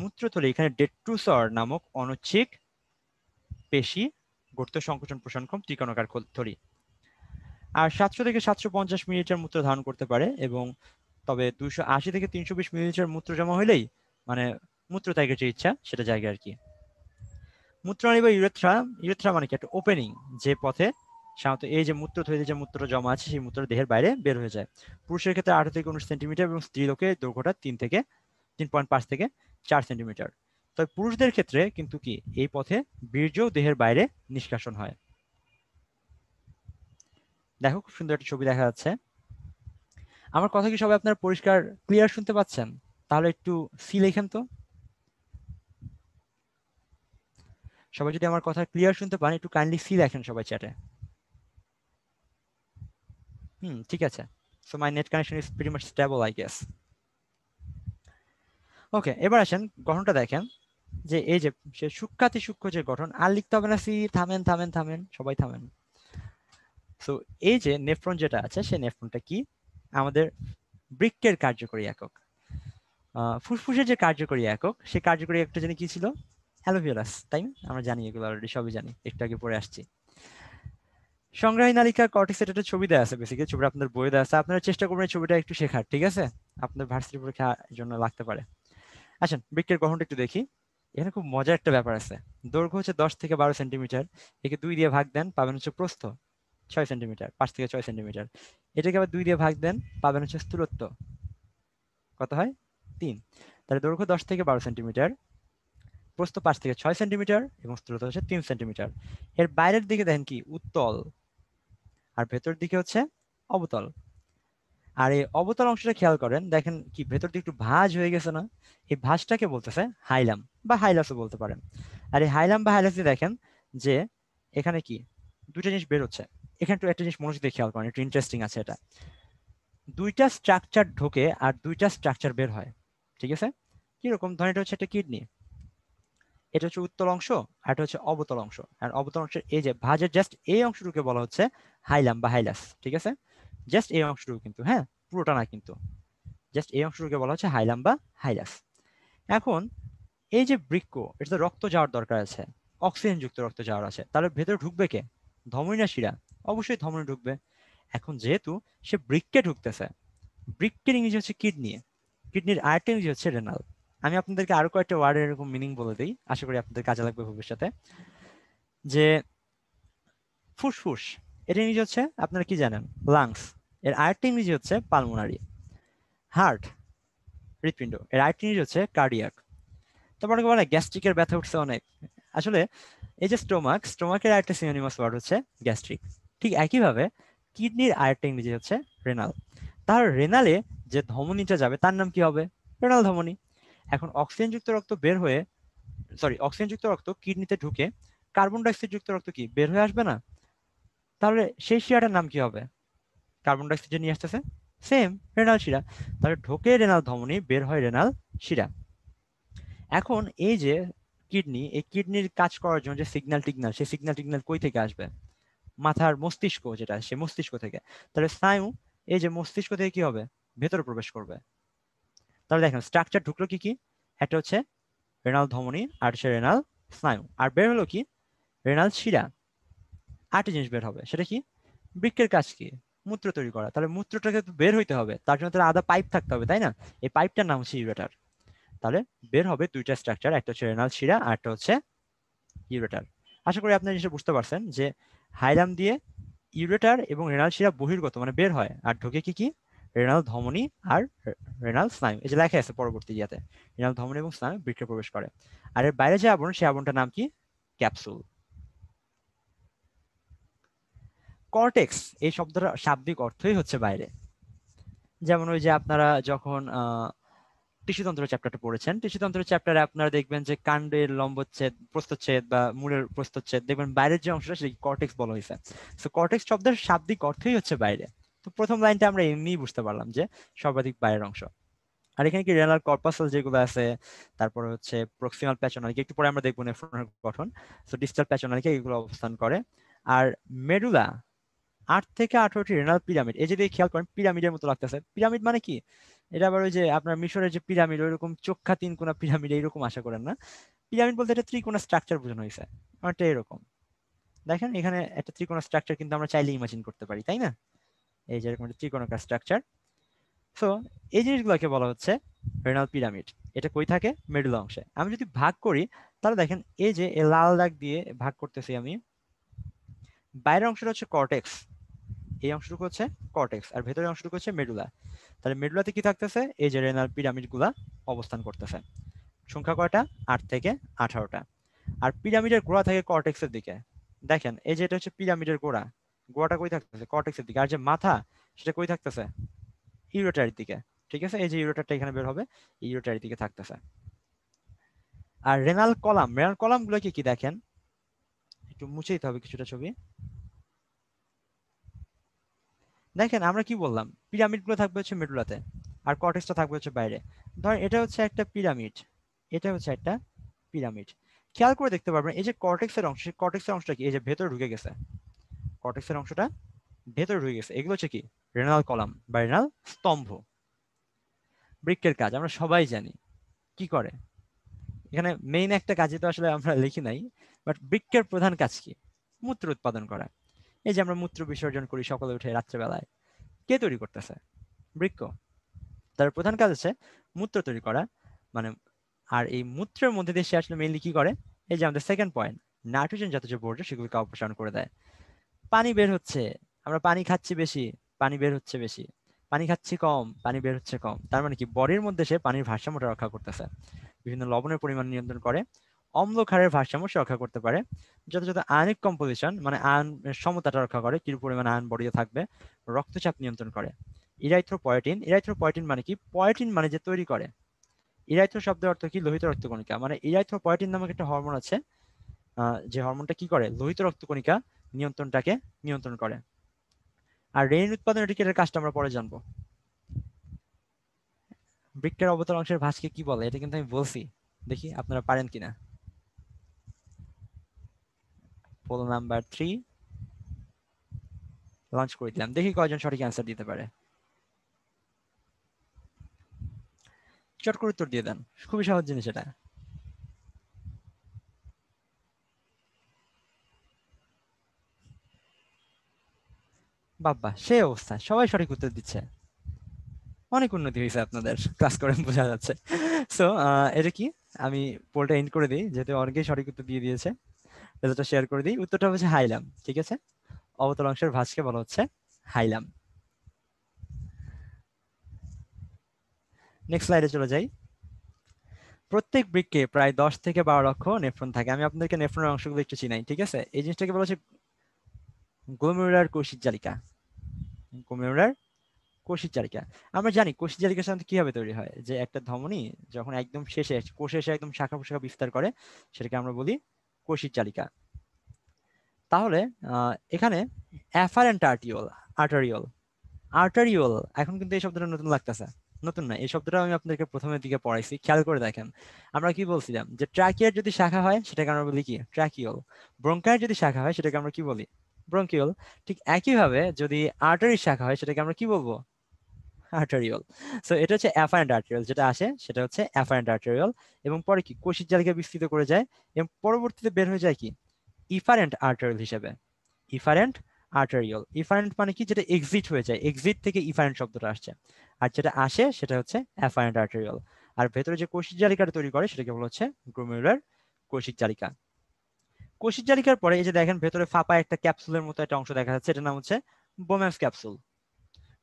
মূত্রথলি এখানে ডেট্রুসর নামক অনুচ্ছিক পেশি গর্ত সংকোচন প্রসারণক্ষম ত্রিকোণাকার থলি আর সাতশো থেকে সাতশো পঞ্চাশ মিলিলিটার মূত্র ধারণ করতে পারে এবং তবে দুইশো আশি থেকে তিনশো বিশ মিলিলিটার মূত্র জমা হইলেই মানে মূত্র ত্যাগের যে ইচ্ছা সেটা জায়গা আর কি মূত্রনালী বা ইউরেথ্রা ইউরেথ্রা মানে কি একটা ওপেনিং যে পথে সাধারণত এই যে মূত্র থেকে যে মূত্র জমা আছে সেই মূত্র দেহের বাইরে বের হয়ে যায় পুরুষের ক্ষেত্রে আঠারো থেকে উনিশ সেন্টিমিটার এবং লোকের দৈর্ঘ্যটা তিন থেকে তিন পয়েন্ট পাঁচ থেকে চার সেন্টিমিটার তবে পুরুষদের ক্ষেত্রে কিন্তু কি এই পথে বীর্য দেহের বাইরে নিষ্কাশন হয় দেখো খুব সুন্দর একটা ছবি দেখা যাচ্ছে আমার কথা কি সবাই আপনারা পরিষ্কার ক্লিয়ার শুনতে পাচ্ছেন তাহলে একটু সি লেখেন তো সবাই যদি আমার কথা ক্লিয়ার শুনতে পান একটু কাইন্ডলি সি লেখেন সবাই চ্যাটে হুম ঠিক আছে so my net connection is pretty much stable I guess okay এবার আসেন গঠনটা দেখেন যে এই যে সে সূক্ষাতি সূক্ষ্ম যে গঠন আর লিখতে হবে না সি থামেন থামেন থামেন সবাই থামেন সো এই যে নেফ্রন যেটা আছে সে নেফ্রনটা কি আমাদের বৃক্কের কার্যকরী একক ফুসফুসের যে কার্যকরী একক সে কার্যকরী একটা জানি কি ছিল অ্যালোভিওলাস তাই আমরা জানি এগুলো অলরেডি সবই জানি একটু আগে পরে আসছি সংগ্রাহী নালিকা কর্টিসেটের ছবি দেওয়া আছে বেসিক্যালি ছবিটা আপনাদের বই দেওয়া আছে আপনারা চেষ্টা করবেন ছবিটা একটু শেখার ঠিক আছে আপনার ভার্সিটি পরীক্ষার জন্য লাগতে পারে আচ্ছা বৃক্ষের গ্রহণটা একটু দেখি এখানে খুব মজার একটা ব্যাপার আছে দৈর্ঘ্য হচ্ছে দশ থেকে বারো সেন্টিমিটার একে দুই দিয়ে ভাগ দেন পাবেন হচ্ছে প্রস্থ ছয় সেন্টিমিটার পাঁচ থেকে ছয় সেন্টিমিটার এটাকে আবার দুই দিয়ে ভাগ দেন পাবেন হচ্ছে স্থূলত্ব কত হয় তিন তাহলে দৈর্ঘ্য দশ থেকে বারো সেন্টিমিটার প্রস্থ পাঁচ থেকে ছয় সেন্টিমিটার এবং স্থূলতা হচ্ছে তিন সেন্টিমিটার এর বাইরের দিকে দেখেন কি উত্তল আর ভেতর দিকে হচ্ছে অবতল আর এই অবতল অংশটা খেয়াল করেন দেখেন কি ভেতর দিকে একটু ভাঁজ হয়ে গেছে না এই ভাঁজটাকে বলতেছে হাইলাম বা হাইলাসও বলতে পারেন আর এই হাইলাম বা হাইলাসে দেখেন যে এখানে কি দুইটা জিনিস বের হচ্ছে এখানে একটু একটা জিনিস মনোযোগ দিয়ে খেয়াল করেন একটু ইন্টারেস্টিং আছে এটা দুইটা স্ট্রাকচার ঢোকে আর দুইটা স্ট্রাকচার বের হয় ঠিক আছে কিরকম ধরেন এটা হচ্ছে একটা কিডনি এটা হচ্ছে উত্তল অংশ আর এটা হচ্ছে অবতল অংশ আর অবতল অংশের এই যে ভাজের জাস্ট এই অংশটুকুকে বলা হচ্ছে হাইলাম বা হাইলাস ঠিক আছে জাস্ট এই অংশটুকু কিন্তু হ্যাঁ পুরোটা না কিন্তু জাস্ট এই অংশটুকুকে বলা হচ্ছে হাইলাম বা হাইলাস এখন এই যে বৃক্ষ এটাতে রক্ত যাওয়ার দরকার আছে অক্সিজেনযুক্ত রক্ত যাওয়ার আছে তাহলে ভেতরে ঢুকবে কে ধমনী না শিরা অবশ্যই ধমনী ঢুকবে এখন যেহেতু সে বৃক্ষে ঢুকতেছে বৃক্ষের ইংরেজি হচ্ছে কিডনি কিডনির আরেকটা ইংরেজি হচ্ছে রেনাল আমি আপনাদেরকে আরো কয়েকটা ওয়ার্ডের এরকম মিনিং বলে দিই আশা করি আপনাদের কাজে লাগবে ভবিষ্যতে যে ফুসফুস এর ইংরেজি হচ্ছে আপনারা কি জানেন লাংস এর আরেকটা ইংরেজি হচ্ছে পালমোনারি হার্ট হৃৎপিণ্ড এর আরেকটা ইংরেজি হচ্ছে কার্ডিয়াক তারপর অনেকে বলে গ্যাস্ট্রিকের ব্যথা উঠছে অনেক আসলে এই যে স্টোমাক স্টোমাকের আরেকটা সিনোনিমাস ওয়ার্ড হচ্ছে গ্যাস্ট্রিক ঠিক একইভাবে কিডনির আরেকটা ইংরেজি হচ্ছে রেনাল তার রেনালে যে ধমনিটা যাবে তার নাম কি হবে রেনাল ধমনী এখন অক্সিজেনযুক্ত রক্ত বের হয়ে সরি অক্সিজেনযুক্ত রক্ত কিডনিতে ঢুকে কার্বন ডাইঅক্সাইড যুক্ত রক্ত কি বের হয়ে আসবে না তাহলে সেই শিরাটার নাম কি হবে কার্বন ডাইঅক্সাইড যে নিয়ে আসতেছে সেম রেনাল শিরা তাহলে ঢোকে রেনাল ধমনি বের হয় রেনাল শিরা এখন এই যে কিডনি এই কিডনির কাজ করার জন্য যে সিগন্যাল টিগনাল সেই সিগনাল টিগনাল কই থেকে আসবে মাথার মস্তিষ্ক যেটা সে মস্তিষ্ক থেকে তাহলে স্নায়ু এই যে মস্তিষ্ক থেকে কি হবে ভেতরে প্রবেশ করবে তাহলে দেখেন স্ট্রাকচার ঢুকলো কি কি একটা হচ্ছে রেনাল ধমনী আর হচ্ছে রেনাল স্নায়ু আর বের হলো কি রেনাল শিরা আটটি জিনিস বের হবে সেটা কি বৃক্ষের কাজ কি মূত্র তৈরি করা তাহলে মূত্রটাকে বের হইতে হবে তার জন্য তাহলে আদা পাইপ থাকতে হবে তাই না এই পাইপটার নাম হচ্ছে ইউরেটার তাহলে বের হবে দুইটা স্ট্রাকচার একটা হচ্ছে রেনাল শিরা আর একটা হচ্ছে ইউরেটার আশা করি আপনার জিনিসটা বুঝতে পারছেন যে হাইরাম দিয়ে ইউরেটার এবং রেনাল শিরা বহির্গত মানে বের হয় আর ঢোকে কি কি রেনাল ধমনী আর রেনাল স্নায়ু এই যে লেখা আছে পরবর্তী ইয়াতে রেনাল ধমনী এবং স্নায়ু বৃক্ষে প্রবেশ করে আর এর বাইরে যে আবরণ সেই আবরণটার নাম কি ক্যাপসুল কর্টেক্স এই শব্দটা শাব্দিক অর্থই হচ্ছে বাইরে যেমন ওই যে আপনারা যখন টিস্যুতন্ত্র চ্যাপ্টারটা পড়েছেন টিস্যুতন্ত্র চ্যাপ্টারে আপনারা দেখবেন যে কাণ্ডের লম্বচ্ছেদ প্রস্তচ্ছেদ বা মূলের প্রস্তচ্ছেদ দেখবেন বাইরের যে অংশটা সেটা কর্টেক্স বলা হয়েছে সো কর্টেক্স শব্দের শাব্দিক অর্থই হচ্ছে বাইরে তো প্রথম লাইনটা আমরা এমনি বুঝতে পারলাম যে সর্বাধিক বাইরের অংশ আর এখানে কি রেনাল কর্পাসাল যেগুলো আছে তারপর হচ্ছে প্রক্সিমাল প্যাচনালিকে একটু পরে আমরা দেখবো নেফ্রনের গঠন সো ডিস্টাল প্যাচনালিকে এগুলো অবস্থান করে আর মেডুলা আট থেকে আঠারোটি রেনাল পিরামিড এই যদি খেয়াল করেন পিরামিডের মতো লাগতেছে পিরামিড মানে কি এটা আবার ওই যে আপনার মিশরের যে পিরামিড ওইরকম চোখা তিন কোনা পিরামিড এইরকম আশা করেন না পিরামিড বলতে এটা ত্রিকোণা স্ট্রাকচার বোঝানো হয়েছে অনেকটা এরকম দেখেন এখানে একটা ত্রিকোণা স্ট্রাকচার কিন্তু আমরা চাইলে ইমাজিন করতে পারি তাই না এই যে এরকম একটা ত্রিকোণাকার স্ট্রাকচার সো এই জিনিসগুলোকে বলা হচ্ছে রেনাল পিরামিড এটা কই থাকে মেডুলা অংশে আমি যদি ভাগ করি তাহলে দেখেন এই যে লাল দাগ দিয়ে ভাগ করতেছি আমি বাইরের অংশটা হচ্ছে কর্টেক্স এই অংশটুকু হচ্ছে কর্টেক্স আর ভেতরের অংশটুকু হচ্ছে মেডুলা তাহলে মেডুলাতে কি থাকতেছে এই যে রেনাল পিরামিডগুলা অবস্থান করতেছে সংখ্যা কয়টা আট থেকে আঠারোটা আর পিরামিডের গোড়া থাকে কর্টেক্সের দিকে দেখেন এই যে এটা হচ্ছে পিরামিডের গোড়া গোয়াটা কই থাকতেছে কর্টেক্সের দিকে আর যে মাথা সেটা কই থাকতেছে ইউরোটারির দিকে ঠিক আছে এই যে ইউরোটারটা এখানে বের হবে ইউরোটারির দিকে থাকতেছে আর রেনাল কলাম রেনাল কলাম গুলো কি দেখেন একটু মুছে দিতে হবে কিছুটা ছবি দেখেন আমরা কি বললাম পিরামিড গুলো থাকবে হচ্ছে মেডুলাতে আর কর্টেক্সটা থাকবে হচ্ছে বাইরে ধর এটা হচ্ছে একটা পিরামিড এটা হচ্ছে একটা পিরামিড খেয়াল করে দেখতে পারবেন এই যে কর্টেক্সের অংশ কর্টেক্সের অংশটা কি এই যে ভেতরে ঢুকে গেছে কর্টেক্সের অংশটা ভেতরে ঢুকে গেছে এগুলো হচ্ছে কি রেনাল কলাম বা রেনাল স্তম্ভ বৃক্ষের কাজ আমরা সবাই জানি কি করে এখানে মেইন একটা কাজে তো আসলে আমরা লিখি নাই বাট বৃক্ষের প্রধান কাজ কি মূত্র উৎপাদন করা এই যে আমরা মূত্র বিসর্জন করি সকালে উঠে রাত্রেবেলায় কে তৈরি করতেছে বৃক্ষ তার প্রধান কাজ হচ্ছে মূত্র তৈরি করা মানে আর এই মূত্রের মধ্যে দিয়ে সে আসলে মেইনলি কি করে এই যে আমাদের সেকেন্ড পয়েন্ট নাইট্রোজেন জাতীয় যে বর্জ্য সেগুলিকে অপসারণ করে দেয় পানি বের হচ্ছে আমরা পানি খাচ্ছি বেশি পানি বের হচ্ছে বেশি পানি খাচ্ছি কম পানি বের হচ্ছে কম তার মানে কি বডির মধ্যে সে পানির ভারসাম্যটা রক্ষা করতেছে বিভিন্ন লবণের পরিমাণ নিয়ন্ত্রণ করে অম্ল ক্ষারের ভারসাম্য সে রক্ষা করতে পারে যথাযথ আয়নিক কম্পোজিশন মানে আয়ন সমতাটা রক্ষা করে কি পরিমাণ আয়ন বডিতে থাকবে রক্তচাপ নিয়ন্ত্রণ করে ইরাইথ্রোপয়েটিন ইরাইথ্রোপয়েটিন মানে কি পয়েটিন মানে যে তৈরি করে ইরাইথ্রো শব্দের অর্থ কি লোহিত রক্তকণিকা মানে ইরাইথ্রোপয়েটিন নামক একটা হরমোন আছে যে হরমোনটা কি করে লোহিত রক্তকণিকা নিয়ন্ত্রণটাকে নিয়ন্ত্রণ করে আর রেন উৎপাদন টিকেটের কাজটা আমরা পরে জানবো বৃক্ষের অবতর অংশের ভাষকে কি বলে এটা কিন্তু আমি বলছি দেখি আপনারা পারেন কিনা পোল নাম্বার থ্রি লঞ্চ করে দিলাম দেখি কয়জন সঠিক অ্যান্সার দিতে পারে চট করে উত্তর দিয়ে দেন খুবই সহজ জিনিস এটা বাবা সে অবস্থা সবাই সঠিক উত্তর দিচ্ছে অনেক উন্নতি হয়েছে আপনাদের ক্লাস করে বোঝা যাচ্ছে সো এটা কি আমি পোলটা এন্ড করে দিই যেহেতু অনেকেই সঠিক উত্তর দিয়ে দিয়েছে রেজাল্টটা শেয়ার করে দিই উত্তরটা হচ্ছে হাইলাম ঠিক আছে অবতল অংশের ভাষকে বলা হচ্ছে হাইলাম নেক্সট স্লাইডে চলে যাই প্রত্যেক বৃক্ষে প্রায় দশ থেকে বারো লক্ষ নেফ্রন থাকে আমি আপনাদেরকে নেফ্রনের অংশগুলো একটু চিনাই ঠিক আছে এই জিনিসটাকে বলা হচ্ছে গ্লোমেরুলার কৌশিক জালিকা কুমিরের কোষিচারিকা আমরা জানি কোষিচারিকা সাধারণত কিভাবে তৈরি হয় যে একটা ধমনী যখন একদম শেষে কোষে এসে একদম শাখা প্রশাখা বিস্তার করে সেটাকে আমরা বলি কোষিচারিকা তাহলে এখানে অ্যাফারেন্ট আর্টিওল আর্টারিওল আর্টারিওল এখন কিন্তু এই শব্দটা নতুন লাগতেছে নতুন না এই শব্দটা আমি আপনাদেরকে প্রথমের দিকে পড়াইছি খেয়াল করে দেখেন আমরা কি বলছিলাম যে ট্রাকিয়ার যদি শাখা হয় সেটাকে আমরা বলি কি ট্রাকিওল ব্রঙ্কায়ের যদি শাখা হয় সেটাকে আমরা কি বলি ব্রঙ্কিওল ঠিক একইভাবে যদি আর্টারি শাখা হয় সেটাকে আমরা কি বলবো আর্টারিওল সো এটা হচ্ছে অ্যাফায়েন্ট আর্টারিয়াল যেটা আসে সেটা হচ্ছে অ্যাফায়েন্ট আর্টারিয়াল এবং পরে কি কোষির জালিকা বিস্তৃত করে যায় এবং পরবর্তীতে বের হয়ে যায় কি ইফারেন্ট আর্টারিয়াল হিসেবে ইফারেন্ট আর্টারিওল ইফারেন্ট মানে কি যেটা এক্সিট হয়ে যায় এক্সিট থেকে ইফারেন্ট শব্দটা আসছে আর যেটা আসে সেটা হচ্ছে অ্যাফারেন্ট আর্টারিয়াল আর ভেতরে যে কোষিক জালিকাটা তৈরি করে সেটাকে বলা হচ্ছে গ্রোমিউলার কোষিক জালিকা কোষের জালিকার পরে এই যে দেখেন ভেতরে ফাঁপা একটা ক্যাপসুলের মতো একটা অংশ দেখা যাচ্ছে এটার নাম হচ্ছে বোম্যান্স ক্যাপসুল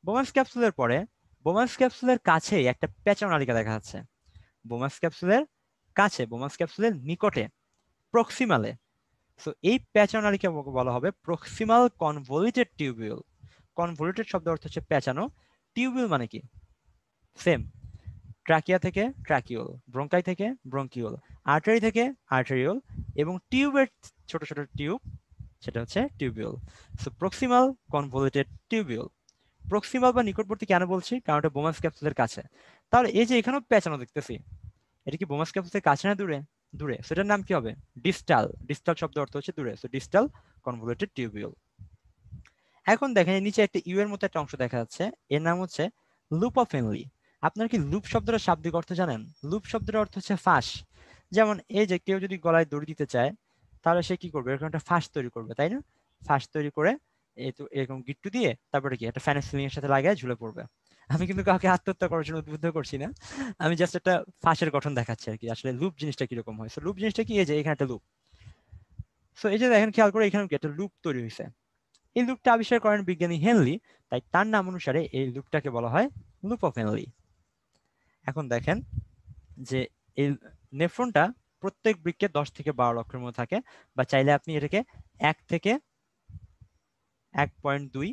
বোম্যান্স ক্যাপসুলের পরে বোম্যান্স ক্যাপসুলের কাছেই একটা নালিকা দেখা যাচ্ছে বোমাস ক্যাপসুলের কাছে বোম্যান্স ক্যাপসুলের নিকটে প্রক্সিমালে সো এই প্যাচানালিকে বলা হবে প্রক্সিমাল কনভলিটেড টিউবিউল কনভলিটেড শব্দ অর্থ হচ্ছে প্যাঁচানো টিউবিউল মানে কি সেম ট্রাকিয়া থেকে ট্রাকিউল ব্রঙ্কাই থেকে ব্রঙ্কিউল আর্টারি থেকে আর্টারিওল এবং টিউবের ছোট ছোট টিউব সেটা হচ্ছে tubule so proximal convoluted tubule proximal বা নিকটবর্তী কেন বলছি কারণ এটা বোমাস ক্যাপসুলের কাছে তাহলে এই যে এখানেও পেঁচানো দেখতেছি এটা কি বোমাস ক্যাপসুলের কাছে না দূরে দূরে সেটার নাম কি হবে ডিস্টাল ডিস্টাল শব্দ অর্থ হচ্ছে দূরে সো ডিস্টাল কনভোলেটেড টিউবিউল এখন দেখেন নিচে একটা ইউ এর মতো একটা অংশ দেখা যাচ্ছে এর নাম হচ্ছে লুপ অফ ফেনলি আপনার কি লুপ শব্দটা শাব্দিক অর্থ জানেন লুপ শব্দটার অর্থ হচ্ছে ফাঁস যেমন এই যে কেউ যদি গলায় দড়ি দিতে চায় তাহলে সে কি করবে এরকম একটা ফাঁস তৈরি করবে তাই না ফাঁস তৈরি করে এরকম গিট্টু দিয়ে তারপরে কি একটা ফ্যানের সিলিং এর সাথে লাগায় ঝুলে পড়বে আমি কিন্তু কাউকে আত্মহত্যা করার জন্য উদ্বুদ্ধ করছি না আমি জাস্ট একটা ফাঁসের গঠন দেখাচ্ছি আর কি আসলে লুপ জিনিসটা কিরকম হয় সো লুপ জিনিসটা কি এই যে এখানে একটা লুপ সো এই যে দেখেন খেয়াল করে এখানে একটা লুপ তৈরি হয়েছে এই লুপটা আবিষ্কার করেন বিজ্ঞানী হেনলি তাই তার নাম অনুসারে এই লুপটাকে বলা হয় লুপ অফ হেনলি এখন দেখেন যে এই নেফ্রনটা প্রত্যেক বৃক্ষে দশ থেকে বারো লক্ষের মতো থাকে বা চাইলে আপনি এটাকে এক থেকে এক পয়েন্ট দুই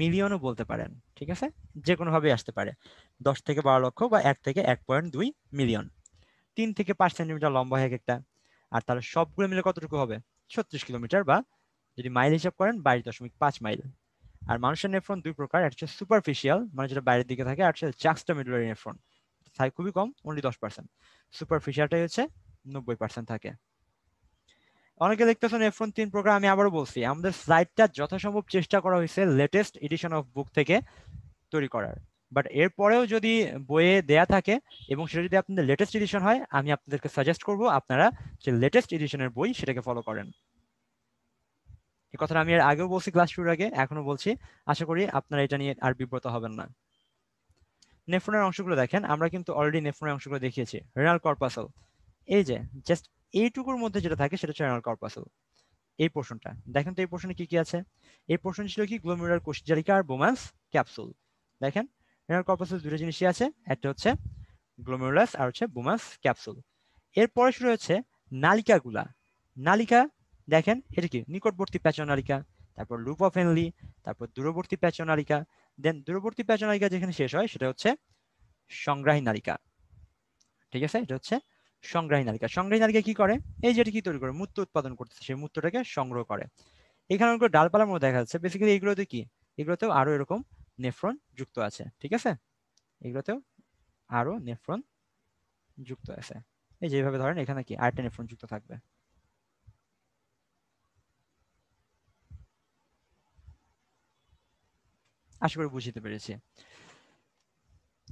মিলিয়নও বলতে পারেন ঠিক আছে যে কোনোভাবে আসতে পারে দশ থেকে বারো লক্ষ বা এক থেকে এক পয়েন্ট দুই মিলিয়ন তিন থেকে পাঁচ সেন্টিমিটার লম্বা হয় একটা আর তাহলে সবগুলো মিলে কতটুকু হবে ছত্রিশ কিলোমিটার বা যদি মাইল হিসাব করেন বাইশ দশমিক পাঁচ মাইল আর মানুষের নেফ্রন দুই প্রকার একটা হচ্ছে সুপারফিশিয়াল মানে যেটা বাইরের দিকে থাকে আর হচ্ছে জাক্সটামিডুলারি নেফ্রন খুবই কম অনলি দশ পার্সেন্ট সুপারফিশিয়ালটাই হচ্ছে নব্বই পার্সেন্ট থাকে অনেকে দেখতেছেন এফরন তিন প্রোগ্রাম আমি আবারও বলছি আমাদের স্লাইডটা যথাসম্ভব চেষ্টা করা হয়েছে লেটেস্ট এডিশন অফ বুক থেকে তৈরি করার বাট এরপরেও যদি বইয়ে দেয়া থাকে এবং সেটা যদি আপনাদের লেটেস্ট এডিশন হয় আমি আপনাদেরকে সাজেস্ট করব আপনারা যে লেটেস্ট এডিশনের বই সেটাকে ফলো করেন এ কথাটা আমি এর আগেও বলছি ক্লাস শুরুর আগে এখনও বলছি আশা করি আপনারা এটা নিয়ে আর বিব্রত হবেন না নেফ্রনের অংশগুলো দেখেন আমরা কিন্তু অলরেডি নেফ্রনের অংশগুলো দেখিয়েছি রেনাল কর্পাসল এই যে জাস্ট এইটুকুর মধ্যে যেটা থাকে সেটা হচ্ছে রেনাল কর্পাসল এই পোর্শনটা দেখেন তো এই পোর্শনে কি কি আছে এই পোর্শন ছিল কি গ্লোমেরুলার কোষজালিকা আর বোমান্স ক্যাপসুল দেখেন রেনাল কর্পাসল দুটো জিনিসই আছে একটা হচ্ছে গ্লোমেরুলাস আর হচ্ছে বোমাস ক্যাপসুল এরপরে শুরু হচ্ছে নালিকাগুলা নালিকা দেখেন এটা কি নিকটবর্তী প্যাচনালিকা তারপর লুপ অফ হেনলি তারপর দূরবর্তী প্যাচনালিকা দেন দূরবর্তী পেঁচা নারিকা যেখানে শেষ হয় সেটা হচ্ছে সংগ্রাহী নালিকা ঠিক আছে এটা হচ্ছে সংগ্রাহী নালিকা সংগ্রাহী নালিকা কি করে এই যেটা কি তৈরি করে মূত্র উৎপাদন করতেছে সেই মূত্রটাকে সংগ্রহ করে এখানে অনেকগুলো ডালপালার মধ্যে দেখা যাচ্ছে বেসিক্যালি এগুলোতে কি এগুলোতেও আরো এরকম নেফ্রন যুক্ত আছে ঠিক আছে এগুলোতেও আরো নেফ্রন যুক্ত আছে এই যেভাবে ধরেন এখানে কি আরেকটা নেফ্রন যুক্ত থাকবে আশা করি বুঝতে পেরেছি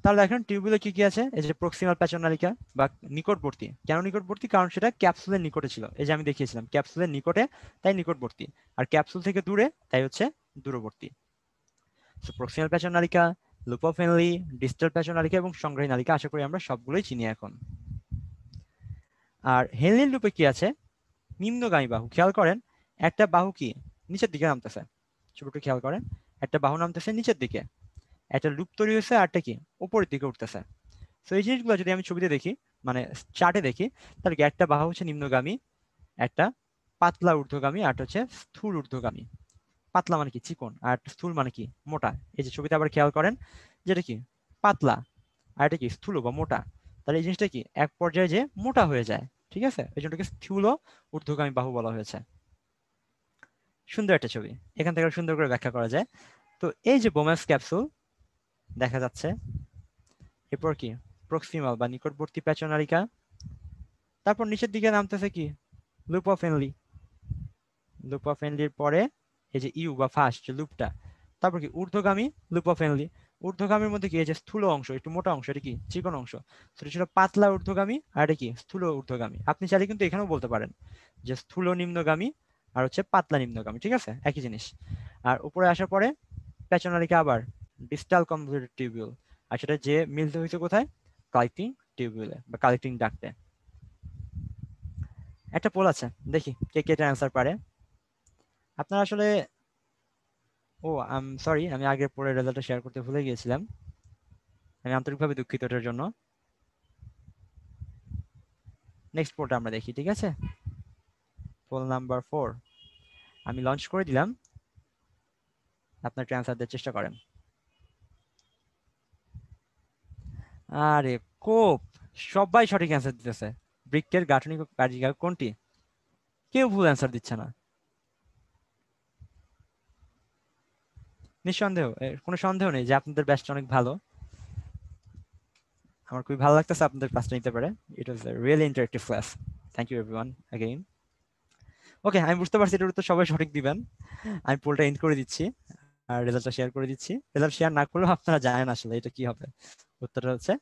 তাহলে দেখেন টিউবগুলো কি কি আছে এই যে প্রক্সিমাল প্যাচনালিকা বা নিকটবর্তী কেন নিকটবর্তী কারণ সেটা ক্যাপসুলের নিকটে ছিল এই যে আমি দেখিয়েছিলাম ক্যাপসুলের নিকটে তাই নিকটবর্তী আর ক্যাপসুল থেকে দূরে তাই হচ্ছে দূরবর্তী সো প্রক্সিমাল প্যাচনালিকা লুপোফেনলি ডিস্টাল প্যাচনালিকা এবং সংগ্রহী নালিকা আশা করি আমরা সবগুলোই চিনি এখন আর হেনলিন লুপে কি আছে নিম্নগামী বাহু খেয়াল করেন একটা বাহু কি নিচের দিকে নামতেছে ছোট খেয়াল করেন একটা বাহু নামতেছে নিচের দিকে একটা লুপ তৈরি হয়েছে একটা কি উপরের দিকে উঠতেছে তো এই জিনিসগুলো যদি আমি ছবিতে দেখি মানে চার্টে দেখি তাহলে একটা বাহু হচ্ছে নিম্নগামী একটা পাতলা ঊর্ধ্বগামী আর হচ্ছে স্থূল ঊর্ধ্বগামী পাতলা মানে কি চিকন আর স্থূল মানে কি মোটা এই যে ছবিতে আবার খেয়াল করেন যেটা কি পাতলা আর এটা কি স্থূল বা মোটা তাহলে এই জিনিসটা কি এক পর্যায়ে যে মোটা হয়ে যায় ঠিক আছে এই জন্যটাকে স্থূল ঊর্ধ্বগামী বাহু বলা হয়েছে সুন্দর একটা ছবি এখান থেকে সুন্দর করে ব্যাখ্যা করা যায় তো এই যে বোম্যাক্স ক্যাপসুল দেখা যাচ্ছে এরপর কি প্রক্সিমাল বা নিকটবর্তী প্যাচনারিকা তারপর নিচের দিকে নামতেছে কি loop of Henle loop of এনলির পরে এই যে ইউ বা ফার্স্ট লুপটা তারপর কি ঊর্ধ্বগামী লুপ অফ এনলি ঊর্ধ্বগামীর মধ্যে কি এই যে স্থূল অংশ একটু মোটা অংশ এটা কি চিকন অংশ সেটা ছিল পাতলা ঊর্ধ্বগামী আর এটা কি স্থূল ঊর্ধ্বগামী আপনি চাইলে কিন্তু এখানেও বলতে পারেন যে স্থূল নিম্নগামী আর হচ্ছে পাতলা নিম্নগামী ঠিক আছে একই জিনিস আর উপরে আসার পরে প্যাচনালিকে আবার ডিস্টাল কনভলিউটেড টিউবিউল আর সেটা যে মিলতে হয়েছে কোথায় কালেক্টিং টিউবিউলে বা কালেক্টিং ডাকতে একটা পোল আছে দেখি কে কে এটা অ্যান্সার পারে আপনারা আসলে ও আম সরি আমি আগে পরে রেজাল্টটা শেয়ার করতে ভুলে গিয়েছিলাম আমি আন্তরিকভাবে দুঃখিত এটার জন্য নেক্সট পোলটা আমরা দেখি ঠিক আছে পোল নাম্বার ফোর আমি লঞ্চ করে দিলাম আপনার ট্রান্সফার দেওয়ার চেষ্টা করেন আরে কোপ সবাই সঠিক অ্যান্সার দিতেছে বৃক্ষের গাঠনিক কার্যকাল কোনটি কেউ ভুল অ্যান্সার দিচ্ছে না নিঃসন্দেহ কোনো সন্দেহ নেই যে আপনাদের ব্যাচটা অনেক ভালো আমার খুবই ভালো লাগতেছে আপনাদের ক্লাসটা নিতে পারে it was a really interactive class thank you everyone again okay আমি বুঝতে পারছি এটার উত্তর সবাই সঠিক দিবেন আমি পোলটা এন্ড করে দিচ্ছি আর রেজাল্টটা শেয়ার করে দিচ্ছি রেজাল্ট শেয়ার না করলেও আপনারা জানেন আসলে এটা কি হবে উত্তরটা হচ্ছে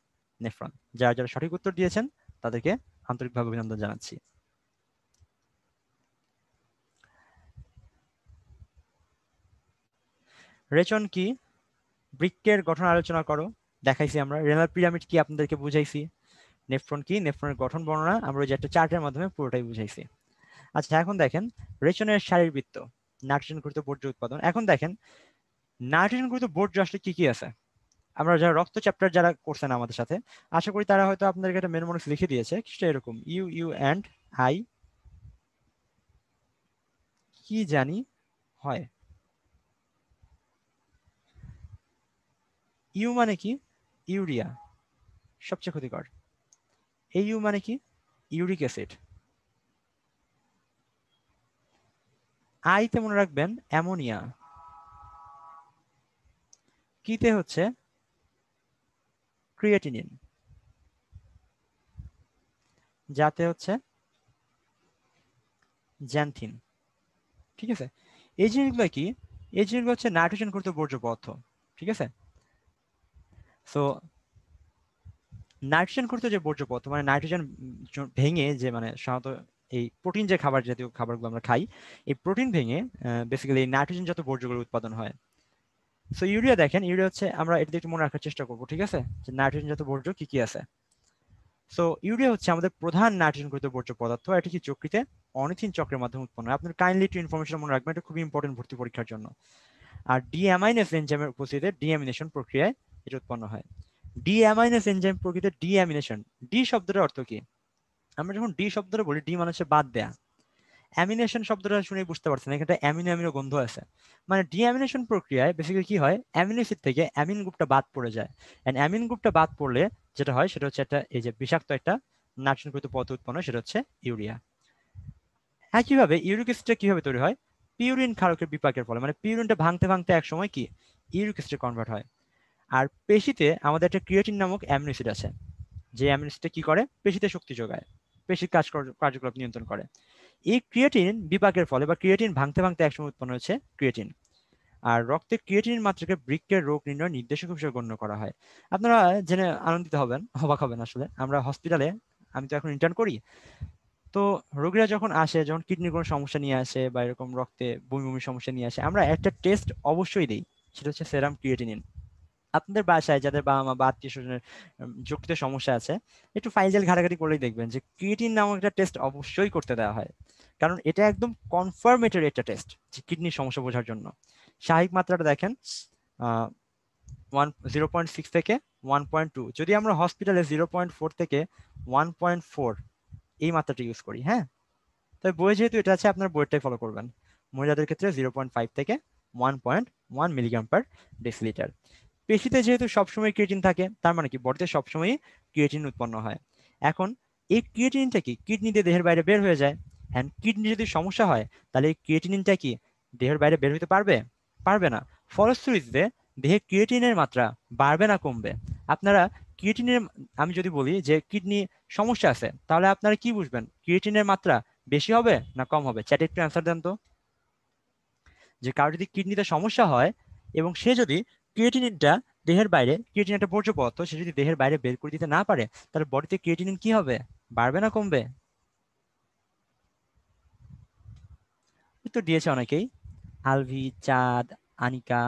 নেফ্রন যারা যারা সঠিক উত্তর দিয়েছেন তাদেরকে আন্তরিকভাবে অভিনন্দন জানাচ্ছি রেচন কি বৃক্কের গঠন আলোচনা করো দেখাইছি আমরা রেনাল পিরামিড কি আপনাদেরকে বুঝাইছি নেফ্রন কি নেফ্রনের গঠন বর্ণনা আমরা যে একটা চার্টের মাধ্যমে পুরোটাই বুঝাইছি আচ্ছা এখন দেখেন রেচনের শারীরবৃত্ত নাইট্রোজেন ঘটিত বর্জ্য উৎপাদন এখন দেখেন নাইট্রোজেন ঘটিত বর্জ্য আসলে কি কি আছে আমরা যারা রক্ত চ্যাপ্টার যারা করছেন আমাদের সাথে আশা করি তারা হয়তো আপনাদেরকে একটা মেনমোনিক্স লিখে দিয়েছে কিছুটা এরকম ইউ ইউ অ্যান্ড আই কি জানি হয় ইউ মানে কি ইউরিয়া সবচেয়ে ক্ষতিকর এই ইউ মানে কি ইউরিক অ্যাসিড আইতে মনে রাখবেন অ্যামোনিয়া কিতে হচ্ছে ক্রিয়েটিনিন যাতে হচ্ছে জ্যান্থিন ঠিক আছে এই জিনিসগুলো কি এই জিনিসগুলো হচ্ছে নাইট্রোজেন করতে বর্জ্য ঠিক আছে সো নাইট্রোজেন করতে যে বর্জ্য মানে নাইট্রোজেন ভেঙে যে মানে সাধারণত এই প্রোটিন যে খাবার জাতীয় খাবারগুলো আমরা খাই এই প্রোটিন ভেঙে বেসিক্যালি নাইট্রোজেন যত বর্জ্যগুলো উৎপাদন হয় সো ইউরিয়া দেখেন ইউরিয়া হচ্ছে আমরা এটা একটু মনে রাখার চেষ্টা করবো ঠিক আছে যে নাইট্রোজেন যত বর্জ্য কি কি আছে সো ইউরিয়া হচ্ছে আমাদের প্রধান নাইট্রোজেন গঠিত বর্জ্য পদার্থ এটি কি চক্রিতে অনিথিন চক্রের মাধ্যমে উৎপন্ন হয় আপনার কাইন্ডলি একটু ইনফরমেশন মনে রাখবেন এটা খুবই ইম্পর্টেন্ট ভর্তি পরীক্ষার জন্য আর ডিএমাইনেস এনজামের উপস্থিতিতে ডিএমিনেশন প্রক্রিয়ায় এটা উৎপন্ন হয় ডিএমাইনেস এনজাম প্রকৃতিতে ডিএমিনেশন ডি শব্দটার অর্থ কি আমরা যখন ডি শব্দটা বলি ডি মানে হচ্ছে বাদ দেয়া অ্যামিনেশন শব্দটা শুনে বুঝতে পারছেন এখানে অ্যামিনো অ্যামিনো গন্ধ আছে মানে ডি অ্যামিনেশন প্রক্রিয়ায় বেসিক্যালি কি হয় অ্যামিনোসিড অ্যাসিড থেকে অ্যামিন গ্রুপটা বাদ পড়ে যায় অ্যান্ড অ্যামিন গ্রুপটা বাদ পড়লে যেটা হয় সেটা হচ্ছে একটা এই যে বিষাক্ত একটা নাট্যনকৃত পদার্থ উৎপন্ন সেটা হচ্ছে ইউরিয়া একইভাবে ইউরিক অ্যাসিডটা কিভাবে তৈরি হয় পিউরিন ক্ষারকের বিপাকের ফলে মানে পিউরিনটা ভাঙতে ভাঙতে একসময় কি ইউরিক অ্যাসিডে কনভার্ট হয় আর পেশিতে আমাদের একটা ক্রিয়েটিন নামক অ্যামিনো অ্যাসিড আছে যে অ্যামিনো অ্যাসিডটা কি করে পেশিতে শক্তি যোগায় পেশির কাজ কার্যকলাপ নিয়ন্ত্রণ করে এই ক্রিয়েটিন বিপাকের ফলে বা ক্রিয়েটিন ভাঙতে ভাঙতে একসময় উৎপন্ন হয়েছে ক্রিয়েটিন আর রক্তে ক্রিয়েটিনের মাত্রাকে বৃক্কের রোগ নির্ণয় নির্দেশক হিসেবে গণ্য করা হয় আপনারা জেনে আনন্দিত হবেন অবাক হবেন আসলে আমরা হসপিটালে আমি তো এখন ইন্টার্ন করি তো রোগীরা যখন আসে যখন কিডনির কোনো সমস্যা নিয়ে আসে বা এরকম রক্তে বমি বমি সমস্যা নিয়ে আসে আমরা একটা টেস্ট অবশ্যই দিই সেটা হচ্ছে সেরাম ক্রিয়েটিনিন আপনাদের বাসায় যাদের বাবা মা বা আত্মীয় স্বজনের যুক্তিতে সমস্যা আছে একটু ফাইজাল ঘাটাঘাটি করলেই দেখবেন যে ক্রিয়েটিন নামক একটা টেস্ট অবশ্যই করতে দেওয়া হয় কারণ এটা একদম কনফার্মেটরি একটা টেস্ট যে কিডনির সমস্যা বোঝার জন্য স্বাভাবিক মাত্রাটা দেখেন ওয়ান জিরো পয়েন্ট সিক্স থেকে ওয়ান পয়েন্ট টু যদি আমরা হসপিটালে জিরো পয়েন্ট ফোর থেকে ওয়ান পয়েন্ট ফোর এই মাত্রাটা ইউজ করি হ্যাঁ তবে বই যেহেতু এটা আছে আপনার বইটাই ফলো করবেন মহিলাদের ক্ষেত্রে জিরো পয়েন্ট ফাইভ থেকে one point one milligram per decilitre পেশিতে যেহেতু সবসময় ক্রিয়েটিন থাকে তার মানে কি বডিতে সবসময় ক্রিয়েটিন উৎপন্ন হয় এখন এই ক্রিয়েটিনটা কি কিডনি দিয়ে দেহের বাইরে বের হয়ে যায় হ্যাঁ কিডনি যদি সমস্যা হয় তাহলে এই ক্রিয়েটিনটা কি দেহের বাইরে বের হতে পারবে পারবে না ফলশ্রুতিতে দেহে ক্রিয়েটিনের মাত্রা বাড়বে না কমবে আপনারা ক্রিয়েটিনের আমি যদি বলি যে কিডনি সমস্যা আছে তাহলে আপনারা কি বুঝবেন ক্রিয়েটিনের মাত্রা বেশি হবে না কম হবে চ্যাটে একটু অ্যান্সার দেন তো যে কারো যদি কিডনিতে সমস্যা হয় এবং সে যদি ক্রিয়েটিনিনটা দেহের বাইরে ক্রিয়েটিন একটা বর্জ্য পদার্থ সে যদি দেহের বাইরে বের করে দিতে না পারে তাহলে বডিতে ক্রিয়েটিনিন কি হবে বাড়বে না কমবে উত্তর দিয়েছে অনেকেই আলভি চাঁদ আনিকা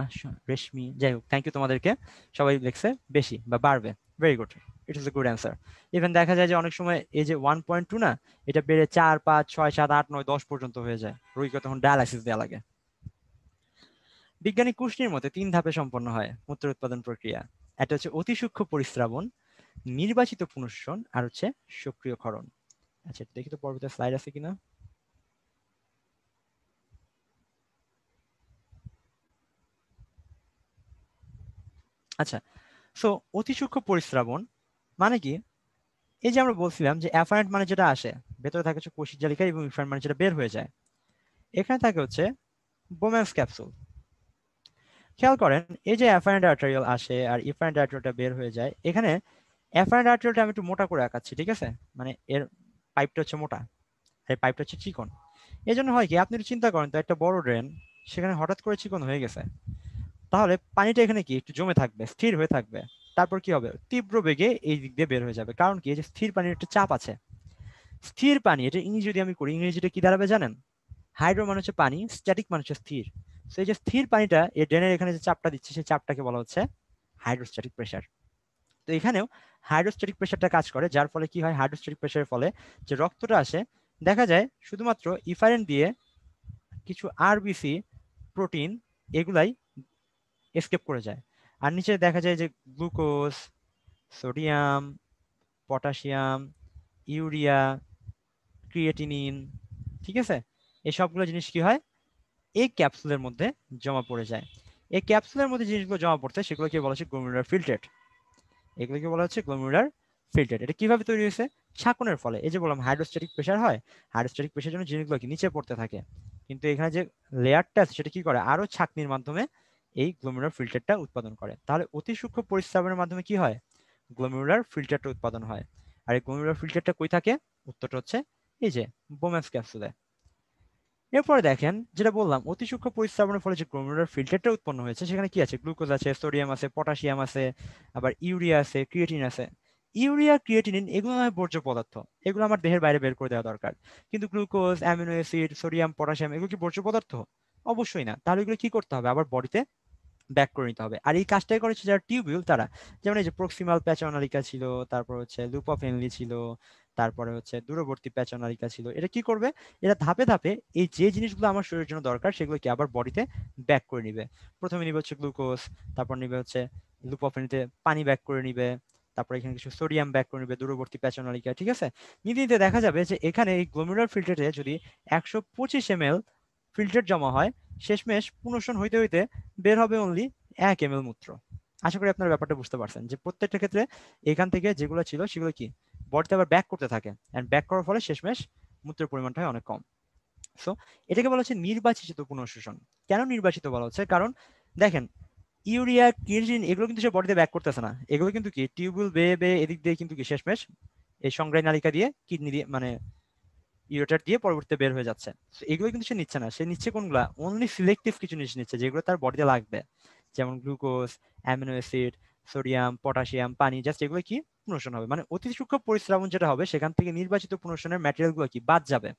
রেশমি যাই হোক থ্যাংক ইউ তোমাদেরকে সবাই লেখছে বেশি বা বাড়বে very good it is a good answer even দেখা যায় যে অনেক সময় এই যে ওয়ান পয়েন্ট টু না এটা বেড়ে চার পাঁচ ছয় সাত আট নয় দশ পর্যন্ত হয়ে যায় রোগীকে তখন ডায়ালাইসিস দেওয়া লাগে বিজ্ঞানী কুষ্ণের মতে তিন ধাপে সম্পন্ন হয় মূত্র উৎপাদন প্রক্রিয়া এটা হচ্ছে অতি সূক্ষ্ম পরিস্রাবণ নির্বাচিত পুনঃসন আর হচ্ছে খরণ আচ্ছা দেখি তো পর্বতে স্লাইড আছে কিনা আচ্ছা সো অতি সূক্ষ্ম পরিস্রাবণ মানে কি এই যে আমরা বলছিলাম যে অ্যাফারেন্ট মানে যেটা আসে ভেতরে থাকে হচ্ছে কোষিক জালিকা এবং ইফারেন্ট মানে যেটা বের হয়ে যায় এখানে থাকে হচ্ছে বোম্যান্স ক্যাপসুল খেয়াল করেন এই যে অ্যাফারেন্ট আর্টারিয়াল আসে আর ইফারেন্ট আর্টারিয়ালটা বের হয়ে যায় এখানে অ্যাফারেন্ট আর্টারিয়ালটা আমি একটু মোটা করে আঁকাচ্ছি ঠিক আছে মানে এর পাইপটা হচ্ছে মোটা আর পাইপটা হচ্ছে চিকন এই জন্য হয় কি আপনি চিন্তা করেন তো একটা বড় ড্রেন সেখানে হঠাৎ করে চিকন হয়ে গেছে তাহলে পানিটা এখানে কি একটু জমে থাকবে স্থির হয়ে থাকবে তারপর কি হবে তীব্র বেগে এই দিক দিয়ে বের হয়ে যাবে কারণ কি এই যে স্থির পানির একটা চাপ আছে স্থির পানি এটা ইংরেজি যদি আমি করি ইংরেজিটা কি দাঁড়াবে জানেন হাইড্রো মানে হচ্ছে পানি স্ট্যাটিক মানে হচ্ছে স্থির তো এই যে স্থির পানিটা এই ড্রেনের এখানে যে চাপটা দিচ্ছে সেই চাপটাকে বলা হচ্ছে হাইড্রোস্ট্যাটিক প্রেশার তো এখানেও হাইড্রোস্ট্যাটিক প্রেশারটা কাজ করে যার ফলে কি হয় হাইড্রোস্ট্যাটিক প্রেশারের ফলে যে রক্তটা আসে দেখা যায় শুধুমাত্র ইফারেন দিয়ে কিছু আরবিসি প্রোটিন এগুলাই এসকেপ করে যায় আর নিচে দেখা যায় যে glucose sodium potassium urea creatinine ঠিক আছে এই সবগুলো জিনিস কি হয় এই ক্যাপসুলের মধ্যে জমা পড়ে যায় এই ক্যাপসুলের মধ্যে জিনিসগুলো জমা পড়ছে সেগুলোকে বলা হচ্ছে গ্লোমেরুলার ফিল্টারেট এগুলোকে বলা হচ্ছে গ্লোমেরুলার ফিল্টারেট এটা কিভাবে তৈরি হয়েছে ছাকনের ফলে এই যে বললাম হাইড্রোস্ট্যাটিক প্রেশার হয় হাইড্রোস্ট্যাটিক প্রেশার জন্য জিনিসগুলো কি নিচে পড়তে থাকে কিন্তু এখানে যে লেয়ারটা আছে সেটা কি করে আরো ছাকনির মাধ্যমে এই গ্লোমেরুলার ফিল্টারটা উৎপাদন করে তাহলে অতি সূক্ষ্ম পরিস্রাবনের মাধ্যমে কি হয় গ্লোমেরুলার ফিল্টারটা উৎপাদন হয় আর এই গ্লোমেরুলার ফিল্টারটা কই থাকে উত্তরটা হচ্ছে এই যে বোমেন্স ক্যাপসুলে এরপরে দেখেন যেটা বললাম অতি সূক্ষ্ম পরিস্থাপনের ফলে যে গ্লোমেরুলার ফিল্টারটা উৎপন্ন হয়েছে সেখানে কি আছে গ্লুকোজ আছে সোডিয়াম আছে পটাশিয়াম আছে আবার ইউরিয়া আছে ক্রিয়েটিন আছে ইউরিয়া ক্রিয়েটিনিন এগুলো আমার বর্জ্য পদার্থ এগুলো আমার দেহের বাইরে বের করে দেওয়া দরকার কিন্তু glucose amino acid sodium potassium এগুলো কি বর্জ্য পদার্থ অবশ্যই না তাহলে এগুলো কি করতে হবে আবার বডিতে ব্যাক করে নিতে হবে আর এই কাজটাই করেছে যারা টিউবিউল তারা যেমন এই যে প্রক্সিমাল প্যাচনালিকা ছিল তারপর হচ্ছে লুপা ফেনলি ছিল তারপরে হচ্ছে দূরবর্তী প্যাচনালিকা ছিল এটা কি করবে এটা ধাপে ধাপে এই যে জিনিসগুলো আমার শরীরের জন্য দরকার সেগুলোকে আবার বডিতে ব্যাক করে নিবে প্রথমে নিবে হচ্ছে গ্লুকোজ তারপর নিবে হচ্ছে লুপফেনিতে পানি ব্যাক করে নিবে তারপরে এখানে কিছু সোডিয়াম ব্যাক করে নিবে দূরবর্তী প্যাচনালিকা ঠিক আছে নিতে নিতে দেখা যাবে যে এখানে এই গ্লোমেরুলার ফিল্টারে যদি একশো পঁচিশ এম ফিল্টার জমা হয় শেষমেশ পুনশন হইতে হইতে বের হবে অনলি এক এম মূত্র আশা করি আপনার ব্যাপারটা বুঝতে পারছেন যে প্রত্যেকটা ক্ষেত্রে এখান থেকে যেগুলো ছিল সেগুলো কি বডিতে আবার ব্যাক করতে থাকে অ্যান্ড ব্যাক করার ফলে শেষমেশ মূত্রের পরিমাণটা হয় অনেক কম সো এটাকে বলা হচ্ছে নির্বাচিত পুনঃশোষণ কেন নির্বাচিত বলা হচ্ছে কারণ দেখেন ইউরিয়া কিরজিন এগুলো কিন্তু সে বডিতে ব্যাক করতেছে না এগুলো কিন্তু কি টিউবুল বেয়ে বেয়ে এদিক দিয়ে কিন্তু কি শেষমেশ এই সংগ্রাহী নালিকা দিয়ে কিডনি দিয়ে মানে ইউরেটার দিয়ে পরবর্তীতে বের হয়ে যাচ্ছে এগুলো কিন্তু সে নিচ্ছে না সে নিচ্ছে কোনগুলা অনলি সিলেক্টিভ কিছু জিনিস নিচ্ছে যেগুলো তার বডিতে লাগবে যেমন glucose amino acid sodium potassium পানি জাস্ট এগুলো কি পুনর্ষণ হবে মানে অতি সূক্ষ্ম পরিশ্রাবণ যেটা হবে সেখান থেকে নির্বাচিত পুনর্ষণের ম্যাটেরিয়ালগুলো কি বাদ যাবে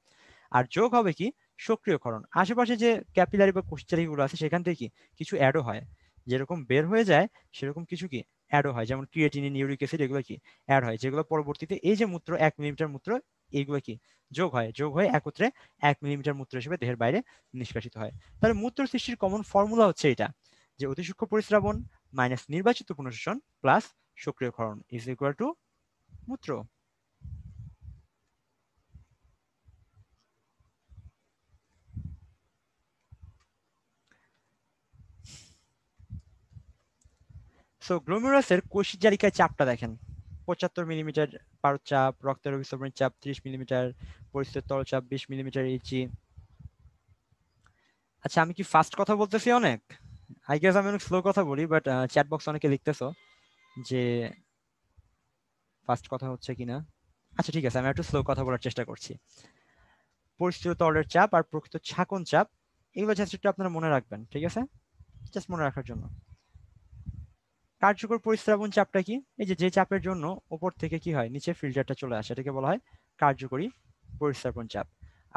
আর যোগ হবে কি সক্রিয়করণ আশেপাশে যে ক্যাপিলারি বা কোষচারিগুলো আছে সেখান থেকে কি কিছু অ্যাডও হয় যেরকম বের হয়ে যায় সেরকম কিছু কি অ্যাডও হয় যেমন ক্রিয়েটিন ইউরিক অ্যাসিড এগুলো কি অ্যাড হয় যেগুলো পরবর্তীতে এই যে মূত্র এক মিলিমিটার মূত্র এইগুলো কি যোগ হয় যোগ হয়ে একত্রে এক মিলিমিটার মূত্র হিসেবে দেহের বাইরে নিষ্কাশিত হয় তাহলে মূত্র সৃষ্টির কমন ফর্মুলা হচ্ছে এটা যে অতি সূক্ষ্ম পরিশ্রাবণ মাইনাস নির্বাচিত পুনঃশোষণ প্লাস সক্রিয়করণ ইজ ইকুয়াল টু মূত্র সো গ্লোমেরাসের কোষী জালিকায় চাপটা দেখেন পঁচাত্তর মিলিমিটার পার চাপ রক্তের অভিস্রবণের চাপ ত্রিশ মিলিমিটার পরিস্থিতির তল চাপ বিশ মিলিমিটার ইঞ্চি আচ্ছা আমি কি ফাস্ট কথা বলতেছি অনেক আই গেস আমি অনেক স্লো কথা বলি বাট চ্যাট বক্স অনেকে লিখতেছো যে ফার্স্ট কথা হচ্ছে কিনা আচ্ছা ঠিক আছে আমি একটু স্লো কথা বলার চেষ্টা করছি পরিস্থিত তলের চাপ আর প্রকৃত ছাকন চাপ এগুলো জাস্ট একটু আপনারা মনে রাখবেন ঠিক আছে জাস্ট মনে রাখার জন্য কার্যকর পরিস্রাবণ চাপটা কি এই যে যে চাপের জন্য ওপর থেকে কি হয় নিচে ফিল্টারটা চলে আসে এটাকে বলা হয় কার্যকরী পরিস্রাবণ চাপ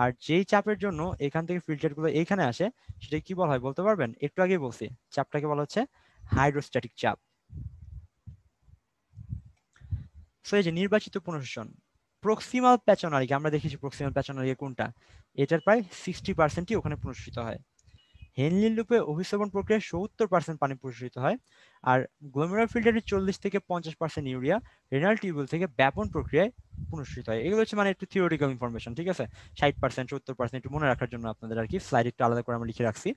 আর যেই চাপের জন্য এখান থেকে ফিল্টারগুলো এইখানে আসে সেটা কি বলা হয় বলতে পারবেন একটু আগে বলছি চাপটাকে বলা হচ্ছে হাইড্রোস্ট্যাটিক চাপ সো এই যে নির্বাচিত পুনর্শাসন প্রক্সিমাল প্যাচনারিকে আমরা দেখেছি প্রক্সিমাল প্যাচনারিকে কোনটা এটার প্রায় সিক্সটি পার্সেন্টই ওখানে পুনর্শোষিত হয় হেনলি লুপে অভিশ্রবণ প্রক্রিয়ায় সত্তর পার্সেন্ট পানি পুনর্শোষিত হয় আর গোমেরা ফিল্টারে চল্লিশ থেকে পঞ্চাশ পার্সেন্ট ইউরিয়া রেনাল টিউবওয়েল থেকে ব্যাপন প্রক্রিয়ায় পুনর্শোষিত হয় এগুলো হচ্ছে মানে একটু থিওরিক্যাল ইনফরমেশন ঠিক আছে ষাট পার্সেন্ট সত্তর পার্সেন্ট একটু মনে রাখার জন্য আপনাদের আর কি স্লাইড একটু আলাদা করে আমরা লিখে রাখছি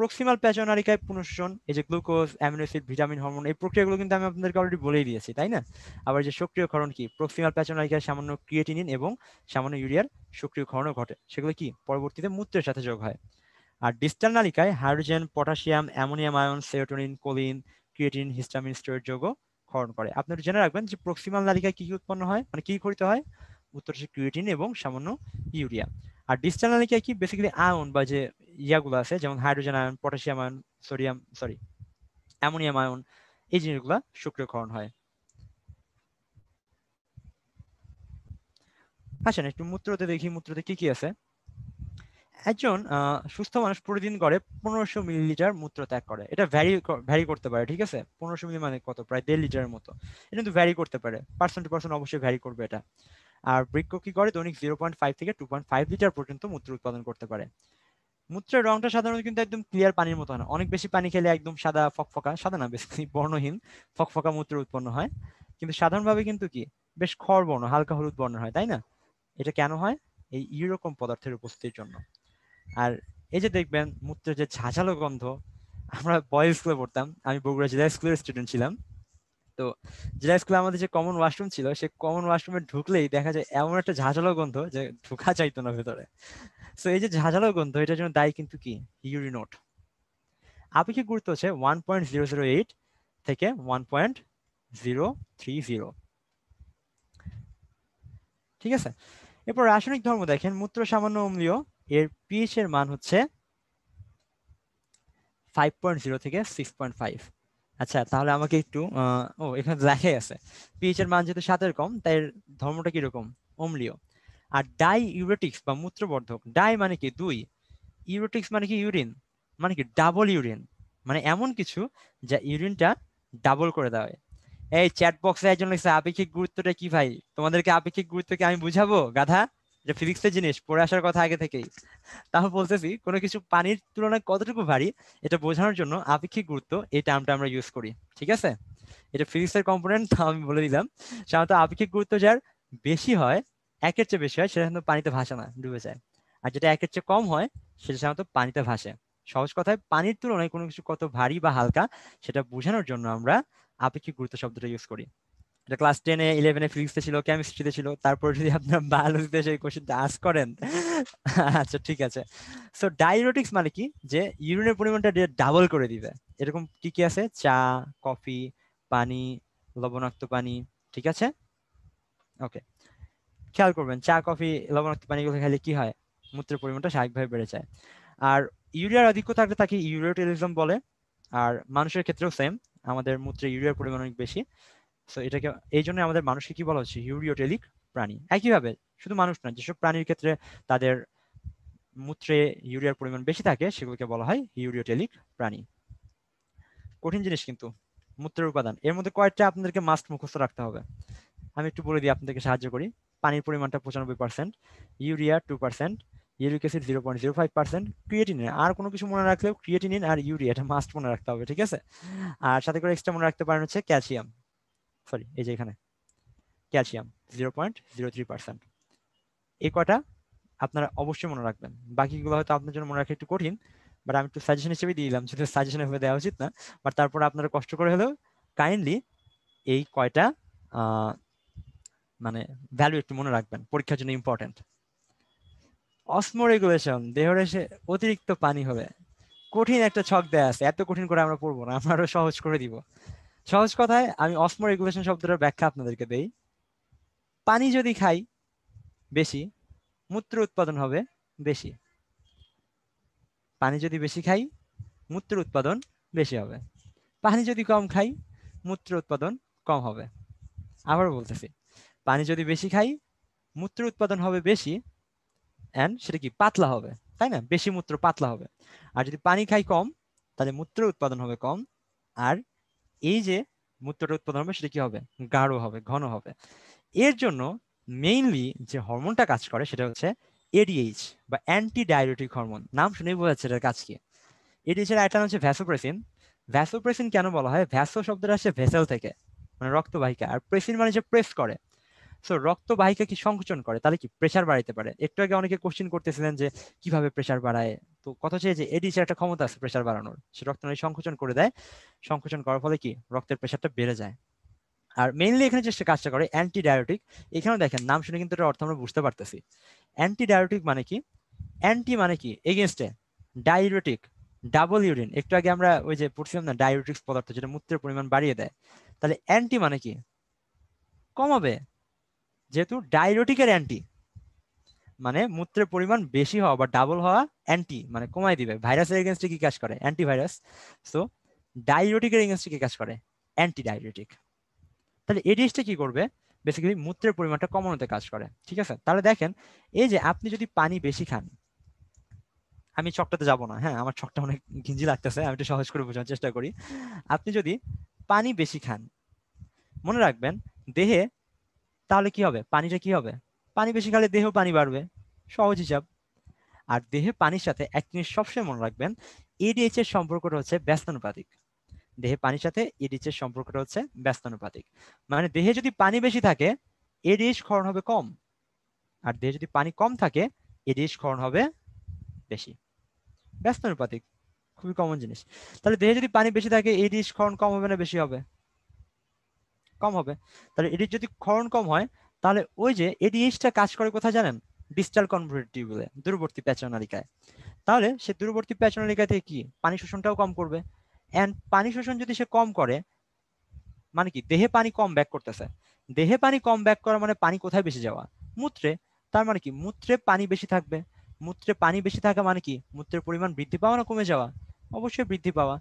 প্রক্সিমাল প্যাচনারিকায় পুনঃশন এই যে গ্লুকোজ অ্যামিনোসিড ভিটামিন হরমোন এই প্রক্রিয়াগুলো কিন্তু আমি আপনাদেরকে অলরেডি বলেই দিয়েছি তাই না আবার যে সক্রিয়করণ কি প্রক্সিমাল প্যাচনারিকায় সামান্য ক্রিয়েটিনিন এবং সামান্য ইউরিয়ার সক্রিয়করণও ঘটে সেগুলো কি পরবর্তীতে মূত্রের সাথে যোগ হয় আর ডিস্টাল নালিকায় হাইড্রোজেন পটাশিয়াম অ্যামোনিয়াম আয়ন সেরোটোনিন কোলিন ক্রিয়েটিন হিস্টামিন স্টোরের যোগও খরণ করে আপনারা জেনে রাখবেন যে প্রক্সিমাল নালিকায় কি কি উৎপন্ন হয় মানে কি করিতে হয় উত্তর হচ্ছে ক্রিয়েটিন এবং সামান্য ইউরিয়া আর ডিস্টাল নালিকায় কি বেসিক্যালি আয়ন বা যে ইয়াগুলো আছে যেমন হাইড্রোজেন আয়ন পটাশিয়াম আয়ন সোডিয়াম সরি অ্যামোনিয়াম আয়ন এই জিনিসগুলো সুক্রিয়করণ হয় আচ্ছা একটু মূত্রতে দেখি মূত্রতে কি কি আছে একজন সুস্থ মানুষ প্রতিদিন গড়ে পনেরোশো মিলিলিটার মূত্র ত্যাগ করে এটা ভ্যারি ভ্যারি করতে পারে ঠিক আছে পনেরোশো মিলি মানে কত প্রায় দেড় লিটারের মতো এটা কিন্তু ভ্যারি করতে পারে পার্সেন্ট টু পার্সেন্ট অবশ্যই ভ্যারি করবে এটা আর বৃক্ষ কি করে দৈনিক জিরো পয়েন্ট ফাইভ থেকে টু পয়েন্ট ফাইভ লিটার পর্যন্ত মূত্র উৎপাদন করতে পারে মূত্রের রংটা সাধারণত কিন্তু একদম ক্লিয়ার পানির মতো না অনেক বেশি পানি খেলে একদম সাদা ফকফকা সাদা না বেশি বর্ণহীন ফকফকা মূত্র উৎপন্ন হয় কিন্তু সাধারণভাবে কিন্তু কি বেশ খড় বর্ণ হালকা হলুদ বর্ণ হয় তাই না এটা কেন হয় এই ইউরকম পদার্থের উপস্থিতির জন্য আর এই যে দেখবেন মূত্রের যে ঝাঁঝালো গন্ধ আমরা বয়েজ স্কুলে পড়তাম আমি বগুড়া জেলা স্কুলের স্টুডেন্ট ছিলাম তো জেলা স্কুলে আমাদের যে কমন ওয়াশরুম ছিল সে কমন ওয়াশরুমে ঢুকলেই দেখা যায় এমন একটা ঝাঁঝালো গন্ধ যে ঢুকা চাইতো না ভেতরে তো এই যে ঝাঁঝালো গন্ধ এটার জন্য দায়ী কিন্তু কি ইউরিনোট আপেক্ষিক গুরুত্ব হচ্ছে one point zero zero eight থেকে one point zero three zero ঠিক আছে এরপর রাসায়নিক ধর্ম দেখেন মূত্র সামান্য অম্লীয় এর পিএইচ এর মান হচ্ছে ফাইভ পয়েন্ট জিরো থেকে সিক্স পয়েন্ট ফাইভ আচ্ছা তাহলে আমাকে একটু ও এখানে লেখাই আছে পিএইচ এর মান যেহেতু সাতের কম তাই ধর্মটা কিরকম অম্লীয় আর ডাই ইউরোটিক্স বা মূত্রবর্ধক ডাই মানে কি দুই ইউরোটিক্স মানে কি ইউরিন মানে কি ডাবল ইউরিন মানে এমন কিছু যা ইউরিনটা ডাবল করে দেওয়া এই চ্যাট বক্সে একজন লিখছে আপেক্ষিক গুরুত্বটা কি ভাই তোমাদেরকে আপেক্ষিক গুরুত্বকে আমি বুঝাবো গাধা যে ফিজিক্সের জিনিস পড়ে আসার কথা আগে থেকেই তাহলে বলতেছি কোনো কিছু পানির তুলনায় কতটুকু ভারী এটা বোঝানোর জন্য আপেক্ষিক গুরুত্ব এই টার্মটা আমরা ইউজ করি ঠিক আছে এটা ফিজিক্সের কম্পোনেন্ট আমি বলে দিলাম সাধারণত আপেক্ষিক গুরুত্ব যার বেশি হয় একের চেয়ে বেশি হয় সেটা পানিতে ভাসে না ডুবে যায় আর যেটা একের চেয়ে কম হয় সেটা সাধারণত পানিতে ভাসে সহজ কথায় পানির তুলনায় কোনো কিছু কত ভারী বা হালকা সেটা বোঝানোর জন্য আমরা আপেক্ষিক গুরুত্ব শব্দটা ইউজ করি এটা ক্লাস টেনে ইলেভেনে ফিজিক্সে ছিল কেমিস্ট্রিতে ছিল তারপর যদি আপনার বায়োলজিতে সেই কোশ্চেনটা আস করেন আচ্ছা ঠিক আছে সো ডায়নোটিক্স মানে কি যে ইউরিনের পরিমাণটা ডাবল করে দিবে এরকম কি কি আছে চা কফি পানি লবণাক্ত পানি ঠিক আছে ওকে খেয়াল করবেন চা কফি লবণাক্ত পানিগুলো খেলে কি হয় মূত্রের পরিমাণটা স্বাভাবিকভাবে বেড়ে যায় আর ইউরিয়ার অধিক্য থাকলে তাকে ইউরিয়াটেলিজম বলে আর মানুষের ক্ষেত্রেও সেম আমাদের মূত্রে ইউরিয়ার পরিমাণ অনেক বেশি এটাকে এই জন্য আমাদের মানুষকে কি বলা হচ্ছে ইউরিওটেলিক প্রাণী একইভাবে শুধু মানুষ না যেসব প্রাণীর ক্ষেত্রে তাদের মূত্রে ইউরিয়ার পরিমাণ বেশি থাকে সেগুলোকে বলা হয় ইউরিওটেলিক প্রাণী কঠিন জিনিস কিন্তু মূত্রের উপাদান এর মধ্যে কয়েকটা আপনাদেরকে মাস্ট মুখস্থ রাখতে হবে আমি একটু বলে দিই আপনাদেরকে সাহায্য করি পানির পরিমাণটা পঁচানব্বই percent urea two percent uric acid zero point zero five percent creatinine আর কোনো কিছু মনে রাখলেও ক্রিয়েটিনিন আর ইউরিয়া এটা মাস্ট মনে রাখতে হবে ঠিক আছে আর সাথে করে এক্সট্রা মনে রাখতে পারেন হচ্ছে ক্যালসিয়াম সরি এই যে এখানে calcium zero point zero three percent এই কটা আপনারা অবশ্যই মনে রাখবেন বাকিগুলো হয়তো আপনার জন্য মনে রাখা একটু কঠিন বাট আমি একটু সাজেশন হিসেবে দিয়ে দিলাম যদি সাজেশন হিসেবে দেওয়া উচিত না বাট তারপর আপনারা কষ্ট করে হলেও কাইন্ডলি এই কয়টা মানে ভ্যালু একটু মনে রাখবেন পরীক্ষার জন্য ইম্পর্টেন্ট অসমো রেগুলেশন এসে অতিরিক্ত পানি হবে কঠিন একটা ছক দেয়া আছে এত কঠিন করে আমরা পড়বো না আমরা আরো সহজ করে দিব সহজ কথায় আমি অসম রেগুলেশন শব্দটার ব্যাখ্যা আপনাদেরকে দেই পানি যদি খাই বেশি মূত্র উৎপাদন হবে বেশি পানি যদি বেশি খাই মূত্র উৎপাদন বেশি হবে পানি যদি কম খাই মূত্র উৎপাদন কম হবে আবারও বলতেছি পানি যদি বেশি খাই মূত্র উৎপাদন হবে বেশি অ্যান্ড সেটা কি পাতলা হবে তাই না বেশি মূত্র পাতলা হবে আর যদি পানি খাই কম তাহলে মূত্র উৎপাদন হবে কম আর এই যে মূত্রটা উৎপাদন হবে সেটা কি হবে গাঢ় হবে ঘন হবে এর জন্য মেইনলি যে হরমোনটা কাজ করে সেটা হচ্ছে এডিএইচ বা অ্যান্টি ডায়রেটিক হরমোন নাম শুনেই বোঝা যাচ্ছে এটার কাজ কি এডিএইচ এর একটা হচ্ছে ভ্যাসোপ্রেসিন ভ্যাসোপ্রেসিন কেন বলা হয় ভ্যাসো শব্দটা আসে ভেসেল থেকে মানে রক্তবাহিকা আর প্রেসিন মানে যে প্রেস করে সো রক্তবাহিকা কি সংকোচন করে তাহলে কি প্রেশার বাড়াইতে পারে একটু আগে অনেকে কোশ্চেন করতেছিলেন যে কিভাবে প্রেশার বাড়ায় তো কথা হচ্ছে যে এডিসির একটা ক্ষমতা আছে প্রেশার বাড়ানোর সে রক্ত রক্তনালী সংকোচন করে দেয় সংকোচন করার ফলে কি রক্তের প্রেশারটা বেড়ে যায় আর মেইনলি এখানে চেষ্টা কাজটা করে অ্যান্টি ডায়োটিক এখানেও দেখেন নাম শুনে কিন্তু এটা অর্থ আমরা বুঝতে পারতেছি অ্যান্টি মানে কি অ্যান্টি মানে কি এগেনস্টে ডায়োটিক ডাবল ইউরিন একটু আগে আমরা ওই যে পড়ছিলাম না ডায়োটিক্স পদার্থ যেটা মূত্রের পরিমাণ বাড়িয়ে দেয় তাহলে অ্যান্টি মানে কি কমাবে যেহেতু ডায়োটিকের অ্যান্টি মানে মূত্রের পরিমাণ বেশি হওয়া বা ডাবল হওয়া অ্যান্টি মানে কমাই দিবে ভাইরাসের এগেনস্টে কি কাজ করে অ্যান্টিভাইরাস সো ডায়ুরেটিকের এগেনস্টে কি কাজ করে অ্যান্টি ডায়ুরেটিক তাহলে এডিএসটা কি করবে বেসিক্যালি মূত্রের পরিমাণটা কমানোতে কাজ করে ঠিক আছে তাহলে দেখেন এই যে আপনি যদি পানি বেশি খান আমি ছকটাতে যাব না হ্যাঁ আমার ছকটা অনেক ঘিঞ্জি লাগতেছে আমি একটু সহজ করে বোঝার চেষ্টা করি আপনি যদি পানি বেশি খান মনে রাখবেন দেহে তাহলে কি হবে পানিটা কি হবে পানি বেশি খেলে দেহে পানি বাড়বে সহজ হিসাব আর দেহে পানির সাথে এক জিনিস সবসময় মনে রাখবেন এডিএইচ এর সম্পর্কটা হচ্ছে ব্যস্তানুপাতিক দেহে পানির সাথে এডিএইচ এর সম্পর্কটা হচ্ছে ব্যস্তানুপাতিক মানে দেহে যদি পানি বেশি থাকে এডিএইচ ক্ষরণ হবে কম আর দেহে যদি পানি কম থাকে এডিএইচ ক্ষরণ হবে বেশি ব্যস্তানুপাতিক খুবই কমন জিনিস তাহলে দেহে যদি পানি বেশি থাকে এডিএইচ ক্ষরণ কম হবে না বেশি হবে কম হবে তাহলে এডিএইচ যদি ক্ষরণ কম হয় তাহলে ওই যে এডিএইচটা কাজ করে কোথায় জানেন ডিস্টাল কনভার্টার দূরবর্তী প্যাচনালিকায় তাহলে সে দূরবর্তী প্যাচনালিকা থেকে কি পানি শোষণটাও কম করবে অ্যান্ড পানি শোষণ যদি সে কম করে মানে কি দেহে পানি কম ব্যাক করতেছে দেহে পানি কম ব্যাক করা মানে পানি কোথায় বেশি যাওয়া মূত্রে তার মানে কি মূত্রে পানি বেশি থাকবে মূত্রে পানি বেশি থাকা মানে কি মূত্রের পরিমাণ বৃদ্ধি পাওয়া না কমে যাওয়া অবশ্যই বৃদ্ধি পাওয়া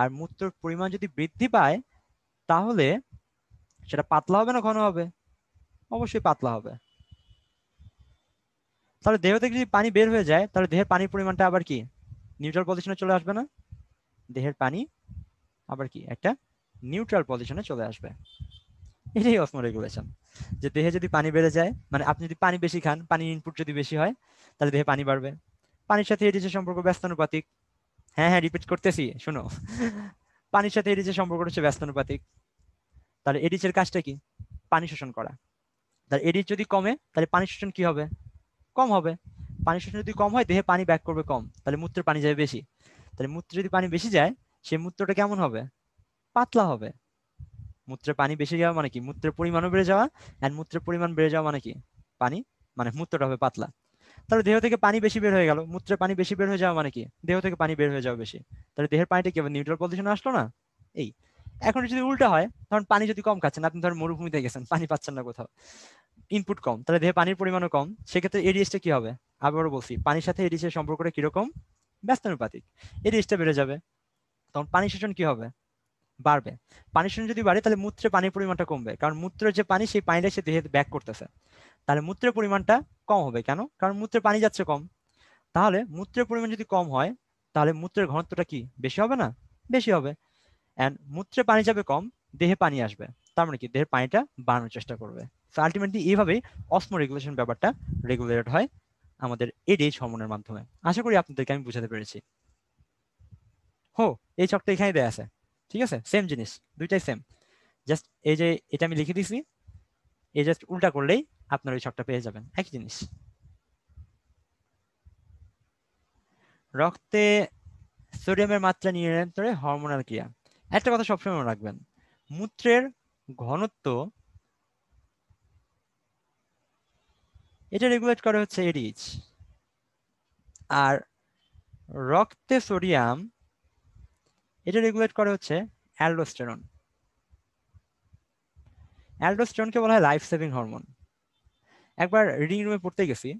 আর মূত্রের পরিমাণ যদি বৃদ্ধি পায় তাহলে সেটা পাতলা হবে না ঘন হবে অবশ্যই পাতলা হবে তাহলে দেহ থেকে যদি পানি বের হয়ে যায় তাহলে দেহের পানির পরিমাণটা আবার কি নিউট্রাল পজিশনে চলে আসবে না দেহের পানি আবার কি একটা নিউট্রাল পজিশনে চলে আসবে এটাই অসম রেগুলেশন যে দেহে যদি পানি বেড়ে যায় মানে আপনি যদি পানি বেশি খান পানির ইনপুট যদি বেশি হয় তাহলে দেহে পানি বাড়বে পানির সাথে এটি যে সম্পর্ক ব্যস্তানুপাতিক হ্যাঁ হ্যাঁ রিপিট করতেছি শোনো পানির সাথে যে সম্পর্ক হচ্ছে ব্যস্তানুপাতিক তাহলে এডিচের কাজটা কি পানি শোষণ করা তার এডি যদি কমে তাহলে পানি শোষণ কি হবে কম হবে পানি শোষণ যদি কম হয় দেহে পানি ব্যাক করবে কম তাহলে মূত্রের পানি যাবে বেশি তাহলে মূত্রে যদি পানি বেশি যায় সেই মূত্রটা কেমন হবে পাতলা হবে মূত্রে পানি বেশি যাওয়া মানে কি মূত্রের পরিমাণও বেড়ে যাওয়া অ্যান্ড মূত্রের পরিমাণ বেড়ে যাওয়া মানে কি পানি মানে মূত্রটা হবে পাতলা তাহলে দেহ থেকে পানি বেশি বের হয়ে গেল মূত্রে পানি বেশি বের হয়ে যাওয়া মানে কি দেহ থেকে পানি বের হয়ে যাওয়া বেশি তাহলে দেহের পানিটা কি নিউট্রাল পজিশন আসলো না এই এখন যদি উল্টা হয় ধরুন পানি যদি কম খাচ্ছেন আপনি ধরেন মরুভূমিতে গেছেন পানি পাচ্ছেন না কোথাও ইনপুট কম তাহলে দেহে পানির পরিমাণও কম সেক্ষেত্রে এডিএসটা কি হবে আবারও বলছি পানির সাথে এডিএস এর সম্পর্কটা কিরকম ব্যস্তানুপাতিক এডিএসটা বেড়ে যাবে তখন পানি শোষণ কি হবে বাড়বে পানি শোষণ যদি বাড়ে তাহলে মূত্রে পানির পরিমাণটা কমবে কারণ মূত্রের যে পানি সেই পানিটা সে দেহে ব্যাক করতেছে তাহলে মূত্রের পরিমাণটা কম হবে কেন কারণ মূত্রে পানি যাচ্ছে কম তাহলে মূত্রের পরিমাণ যদি কম হয় তাহলে মূত্রের ঘনত্বটা কি বেশি হবে না বেশি হবে অ্যান্ড মূত্রে পানি যাবে কম দেহে পানি আসবে তার মানে কি দেহের পানিটা বাড়ানোর চেষ্টা করবে সো আলটিমেটলি এইভাবেই অসমো রেগুলেশন ব্যাপারটা রেগুলেটেড হয় আমাদের এডিএইচ হরমোনের মাধ্যমে আশা করি আপনাদেরকে আমি বুঝাতে পেরেছি হো এই চকটা এখানে দেয়া আছে ঠিক আছে সেম জিনিস দুইটাই সেম জাস্ট এই যে এটা আমি লিখে দিছি এই জাস্ট উল্টা করলেই আপনার ওই ছকটা পেয়ে যাবেন একই জিনিস রক্তে সোডিয়ামের মাত্রা নিয়ন্ত্রণে হরমোনাল ক্রিয়া একটা কথা সবসময় মনে রাখবেন মূত্রের ঘনত্ব এটা রেগুলেট করে হচ্ছে এডিএইচ আর রক্তে সোডিয়াম এটা রেগুলেট করে হচ্ছে অ্যালডোস্টেরন অ্যালডোস্টেরনকে বলা হয় লাইফ সেভিং হরমোন একবার রিডিং রুমে পড়তে গেছি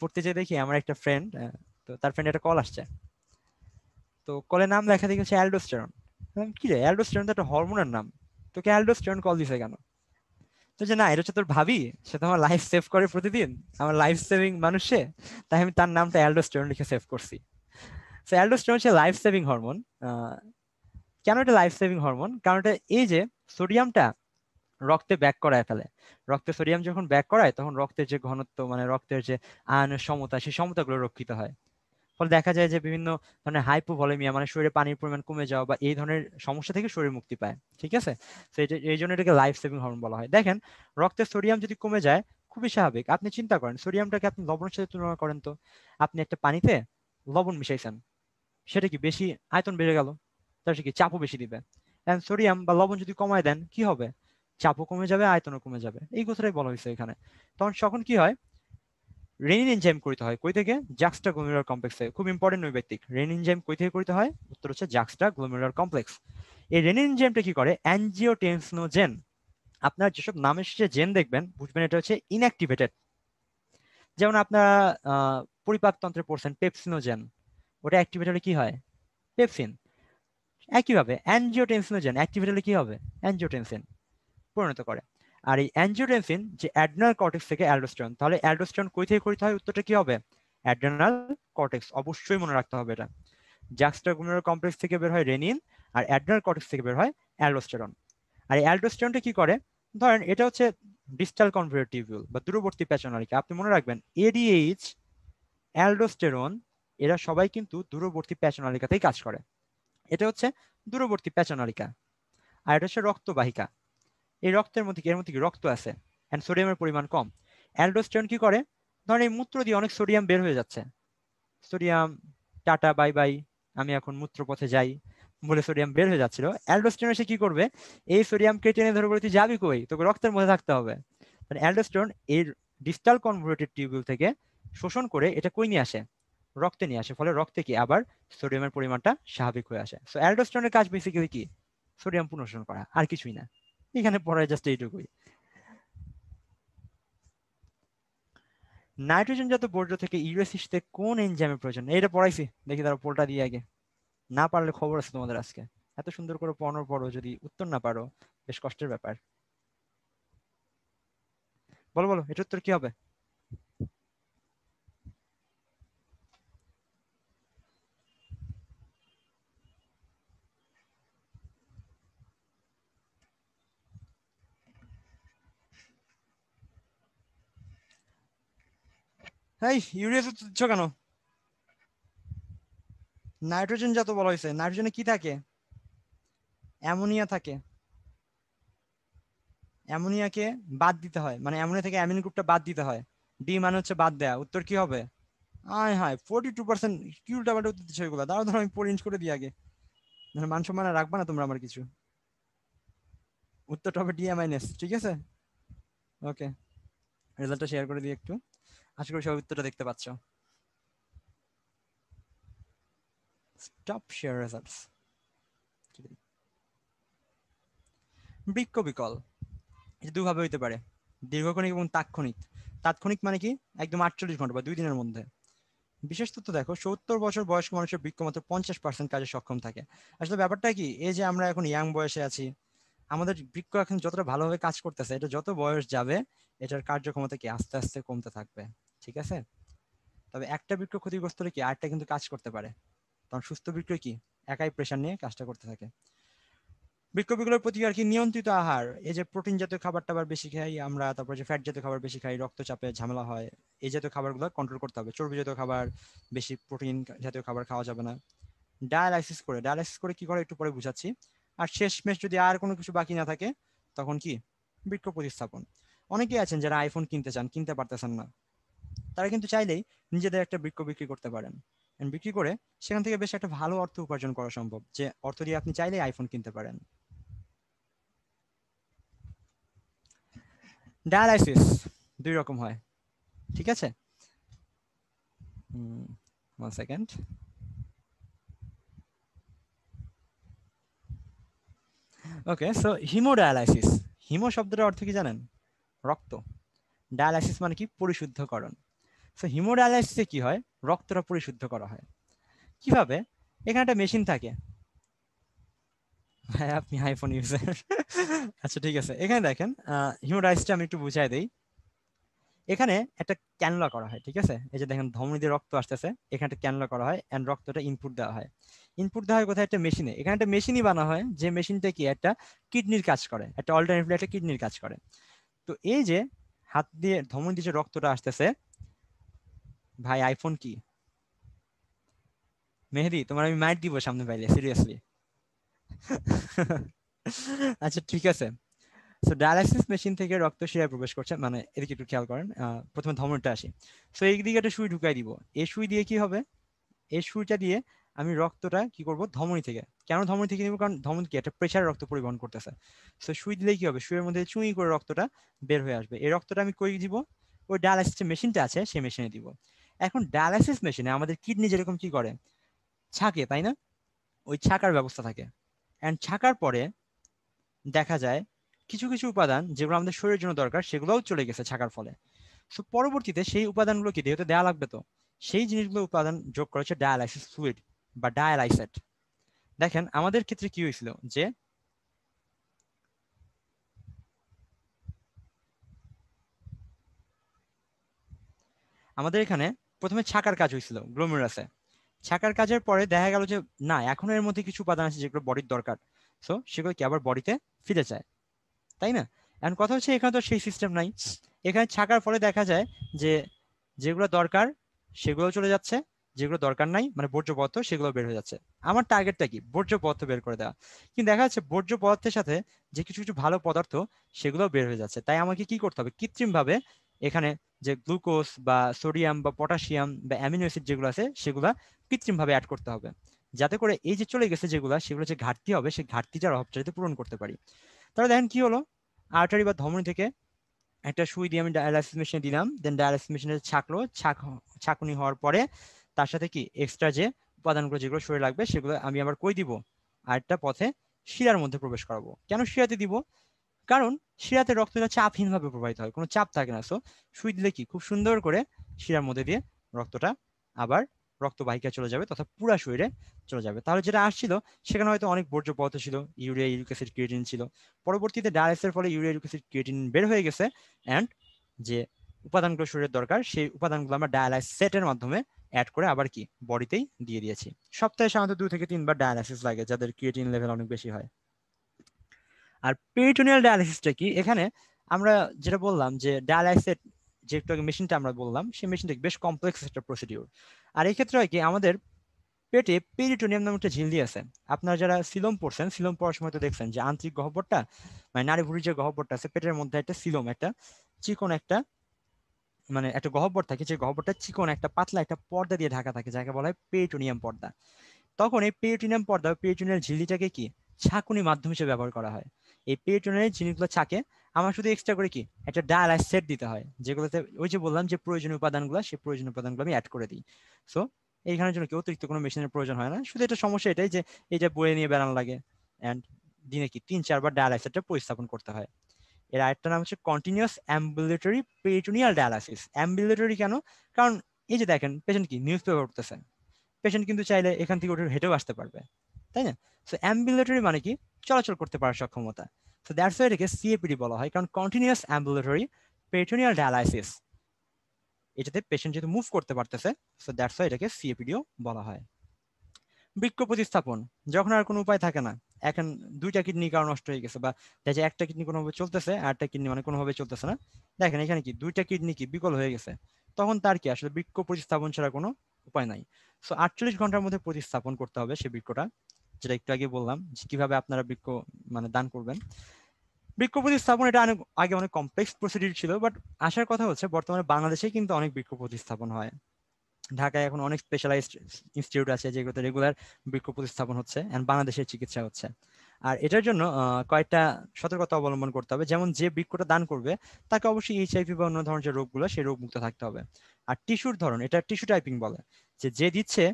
পড়তে যেয়ে দেখি আমার একটা ফ্রেন্ড তো তার ফ্রেন্ড একটা কল আসছে তো কলের নাম লেখা দেখি হচ্ছে অ্যালডোস্টেরন কি রে অ্যালডোস্টেরন তো একটা হরমোনের নাম তোকে অ্যালডোস্টেরন কল দিছে কেন তো যে না এটা হচ্ছে তোর ভাবি সে তো আমার লাইফ সেভ করে প্রতিদিন আমার লাইফ সেভিং মানুষ সে তাই আমি তার নামটা অ্যালডোস্টেরন লিখে সেভ করছি অ্যালডোস্টেরন হচ্ছে লাইফ সেভিং হরমোন কেন এটা লাইফ সেভিং হরমোন কারণ এটা এই যে সোডিয়ামটা রক্তে ব্যাক করায় ফেলে রক্তে সোডিয়াম যখন ব্যাক করায় তখন রক্তের যে ঘনত্ব মানে রক্তের যে আয়নের সমতা সেই সমতাগুলো রক্ষিত হয় ফলে দেখা যায় যে বিভিন্ন ধরনের হাইপোভলেমিয়া মানে শরীরে পানির পরিমাণ কমে যাওয়া বা এই ধরনের সমস্যা থেকে শরীর মুক্তি পায় ঠিক আছে তো এই জন্য এটাকে লাইফ সেভিং হরমোন বলা হয় দেখেন রক্তের সোডিয়াম যদি কমে যায় খুবই স্বাভাবিক আপনি চিন্তা করেন সোডিয়ামটাকে আপনি লবণের সাথে তুলনা করেন তো আপনি একটা পানিতে লবণ মিশাইছেন সেটা কি বেশি আয়তন বেড়ে গেল তার কি চাপও বেশি দিবে অ্যান্ড সোডিয়াম বা লবণ যদি কমায় দেন কি হবে চাপও কমে যাবে আয়তনও কমে যাবে এই কথাটাই বলা হয়েছে এখানে তখন তখন কি হয় রেনিন এনজাইম করিতে হয় কই থেকে জাক্সটা গ্লোমেরুলার কমপ্লেক্সে খুব ইম্পর্টেন্ট নৈবেত্তিক রেনিন এনজাইম কই থেকে করিতে হয় উত্তর হচ্ছে জাক্সটা গ্লোমেরুলার কমপ্লেক্স এই রেনিন এনজাইমটা কি করে অ্যানজিওটেনসিনোজেন আপনার যেসব নামের শেষে জেন দেখবেন বুঝবেন এটা হচ্ছে ইনঅ্যাক্টিভেটেড যেমন আপনারা পরিপাকতন্ত্রে পড়ছেন পেপসিনোজেন ওটা অ্যাক্টিভেট হলে কি হয় পেপসিন একইভাবে অ্যানজিওটেনসিনোজেন অ্যাক্টিভেট হলে কি হবে অ্যানজিওটেনসিন পরিণত করে আর এই অ্যাঞ্জিওটেনসিন যে অ্যাডনাল কর্টেক্স থেকে অ্যালডোস্টেরন তাহলে অ্যালডোস্টেরন কই থেকে করিতে হয় উত্তরটা কি হবে অ্যাডনাল কর্টেক্স অবশ্যই মনে রাখতে হবে এটা জাক্সটাগুলার কমপ্লেক্স থেকে বের হয় রেনিন আর অ্যাডনাল কর্টেক্স থেকে বের হয় অ্যালডোস্টেরন আর এই অ্যালডোস্টেরনটা কি করে ধরেন এটা হচ্ছে ডিস্টাল কনভার্টিবিউল বা দূরবর্তী প্যাচনালিকে আপনি মনে রাখবেন এডিএইচ অ্যালডোস্টেরন এরা সবাই কিন্তু দূরবর্তী প্যাচনালিকাতেই কাজ করে এটা হচ্ছে দূরবর্তী প্যাচনালিকা আর এটা হচ্ছে রক্তবাহিকা এই রক্তের মধ্যে এর মধ্যে কি রক্ত আছে অ্যান্ড সোডিয়ামের পরিমাণ কম অ্যালডোস্টেরন কি করে ধরেন এই মূত্র দিয়ে অনেক সোডিয়াম বের হয়ে যাচ্ছে সোডিয়াম টাটা বাই বাই আমি এখন মূত্র পথে যাই বলে সোডিয়াম বের হয়ে যাচ্ছিল অ্যালডোস্টেরন এসে কি করবে এই সোডিয়াম কেটে নিয়ে ধরে বলে যাবি কই তোকে রক্তের মধ্যে থাকতে হবে মানে অ্যালডোস্টেরন এই ডিস্টাল কনভার্টেড টিউবিউল থেকে শোষণ করে এটা কই নিয়ে আসে রক্তে নিয়ে আসে ফলে রক্তে কি আবার সোডিয়ামের পরিমাণটা স্বাভাবিক হয়ে আসে সো অ্যালডোস্টেরনের কাজ বেসিক্যালি কি সোডিয়াম পুনর্শোষণ করা আর কিছুই না এখানে পড়ায় জাস্ট এইটুকুই নাইট্রোজেন জাত বর্জ্য থেকে ইউরেসিসতে কোন এনজাইমের প্রয়োজন এটা পড়াইছি দেখি তারা পোলটা দিয়ে আগে না পারলে খবর আছে তোমাদের আজকে এত সুন্দর করে পড়ানোর পরও যদি উত্তর না পারো বেশ কষ্টের ব্যাপার বলো বলো এটার উত্তর কি হবে এই ইউরিয়া তো দিচ্ছ কেন নাইট্রোজেন যত বলা হয়েছে নাইট্রোজেনে কি থাকে অ্যামোনিয়া থাকে অ্যামোনিয়াকে বাদ দিতে হয় মানে অ্যামোনিয়া থেকে অ্যামিন গ্রুপটা বাদ দিতে হয় ডি মানে হচ্ছে বাদ দেয়া উত্তর কি হবে আয় হায় ফোর্টি টু পার্সেন্ট কিউ উল্টা উত্তর দিচ্ছে ওইগুলো দাঁড়াও ধরো আমি পরিঞ্জ করে দিই আগে মান সম্মান রাখবা না তোমরা আমার কিছু উত্তরটা হবে ডি এম ঠিক আছে ওকে রেজাল্টটা শেয়ার করে দিই একটু আশা করি সবাই উত্তরটা দেখতে পাচ্ছ স্টপ শেয়ার রেজাল্টস বৃক্ষ বিকল এটা দুভাবে হইতে পারে দীর্ঘক্ষণিক এবং তাৎক্ষণিক তাৎক্ষণিক মানে কি একদম আটচল্লিশ ঘন্টা বা দুই দিনের মধ্যে বিশেষ তথ্য দেখো সত্তর বছর বয়স্ক মানুষের বৃক্ষ মাত্র পঞ্চাশ পার্সেন্ট কাজে সক্ষম থাকে আসলে ব্যাপারটা কি এই যে আমরা এখন ইয়াং বয়সে আছি আমাদের বৃক্ষ এখন যতটা ভালোভাবে কাজ করতেছে এটা যত বয়স যাবে এটার কার্যক্ষমতা কি আস্তে আস্তে কমতে থাকবে ঠিক আছে তবে একটা বৃক্ষ ক্ষতিগ্রস্ত হলে কি আরেকটা কিন্তু কাজ করতে পারে কারণ সুস্থ বৃক্ষ কি একাই প্রেশার নিয়ে কাজটা করতে থাকে বৃক্ষ প্রতি আর কি নিয়ন্ত্রিত আহার এই যে প্রোটিন জাতীয় খাবার টাবার বেশি খাই আমরা তারপর যে ফ্যাট জাতীয় খাবার বেশি খাই রক্তচাপে ঝামেলা হয় এই জাতীয় খাবারগুলো কন্ট্রোল করতে হবে চর্বি জাতীয় খাবার বেশি প্রোটিন জাতীয় খাবার খাওয়া যাবে না ডায়ালাইসিস করে ডায়ালাইসিস করে কি করে একটু পরে বুঝাচ্ছি আর শেষমেশ যদি আর কোনো কিছু বাকি না থাকে তখন কি বৃক্ষ প্রতিস্থাপন অনেকেই আছেন যারা আইফোন কিনতে চান কিনতে পারতেছেন না তারা কিন্তু চাইলেই নিজেদের একটা বৃক্ষ বিক্রি করতে পারেন বিক্রি করে সেখান থেকে বেশ একটা ভালো অর্থ উপার্জন করা সম্ভব যে অর্থ দিয়ে আপনি চাইলেই আইফোন কিনতে পারেন ডায়ালাইসিস দুই রকম হয় ঠিক আছে second okay so haemodialysis haemo শব্দের অর্থ কি জানেন রক্ত ডায়ালাইসিস মানে কি পরিশুদ্ধকরণ সো হিমোডায়ালাইসিসে কি হয় রক্তটা পরিশুদ্ধ করা হয় কিভাবে এখানে একটা মেশিন থাকে হ্যাঁ আপনি আইফোন ইউজার আচ্ছা ঠিক আছে এখানে দেখেন হিমোডায়ালাইসিসটা আমি একটু বুঝাই দিই এখানে একটা ক্যানলা করা হয় ঠিক আছে এই যে দেখেন ধমনী দিয়ে রক্ত আসতেছে এখানে একটা ক্যানলা করা হয় অ্যান্ড রক্তটা ইনপুট দেওয়া হয় ইনপুট দেওয়া হয় কোথায় একটা মেশিনে এখানে একটা মেশিনই বানা হয় যে মেশিনটা কি একটা কিডনির কাজ করে একটা অল্টারনেটিভলি একটা কিডনির কাজ করে তো এই যে হাত দিয়ে ধমনী দিয়ে যে রক্তটা আসতেছে ভাই আইফোন কি মেহেদি তোমার আমি মাইট দিব সামনে পাইলে সিরিয়াসলি আচ্ছা ঠিক আছে সো ডায়ালাইসিস মেশিন থেকে রক্ত শিরায় প্রবেশ করছে মানে এদিকে একটু খেয়াল করেন প্রথমে ধমনটা আসি সো এইদিকে একটা সুই ঢুকাই দিব এই সুই দিয়ে কি হবে এই সুইটা দিয়ে আমি রক্তটা কি করব ধমনি থেকে কেন ধমনি থেকে নিব কারণ ধমনি কি একটা প্রেশার রক্ত পরিবহন করতেছে সো সুই দিলে কি হবে সুইয়ের মধ্যে চুঁই করে রক্তটা বের হয়ে আসবে এই রক্তটা আমি কই দিব ওই ডায়ালাইসিস মেশিনটা আছে সেই মেশিনে দিব এখন ডায়ালাইসিস মেশিনে আমাদের কিডনি যেরকম কি করে ছাকে তাই না ওই ছাকার ব্যবস্থা থাকে অ্যান্ড ছাকার পরে দেখা যায় কিছু কিছু উপাদান যেগুলো আমাদের শরীরের জন্য দরকার সেগুলোও চলে গেছে ছাকার ফলে সো পরবর্তীতে সেই উপাদানগুলো কি দেহতে দেওয়া লাগবে তো সেই জিনিসগুলো উপাদান যোগ করেছে ডায়ালাইসিস ফ্লুইড বা ডায়ালাইসেট দেখেন আমাদের ক্ষেত্রে কি হয়েছিল যে আমাদের এখানে প্রথমে ছাকার কাজ হয়েছিল গ্লোমেরাসে ছাকার কাজের পরে দেখা গেল যে না এখন এর মধ্যে কিছু উপাদান আছে যেগুলো বডির দরকার সো সেগুলো কি আবার বডিতে ফিরে যায় তাই না এখন কথা হচ্ছে এখানে তো সেই সিস্টেম নাই এখানে ছাকার ফলে দেখা যায় যে যেগুলো দরকার সেগুলো চলে যাচ্ছে যেগুলো দরকার নাই মানে বর্জ্য পদার্থ সেগুলো বের হয়ে যাচ্ছে আমার টার্গেটটা কি বর্জ্য পদার্থ বের করে দেওয়া কিন্তু দেখা যাচ্ছে বর্জ্য পদার্থের সাথে যে কিছু কিছু ভালো পদার্থ সেগুলো বের হয়ে যাচ্ছে তাই আমাকে কি করতে হবে কৃত্রিমভাবে এখানে যে গ্লুকোজ বা সোডিয়াম বা পটাশিয়াম বা অ্যামিনো অ্যাসিড যেগুলো আছে সেগুলো কৃত্রিমভাবে অ্যাড করতে হবে যাতে করে এই যে চলে গেছে যেগুলো সেগুলো যে ঘাটতি হবে সেই ঘাটতিটার অভাবটা যাতে পূরণ করতে পারি তাহলে দেখেন কি হলো আর্টারি বা ধমনী থেকে একটা সুই দিয়ে আমি ডায়ালাইসিস মেশিনে দিলাম দেন ডায়ালাইসিস মেশিনে ছাকলো ছাক ছাকুনি হওয়ার পরে তার সাথে কি এক্সট্রা যে উপাদানগুলো যেগুলো শরীরে লাগবে সেগুলো আমি আবার কই দিব একটা পথে শিরার মধ্যে প্রবেশ করাবো কেন শিরাতে দিব কারণ শিরাতে রক্তটা চাপহীনভাবে প্রবাহিত হয় কোনো চাপ থাকে না সো সুই দিলে কি খুব সুন্দর করে শিরার মধ্যে দিয়ে রক্তটা আবার রক্ত বাহিকা চলে যাবে তথা পুরা শরীরে চলে যাবে তাহলে যেটা আসছিল সেখানে হয়তো অনেক বর্জ্য পদার্থ ছিল ইউরিয়া ইউরিকাসিড ক্রিয়েটিন ছিল পরবর্তীতে ডায়ালিসের ফলে ইউরিয়া ইউকেসিড ক্রিয়েটিন বের হয়ে গেছে অ্যান্ড যে উপাদানগুলো শরীরের দরকার সেই উপাদানগুলো আমরা ডায়ালাইস সেটের মাধ্যমে অ্যাড করে আবার কি বডিতেই দিয়ে দিয়েছি সপ্তাহে সাধারণত দু থেকে তিনবার ডায়ালাইসিস লাগে যাদের ক্রিয়েটিন লেভেল অনেক বেশি হয় আর পেরিটোনিয়াল ডায়ালিসিসটা কি এখানে আমরা যেটা বললাম যে ডায়ালাইসের যে মেশিনটা আমরা বললাম সেই মেশিনটা বেশ কমপ্লেক্স একটা প্রসিডিউর আর এই ক্ষেত্রে হয় কি আমাদের পেটে পেরিটোনিয়াম নামে একটা ঝিল্লি আছে আপনারা যারা সিলম পড়ছেন সিলম পড়ার সময় তো দেখছেন যে আন্তরিক গহ্বরটা মানে নারী ভুড়ির যে গহ্বরটা আছে পেটের মধ্যে একটা সিলম একটা চিকন একটা মানে একটা গহ্বর থাকে যে গহ্বরটা চিকন একটা পাতলা একটা পর্দা দিয়ে ঢাকা থাকে যাকে বলা হয় পেরিটোনিয়াম পর্দা তখন এই পেরিটোনিয়াম পর্দা পেরিটোনিয়াল ঝিল্লিটাকে কি ছাকুনি মাধ্যম হিসেবে ব্যবহার করা হয় এই পেটনের জিনিসগুলো থাকে আমার শুধু এক্সট্রা করে কি একটা ডায়ালাইজ সেট দিতে হয় যেগুলোতে ওই যে বললাম যে প্রয়োজনীয় উপাদানগুলো সেই প্রয়োজনীয় উপাদানগুলো আমি অ্যাড করে দিই সো এইখানের জন্য কি অতিরিক্ত কোনো মেশিনের প্রয়োজন হয় না শুধু এটা সমস্যা এটাই যে এটা বয়ে নিয়ে বেড়ানো লাগে অ্যান্ড দিনে কি তিন চারবার ডায়ালাইসিসটা প্রতিস্থাপন করতে হয় এর আরেকটা নাম হচ্ছে continuous ambulatory peritoneal dialysis ambulatory কেন কারণ এই যে দেখেন পেশেন্ট কি নিউজ পেপার পড়তেছে পেশেন্ট কিন্তু চাইলে এখান থেকে উঠে হেঁটেও আসতে পারবে তাই না সো অ্যাম্বুলেটরি মানে কি চলাচল করতে পারার সক্ষমতা তো দ্যাটস ওয়াই এটাকে সিএপিডি বলা হয় কারণ কন্টিনিউয়াস অ্যাম্বুলেটরি পেটোনিয়াল ডায়ালাইসিস এটাতে পেশেন্ট যেহেতু মুভ করতে পারতেছে সো দ্যাটস ওয়াই এটাকে সিএপিডিও বলা হয় বৃক্ষ প্রতিস্থাপন যখন আর কোনো উপায় থাকে না এখন দুইটা কিডনি কারণ নষ্ট হয়ে গেছে বা দেখে একটা কিডনি কোনোভাবে চলতেছে আরটা কিডনি মানে কোনোভাবে চলতেছে না দেখেন এখানে কি দুইটা কিডনি কি বিকল হয়ে গেছে তখন তার কি আসলে বৃক্ষ প্রতিস্থাপন ছাড়া কোনো উপায় নাই সো আটচল্লিশ ঘন্টার মধ্যে প্রতিস্থাপন করতে হবে সে বৃক্ষটা যেটা একটু আগে বললাম যে কিভাবে আপনারা বৃক্ষ মানে দান করবেন বৃক্ষ প্রতিস্থাপন এটা অনেক আগে অনেক কমপ্লেক্স প্রসিডিউর ছিল বাট আসার কথা হচ্ছে বর্তমানে বাংলাদেশে কিন্তু অনেক বৃক্ষ প্রতিস্থাপন হয় ঢাকায় এখন অনেক স্পেশালাইজড ইনস্টিটিউট আছে যেগুলোতে রেগুলার বৃক্ষ প্রতিস্থাপন হচ্ছে অ্যান্ড বাংলাদেশের চিকিৎসা হচ্ছে আর এটার জন্য কয়েকটা সতর্কতা অবলম্বন করতে হবে যেমন যে বৃক্ষটা দান করবে তাকে অবশ্যই এইচআইভি বা অন্য ধরনের যে রোগগুলো সেই রোগমুক্ত থাকতে হবে আর টিস্যুর ধরন এটা টিস্যু টাইপিং বলে যে যে দিচ্ছে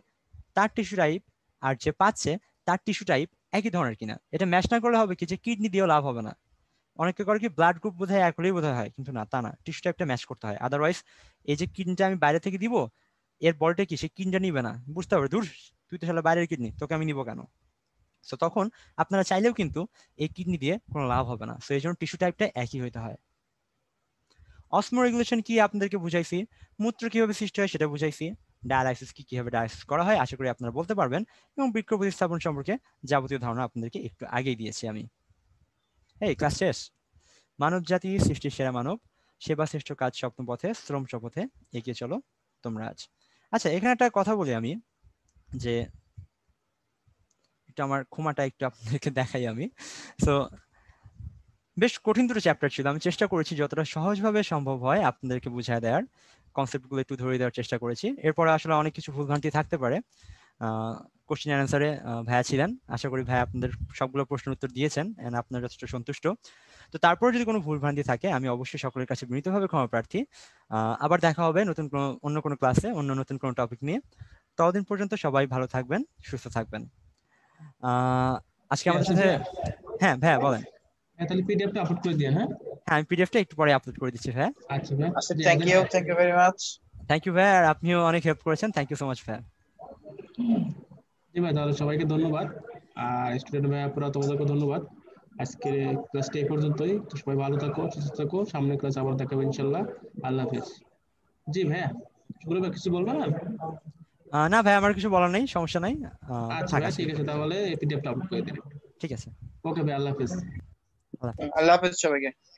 তার টিস্যু টাইপ আর যে পাচ্ছে তার টিস্যু টাইপ একই ধরনের কিনা এটা ম্যাচ না করলে হবে কি যে কিডনি দিয়েও লাভ হবে না অনেকে করে কি ব্লাড গ্রুপ বোধ হয় এক হলেই বোধ হয় কিন্তু না তা না টিস্যু টাইপটা ম্যাচ করতে হয় আদারওয়াইজ এই যে কিডনিটা আমি বাইরে থেকে দিব এর বলটা কি সে কিডনিটা নিবে না বুঝতে পারবে দূর তুই তো শালা বাইরের কিডনি তোকে আমি নিব কেন সো তখন আপনারা চাইলেও কিন্তু এই কিডনি দিয়ে কোনো লাভ হবে না সো এই জন্য টিস্যু টাইপটা একই হইতে হয় অসমো রেগুলেশন কি আপনাদেরকে বুঝাইছি মূত্র কিভাবে সৃষ্টি হয় সেটা বুঝাইছি ডায়ালাইসিস কি কিভাবে ডায়ালাইসিস করা হয় আশা করি আপনারা বলতে পারবেন এবং বৃক্ষ প্রতিস্থাপন সম্পর্কে যাবতীয় ধারণা আপনাদেরকে একটু আগেই দিয়েছি আমি এই ক্লাস শেষ মানব জাতি সৃষ্টির সেরা মানব সেবা শ্রেষ্ঠ কাজ স্বপ্ন পথে শ্রম শপথে এগিয়ে চলো তোমরা আজ আচ্ছা এখানে একটা কথা বলি আমি যে একটু আমার ক্ষমাটা একটু আপনাদেরকে দেখাই আমি সো বেশ কঠিন দুটো চ্যাপ্টার ছিল আমি চেষ্টা করেছি যতটা সহজভাবে সম্ভব হয় আপনাদেরকে বুঝায় দেওয়ার কনসেপ্টগুলো একটু ধরে দেওয়ার চেষ্টা করেছি এরপরে আসলে অনেক কিছু ভুলভ্রান্তি থাকতে পারে কোশ্চেন অ্যান্সারে ভাইয়া ছিলেন আশা করি ভাইয়া আপনাদের সবগুলো প্রশ্নের উত্তর দিয়েছেন এন্ড আপনারা যথেষ্ট সন্তুষ্ট তো তারপরে যদি কোনো ভুলভ্রান্তি থাকে আমি অবশ্যই সকলের কাছে বিনীতভাবে ক্ষমা প্রার্থী আবার দেখা হবে নতুন কোনো অন্য কোনো ক্লাসে অন্য নতুন কোনো টপিক নিয়ে ততদিন পর্যন্ত সবাই ভালো থাকবেন সুস্থ থাকবেন আজকে আমাদের সাথে হ্যাঁ ভাইয়া বলেন হ্যাঁ, তাহলে পিডিএফটা আপলোড করে দিন হ্যাঁ হ্যাঁ পিডিএফটা একটু পরে আপলোড করে দিচ্ছি ভাই আচ্ছা thank you thank you very much thank you ভাই আর আপনিও অনেক হেল্প করেছেন থ্যাংক ইউ সো মাচ ভাই জি ভাই তাহলে সবাইকে ধন্যবাদ আর স্টুডেন্ট ভাই আপনারা তোমাদেরকে ধন্যবাদ আজকের ক্লাসটা এই পর্যন্তই তো সবাই ভালো থাকো সুস্থ থাকো সামনের ক্লাস আবার দেখা হবে ইনশাল্লাহ আল্লাহ হাফেজ জি ভাইয়া শুক্র কিছু বলবেন না না ভাই আমার কিছু বলার নেই সমস্যা নাই আচ্ছা ঠিক আছে তাহলে পিডিএফটা আপলোড করে দিন ঠিক আছে ওকে ভাই আল্লাহ হাফেজ আল্লাহ হাফেজ সবাইকে